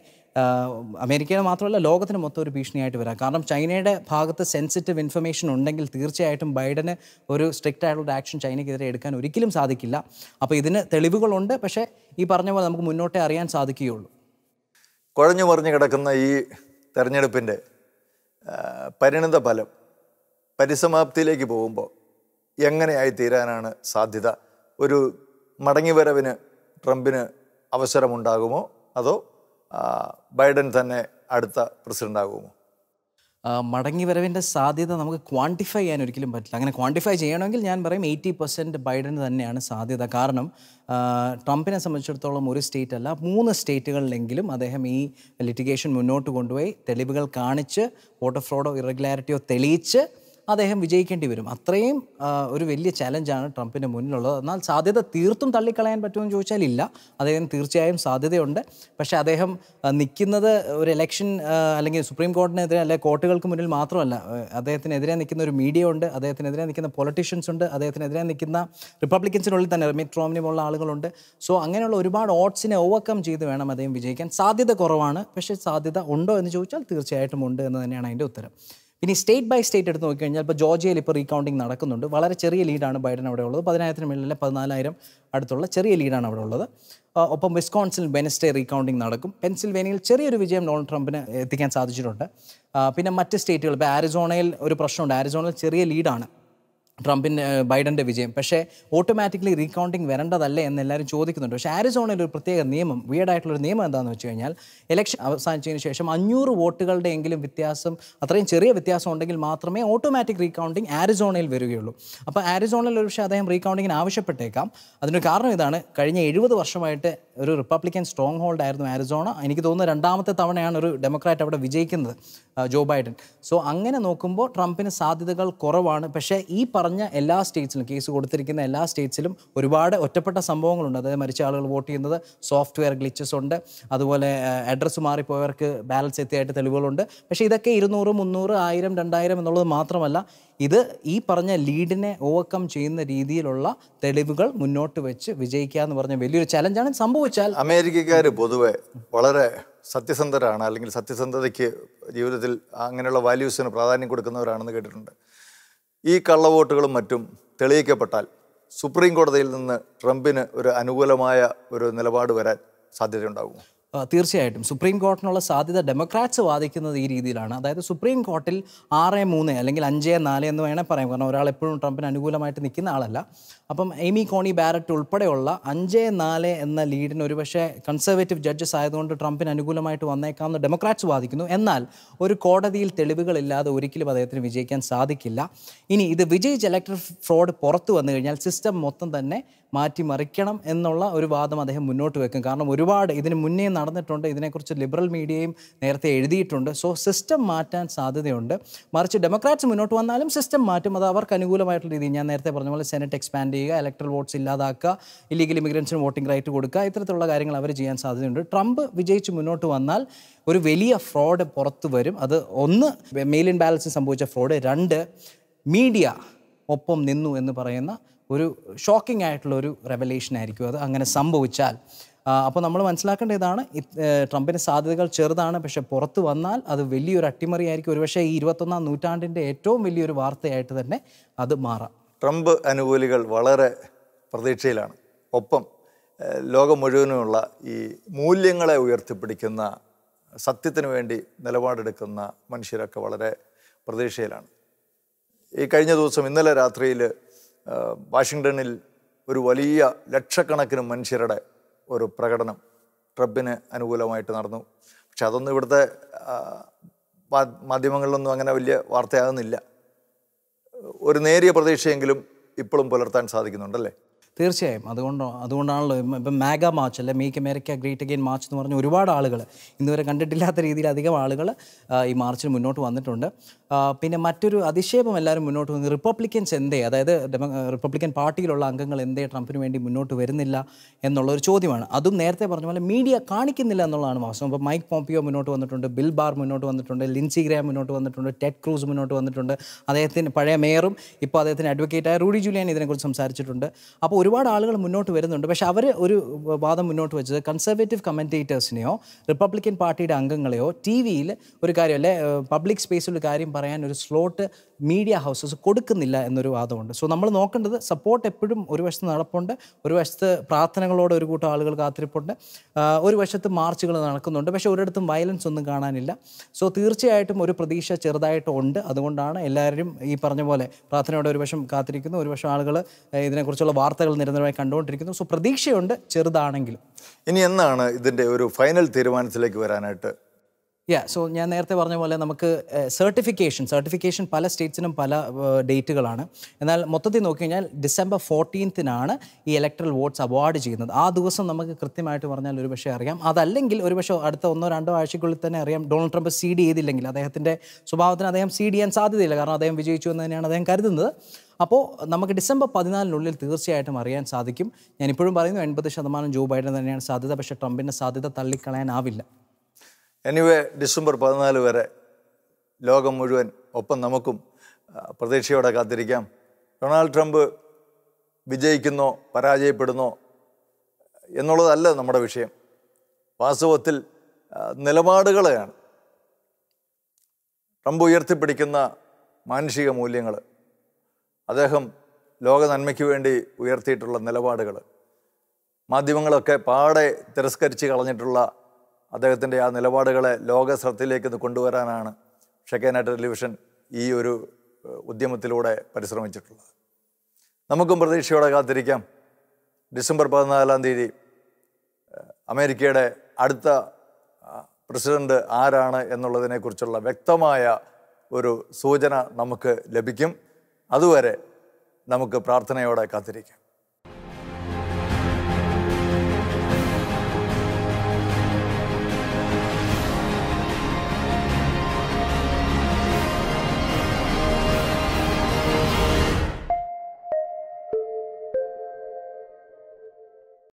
Speaker 2: അമേരിക്കയിൽ മാത്രമല്ല ലോകത്തിന് മൊത്തം ഒരു ഭീഷണിയായിട്ട് വരാം കാരണം ചൈനയുടെ ഭാഗത്ത് സെൻസിറ്റീവ് ഇൻഫർമേഷൻ ഉണ്ടെങ്കിൽ തീർച്ചയായിട്ടും ബൈഡന് ഒരു സ്ട്രിക്റ്റ് ആയിട്ടുള്ള ആക്ഷൻ ചൈനയ്ക്കെതിരെ എടുക്കാൻ ഒരിക്കലും സാധിക്കില്ല അപ്പോൾ ഇതിന് തെളിവുകളുണ്ട് പക്ഷേ ഈ പറഞ്ഞ പോലെ നമുക്ക് മുന്നോട്ടേ അറിയാൻ സാധിക്കുകയുള്ളൂ
Speaker 1: കുഴഞ്ഞു മറിഞ്ഞു കിടക്കുന്ന ഈ തെരഞ്ഞെടുപ്പിൻ്റെ പരിണിത ഫലം പരിസമാപ്തിയിലേക്ക് പോകുമ്പോൾ എങ്ങനെയായി തീരാനാണ് സാധ്യത ഒരു മടങ്ങിവരവിന് ട്രംപിന് അവസരമുണ്ടാകുമോ അതോ ബൈഡൻ തന്നെ അടുത്ത പ്രസിഡന്റ് ആകുമോ
Speaker 2: മടങ്ങി വരവിൻ്റെ സാധ്യത നമുക്ക് ക്വാണ്ടിഫൈ ചെയ്യാൻ ഒരിക്കലും പറ്റില്ല അങ്ങനെ ക്വാണ്ടിഫൈ ചെയ്യണമെങ്കിൽ ഞാൻ പറയും എയ്റ്റി പെർസെൻറ്റ് ബൈഡന് തന്നെയാണ് സാധ്യത കാരണം ട്രംപിനെ സംബന്ധിച്ചിടത്തോളം ഒരു സ്റ്റേറ്റ് അല്ല മൂന്ന് സ്റ്റേറ്റുകളിലെങ്കിലും അദ്ദേഹം ഈ ലിറ്റിഗേഷൻ മുന്നോട്ട് കൊണ്ടുപോയി തെളിവുകൾ കാണിച്ച് വോട്ടർ ഫ്രോഡോ ഇറഗുലാരിറ്റിയോ തെളിയിച്ച് അദ്ദേഹം വിജയിക്കേണ്ടി വരും അത്രയും ഒരു വലിയ ചലഞ്ചാണ് ട്രംപിൻ്റെ മുന്നിലുള്ളത് എന്നാൽ സാധ്യത തീർത്തും തള്ളിക്കളയാൻ പറ്റുമെന്ന് ചോദിച്ചാൽ ഇല്ല അദ്ദേഹം തീർച്ചയായും സാധ്യതയുണ്ട് പക്ഷേ അദ്ദേഹം നിൽക്കുന്നത് ഒരു ഇലക്ഷൻ അല്ലെങ്കിൽ സുപ്രീം കോടതിനെതിരെ അല്ലെങ്കിൽ കോർട്ടുകൾക്ക് മുന്നിൽ മാത്രമല്ല അദ്ദേഹത്തിനെതിരെ നിൽക്കുന്ന ഒരു മീഡിയ ഉണ്ട് അദ്ദേഹത്തിനെതിരെ നിൽക്കുന്ന പൊളിറ്റീഷ്യൻസ് ഉണ്ട് അദ്ദേഹത്തിനെതിരെ നിൽക്കുന്ന റിപ്പബ്ലിക്കൻസിനുള്ളിൽ തന്നെ മിറ്റ് റോമിനി പോലുള്ള ആളുകളുണ്ട് സോ അങ്ങനെയുള്ള ഒരുപാട് ഓട്ട്സിനെ ഓവർകം ചെയ്ത് വേണം അദ്ദേഹം വിജയിക്കാൻ സാധ്യത കുറവാണ് പക്ഷേ സാധ്യത ഉണ്ടോ എന്ന് ചോദിച്ചാൽ തീർച്ചയായിട്ടും ഉണ്ട് എന്ന് തന്നെയാണ് അതിൻ്റെ ഉത്തരം ഇനി സ്റ്റേറ്റ് ബൈ സ്റ്റേറ്റ് എടുത്ത് നോക്കിക്കഴിഞ്ഞാൽ ഇപ്പോൾ ജോർജിയയിൽ ഇപ്പോൾ റീകൗണ്ടിങ് നടക്കുന്നുണ്ട് വളരെ ചെറിയ ലീഡാണ് ബൈഡൻ അവിടെ ഉള്ളത് പതിനായിരത്തിന് മുകളിൽ പതിനാലായിരം അടുത്തുള്ള ചെറിയ ലീഡാണ് അവിടെ ഉള്ളത് ഒപ്പം വിസ്കോൺസിൽ വെനസ്ഡേ റീകൗണ്ടിങ് നടക്കും പെൻസിൽവേനിയയിൽ ചെറിയൊരു വിജയം ഡൊണാൾഡ് ട്രംപിന് എത്തിക്കാൻ സാധിച്ചിട്ടുണ്ട് പിന്നെ മറ്റ് സ്റ്റേറ്റുകൾ ഇപ്പോൾ ആരിസോണയിൽ ഒരു പ്രശ്നമുണ്ട് ആരിസോണയിൽ ചെറിയ ലീഡാണ് ട്രംപിൻ്റെ ബൈഡൻ്റെ വിജയം പക്ഷേ ഓട്ടോമാറ്റിക്കലി റീകൗണ്ടിങ് വരേണ്ടതല്ലേ എന്ന് എല്ലാവരും ചോദിക്കുന്നുണ്ട് പക്ഷേ ആരിസോണയിൽ ഒരു പ്രത്യേക നിയമം വീടായിട്ടുള്ളൊരു നിയമം എന്താണെന്ന് വെച്ച് കഴിഞ്ഞാൽ ഇലക്ഷൻ അവസാനിച്ചതിന് ശേഷം അഞ്ഞൂറ് വോട്ടുകളുടെ എങ്കിലും വ്യത്യാസം അത്രയും ചെറിയ വ്യത്യാസം ഉണ്ടെങ്കിൽ മാത്രമേ ഓട്ടോമാറ്റിക് റീകൗണ്ടിങ് ആരിസോണയിൽ വരികയുള്ളൂ അപ്പോൾ ആരിസോണയിൽ ഒരു പക്ഷേ അദ്ദേഹം റീകൗണ്ടിങ്ങിന് ആവശ്യപ്പെട്ടേക്കാം അതിനൊരു കാരണം ഇതാണ് കഴിഞ്ഞ എഴുപത് വർഷമായിട്ട് ഒരു റിപ്പബ്ലിക്കൻ സ്ട്രോങ് ഹോൾഡ് ആയിരുന്നു ആരിസോണ എനിക്ക് തോന്നുന്നു രണ്ടാമത്തെ തവണയാണ് ഒരു ഡെമോക്രാറ്റ് അവിടെ വിജയിക്കുന്നത് ജോ ബൈഡൻ സോ അങ്ങനെ നോക്കുമ്പോൾ ട്രംപിന് സാധ്യതകൾ കുറവാണ് പക്ഷേ ഈ പറഞ്ഞ എല്ലാ സ്റ്റേറ്റ്സിലും കേസ് കൊടുത്തിരിക്കുന്ന എല്ലാ സ്റ്റേറ്റ്സിലും ഒരുപാട് ഒറ്റപ്പെട്ട സംഭവങ്ങളുണ്ട് അതായത് മരിച്ച ആളുകൾ വോട്ട് ചെയ്യുന്നത് സോഫ്റ്റ്വെയർ ഗ്ലിച്ചസ് ഉണ്ട് അതുപോലെ അഡ്രസ്സ് മാറിപ്പോയവർക്ക് ബാലൻസ് എത്തിയായിട്ട് തെളിവുകളുണ്ട് പക്ഷേ ഇതൊക്കെ ഇരുന്നൂറ് മുന്നൂറ് ആയിരം രണ്ടായിരം എന്നുള്ളത് മാത്രമല്ല ഇത് ഈ പറഞ്ഞ ലീഡിനെ ഓവർകം ചെയ്യുന്ന രീതിയിലുള്ള തെളിവുകൾ മുന്നോട്ട് വെച്ച് വിജയിക്കുക എന്ന് പറഞ്ഞ വലിയൊരു ചലഞ്ചാണ് സംഭവിച്ചാൽ അമേരിക്കക്കാർ
Speaker 1: പൊതുവെ വളരെ സത്യസന്ധരാണ് അല്ലെങ്കിൽ സത്യസന്ധതയ്ക്ക് ജീവിതത്തിൽ അങ്ങനെയുള്ള വാല്യൂസിന് പ്രാധാന്യം കൊടുക്കുന്നവരാണെന്ന് കേട്ടിട്ടുണ്ട് ഈ കള്ളവോട്ടുകളും മറ്റും തെളിയിക്കപ്പെട്ടാൽ സുപ്രീം കോടതിയിൽ നിന്ന് ട്രംപിന് ഒരു അനുകൂലമായ ഒരു നിലപാട് വരാൻ സാധ്യതയുണ്ടാകുമോ
Speaker 2: തീർച്ചയായിട്ടും സുപ്രീം കോർട്ടിനുള്ള സാധ്യത ഡെമോക്രാറ്റ്സ് വാദിക്കുന്നത് ഈ രീതിയിലാണ് അതായത് സുപ്രീം കോർട്ടിൽ ആറ് മൂന്ന് അല്ലെങ്കിൽ അഞ്ച് നാല് എന്ന് വേണേൽ പറയാം കാരണം ഒരാൾ എപ്പോഴും ട്രംപിന് അനുകൂലമായിട്ട് നിൽക്കുന്ന ആളല്ല അപ്പം എമി കോണി ബാരറ്റ് ഉൾപ്പെടെയുള്ള അഞ്ച് നാല് എന്ന ലീഡിന് ഒരുപക്ഷെ കൺസർവേറ്റീവ് ജഡ്ജസ് ആയതുകൊണ്ട് ട്രംപിന് അനുകൂലമായിട്ട് വന്നേക്കാമെന്ന് ഡെമോക്രാറ്റ്സ് വാദിക്കുന്നു എന്നാൽ ഒരു കോടതിയിൽ തെളിവുകളില്ലാതെ ഒരിക്കലും അദ്ദേഹത്തിന് വിജയിക്കാൻ സാധിക്കില്ല ഇനി ഇത് വിജയിച്ച് ഇലക്ട്രിക് ഫ്രോഡ് പുറത്തു വന്നു കഴിഞ്ഞാൽ സിസ്റ്റം മൊത്തം തന്നെ മാറ്റിമറിക്കണം എന്നുള്ള ഒരു വാദം അദ്ദേഹം മുന്നോട്ട് വെക്കും കാരണം ഒരുപാട് ഇതിന് മുന്നേ നടന്നിട്ടുണ്ട് ഇതിനെക്കുറിച്ച് ലിബറൽ മീഡിയയും നേരത്തെ എഴുതിയിട്ടുണ്ട് സോ സിസ്റ്റം മാറ്റാൻ സാധ്യതയുണ്ട് മറിച്ച് ഡെമോക്രാറ്റ്സ് മുന്നോട്ട് വന്നാലും സിസ്റ്റം മാറ്റും അത് അവർക്ക് അനുകൂലമായിട്ടുള്ള രീതി ഞാൻ നേരത്തെ പറഞ്ഞ പോലെ സെനറ്റ് എക്സ്പാൻഡ് ചെയ്യുക ഇലക്ട്രൽ വോട്ട്സ് ഇല്ലാതാക്കുക ഇല്ലീഗൽ ഇമിഗ്രൻസിന് വോട്ടിംഗ് റൈറ്റ് കൊടുക്കുക ഇത്തരത്തിലുള്ള കാര്യങ്ങൾ അവർ ചെയ്യാൻ സാധ്യതയുണ്ട് ട്രംപ് വിജയിച്ച് മുന്നോട്ട് വന്നാൽ ഒരു വലിയ ഫ്രോഡ് പുറത്തു വരും അത് ഒന്ന് മെയിൽ ഇൻ ബാലൻസിൽ സംഭവിച്ച ഫ്രോഡ് രണ്ട് മീഡിയ ഒപ്പം നിന്നു എന്ന് പറയുന്ന ഒരു ഷോക്കിംഗ് ആയിട്ടുള്ള ഒരു റെവലേഷൻ ആയിരിക്കും അത് അങ്ങനെ സംഭവിച്ചാൽ അപ്പോൾ നമ്മൾ മനസ്സിലാക്കേണ്ട ഇതാണ് ട്രംപിന് സാധ്യതകൾ ചെറുതാണ് പക്ഷെ പുറത്തു വന്നാൽ അത് വലിയൊരു അട്ടിമറി ആയിരിക്കും ഒരുപക്ഷെ ഈ ഇരുപത്തൊന്നാം നൂറ്റാണ്ടിൻ്റെ ഏറ്റവും വലിയൊരു വാർത്തയായിട്ട് തന്നെ അത് മാറാം
Speaker 1: ട്രംപ് അനുകൂലികൾ വളരെ പ്രതീക്ഷയിലാണ് ഒപ്പം ലോകം മുഴുവനുമുള്ള ഈ മൂല്യങ്ങളെ ഉയർത്തിപ്പിടിക്കുന്ന സത്യത്തിന് വേണ്ടി നിലപാടെടുക്കുന്ന മനുഷ്യരൊക്കെ വളരെ പ്രതീക്ഷയിലാണ് ഈ കഴിഞ്ഞ ദിവസം ഇന്നലെ രാത്രിയിൽ വാഷിങ്ടണിൽ ഒരു വലിയ ലക്ഷക്കണക്കിന് മനുഷ്യരുടെ ഒരു പ്രകടനം ട്രംപിന് അനുകൂലമായിട്ട് നടന്നു പക്ഷെ അതൊന്നും ഇവിടുത്തെ മാധ്യമങ്ങളിലൊന്നും അങ്ങനെ വലിയ വാർത്തയാകുന്നില്ല ഒരു നേരിയ പ്രതീക്ഷയെങ്കിലും ഇപ്പോഴും പുലർത്താൻ സാധിക്കുന്നുണ്ടല്ലേ
Speaker 2: തീർച്ചയായും അതുകൊണ്ട് അതുകൊണ്ടാണല്ലോ ഇപ്പം മാഗ മാച്ച് അല്ലെ make America great again march എന്ന് പറഞ്ഞ ഒരുപാട് ആളുകൾ ഇന്നുവരെ കണ്ടിട്ടില്ലാത്ത രീതിയിൽ അധികം ആളുകൾ ഈ മാർച്ചിന് മുന്നോട്ട് വന്നിട്ടുണ്ട് പിന്നെ മറ്റൊരു അതിശേപം എല്ലാവരും മുന്നോട്ട് വന്നു റിപ്പബ്ലിക്കൻസ് എന്തേ അതായത് റിപ്പബ്ലിക്കൻ പാർട്ടിയിലുള്ള അംഗങ്ങൾ എന്തേ ട്രംപിന് വേണ്ടി മുന്നോട്ട് വരുന്നില്ല എന്നുള്ളൊരു ചോദ്യമാണ് അതും നേരത്തെ പറഞ്ഞ പോലെ മീഡിയ കാണിക്കുന്നില്ല എന്നുള്ളതാണ് വാസ്തവം ഇപ്പോൾ മൈക്ക് പോംപിയോ മുന്നോട്ട് വന്നിട്ടുണ്ട് ബിൽ ബാർ മുന്നോട്ട് വന്നിട്ടുണ്ട് ലിൻസി ഗ്രാം മുന്നോട്ട് വന്നിട്ടുണ്ട് ടെഡ് ക്രൂസ് മുന്നോട്ട് വന്നിട്ടുണ്ട് അദ്ദേഹത്തിന് പഴയ മേയറും ഇപ്പോൾ അദ്ദേഹത്തിന് അഡ്വക്കേറ്റായ റൂഡി ജൂലിയൻ ഇതിനെക്കുറിച്ച് സംസാരിച്ചിട്ടുണ്ട് അപ്പോൾ ഒരുപാട് ആളുകൾ മുന്നോട്ട് വരുന്നുണ്ട് പക്ഷേ അവർ ഒരു വാദം മുന്നോട്ട് വെച്ചത് കൺസർവേറ്റീവ് കമൻറ്റേറ്റേഴ്സിനെയോ റിപ്പബ്ലിക്കൻ പാർട്ടിയുടെ അംഗങ്ങളെയോ ടി വിയിൽ ഒരു കാര്യം അല്ലെ പബ്ലിക് സ്പേസിൽ ഒരു കാര്യം പറയാൻ ഒരു സ്ലോട്ട് മീഡിയ ഹൗസസ് കൊടുക്കുന്നില്ല എന്നൊരു വാദമുണ്ട് സോ നമ്മൾ നോക്കേണ്ടത് സപ്പോർട്ട് എപ്പോഴും ഒരു വശത്ത് നടപ്പുണ്ട് ഒരു വശത്ത് പ്രാർത്ഥനകളോട് ഒരു കൂട്ടം ആളുകൾ കാത്തിരിപ്പുണ്ട് ഒരു വശത്ത് മാർച്ചുകൾ നടക്കുന്നുണ്ട് പക്ഷേ ഒരിടത്തും വയലൻസ് ഒന്നും കാണാനില്ല സോ തീർച്ചയായിട്ടും ഒരു പ്രതീക്ഷ ചെറുതായിട്ട് ഉണ്ട് അതുകൊണ്ടാണ് എല്ലാവരും ഈ പറഞ്ഞ പോലെ പ്രാർത്ഥനയോടെ ഒരു വശം കാത്തിരിക്കുന്നു ഒരു വശം ആളുകൾ ഇതിനെക്കുറിച്ചുള്ള വാർത്തകൾ നിരന്തരമായി കണ്ടുകൊണ്ടിരിക്കുന്നു സോ പ്രതീക്ഷയുണ്ട് ചെറുതാണെങ്കിലും
Speaker 1: ഇനി എന്നാണ് ഇതിൻ്റെ ഒരു ഫൈനൽ തീരുമാനത്തിലേക്ക് വരാനായിട്ട്
Speaker 2: യാ സോ ഞാൻ നേരത്തെ പറഞ്ഞ പോലെ നമുക്ക് സർട്ടിഫിക്കേഷൻ സർട്ടിഫിക്കേഷൻ പല സ്റ്റേറ്റ്സിനും പല ഡേറ്റുകളാണ് എന്നാൽ മൊത്തത്തിൽ നോക്കിക്കഴിഞ്ഞാൽ ഡിസംബർ ഫോർട്ടീൻത്തിനാണ് ഈ ഇലക്ട്രൽ വോട്ട്സ് അവാർഡ് ചെയ്യുന്നത് ആ ദിവസം നമുക്ക് കൃത്യമായിട്ട് പറഞ്ഞാൽ ഒരുപക്ഷെ അറിയാം അതല്ലെങ്കിൽ ഒരുപക്ഷെ അടുത്ത ഒന്നോ രണ്ടോ ആഴ്ചക്കുള്ളിൽ തന്നെ അറിയാം ഡൊണാൾഡ് ട്രംപ് സീഡ് ചെയ്തില്ലെങ്കിൽ അദ്ദേഹത്തിൻ്റെ സ്വഭാവത്തിന് അദ്ദേഹം സീഡ് ചെയ്യാൻ സാധ്യതയില്ല കാരണം അദ്ദേഹം വിജയിച്ചു എന്ന് തന്നെയാണ് അദ്ദേഹം കരുതുന്നത് അപ്പോൾ നമുക്ക് ഡിസംബർ പതിനാലിനുള്ളിൽ തീർച്ചയായിട്ടും അറിയാൻ സാധിക്കും ഞാനിപ്പോഴും പറയുന്നു എൺപത് ശതമാനം ജോ ബൈഡൻ തന്നെയാണ് സാധ്യത പക്ഷേ ട്രംപിൻ്റെ സാധ്യത തള്ളിക്കളയാനാവില്ല
Speaker 1: എനിവേ ഡിസംബർ പതിനാല് വരെ ലോകം മുഴുവൻ ഒപ്പം നമുക്കും പ്രതീക്ഷയോടെ കാത്തിരിക്കാം ഡൊണാൾഡ് ട്രംപ് വിജയിക്കുന്നോ പരാജയപ്പെടുന്നോ എന്നുള്ളതല്ല നമ്മുടെ വിഷയം വാസ്തവത്തിൽ നിലപാടുകളെയാണ് ട്രംപ് ഉയർത്തിപ്പിടിക്കുന്ന മാനുഷിക മൂല്യങ്ങൾ അദ്ദേഹം ലോക നന്മയ്ക്ക് വേണ്ടി ഉയർത്തിയിട്ടുള്ള നിലപാടുകൾ മാധ്യമങ്ങളൊക്കെ പാടെ തിരസ്കരിച്ച് കളഞ്ഞിട്ടുള്ള അദ്ദേഹത്തിൻ്റെ ആ നിലപാടുകളെ ലോക ശ്രദ്ധയിലേക്ക് കൊണ്ടുവരാനാണ് ഷെക്കൈന ടെലിവിഷൻ ഈ ഒരു ഉദ്യമത്തിലൂടെ പരിശ്രമിച്ചിട്ടുള്ളത് നമുക്കും പ്രതീക്ഷയോടെ കാത്തിരിക്കാം ഡിസംബർ പതിനാലാം തീയതി അമേരിക്കയുടെ അടുത്ത പ്രസിഡന്റ് ആരാണ് എന്നുള്ളതിനെക്കുറിച്ചുള്ള വ്യക്തമായ ഒരു സൂചന നമുക്ക് ലഭിക്കും അതുവരെ നമുക്ക് പ്രാർത്ഥനയോടെ കാത്തിരിക്കാം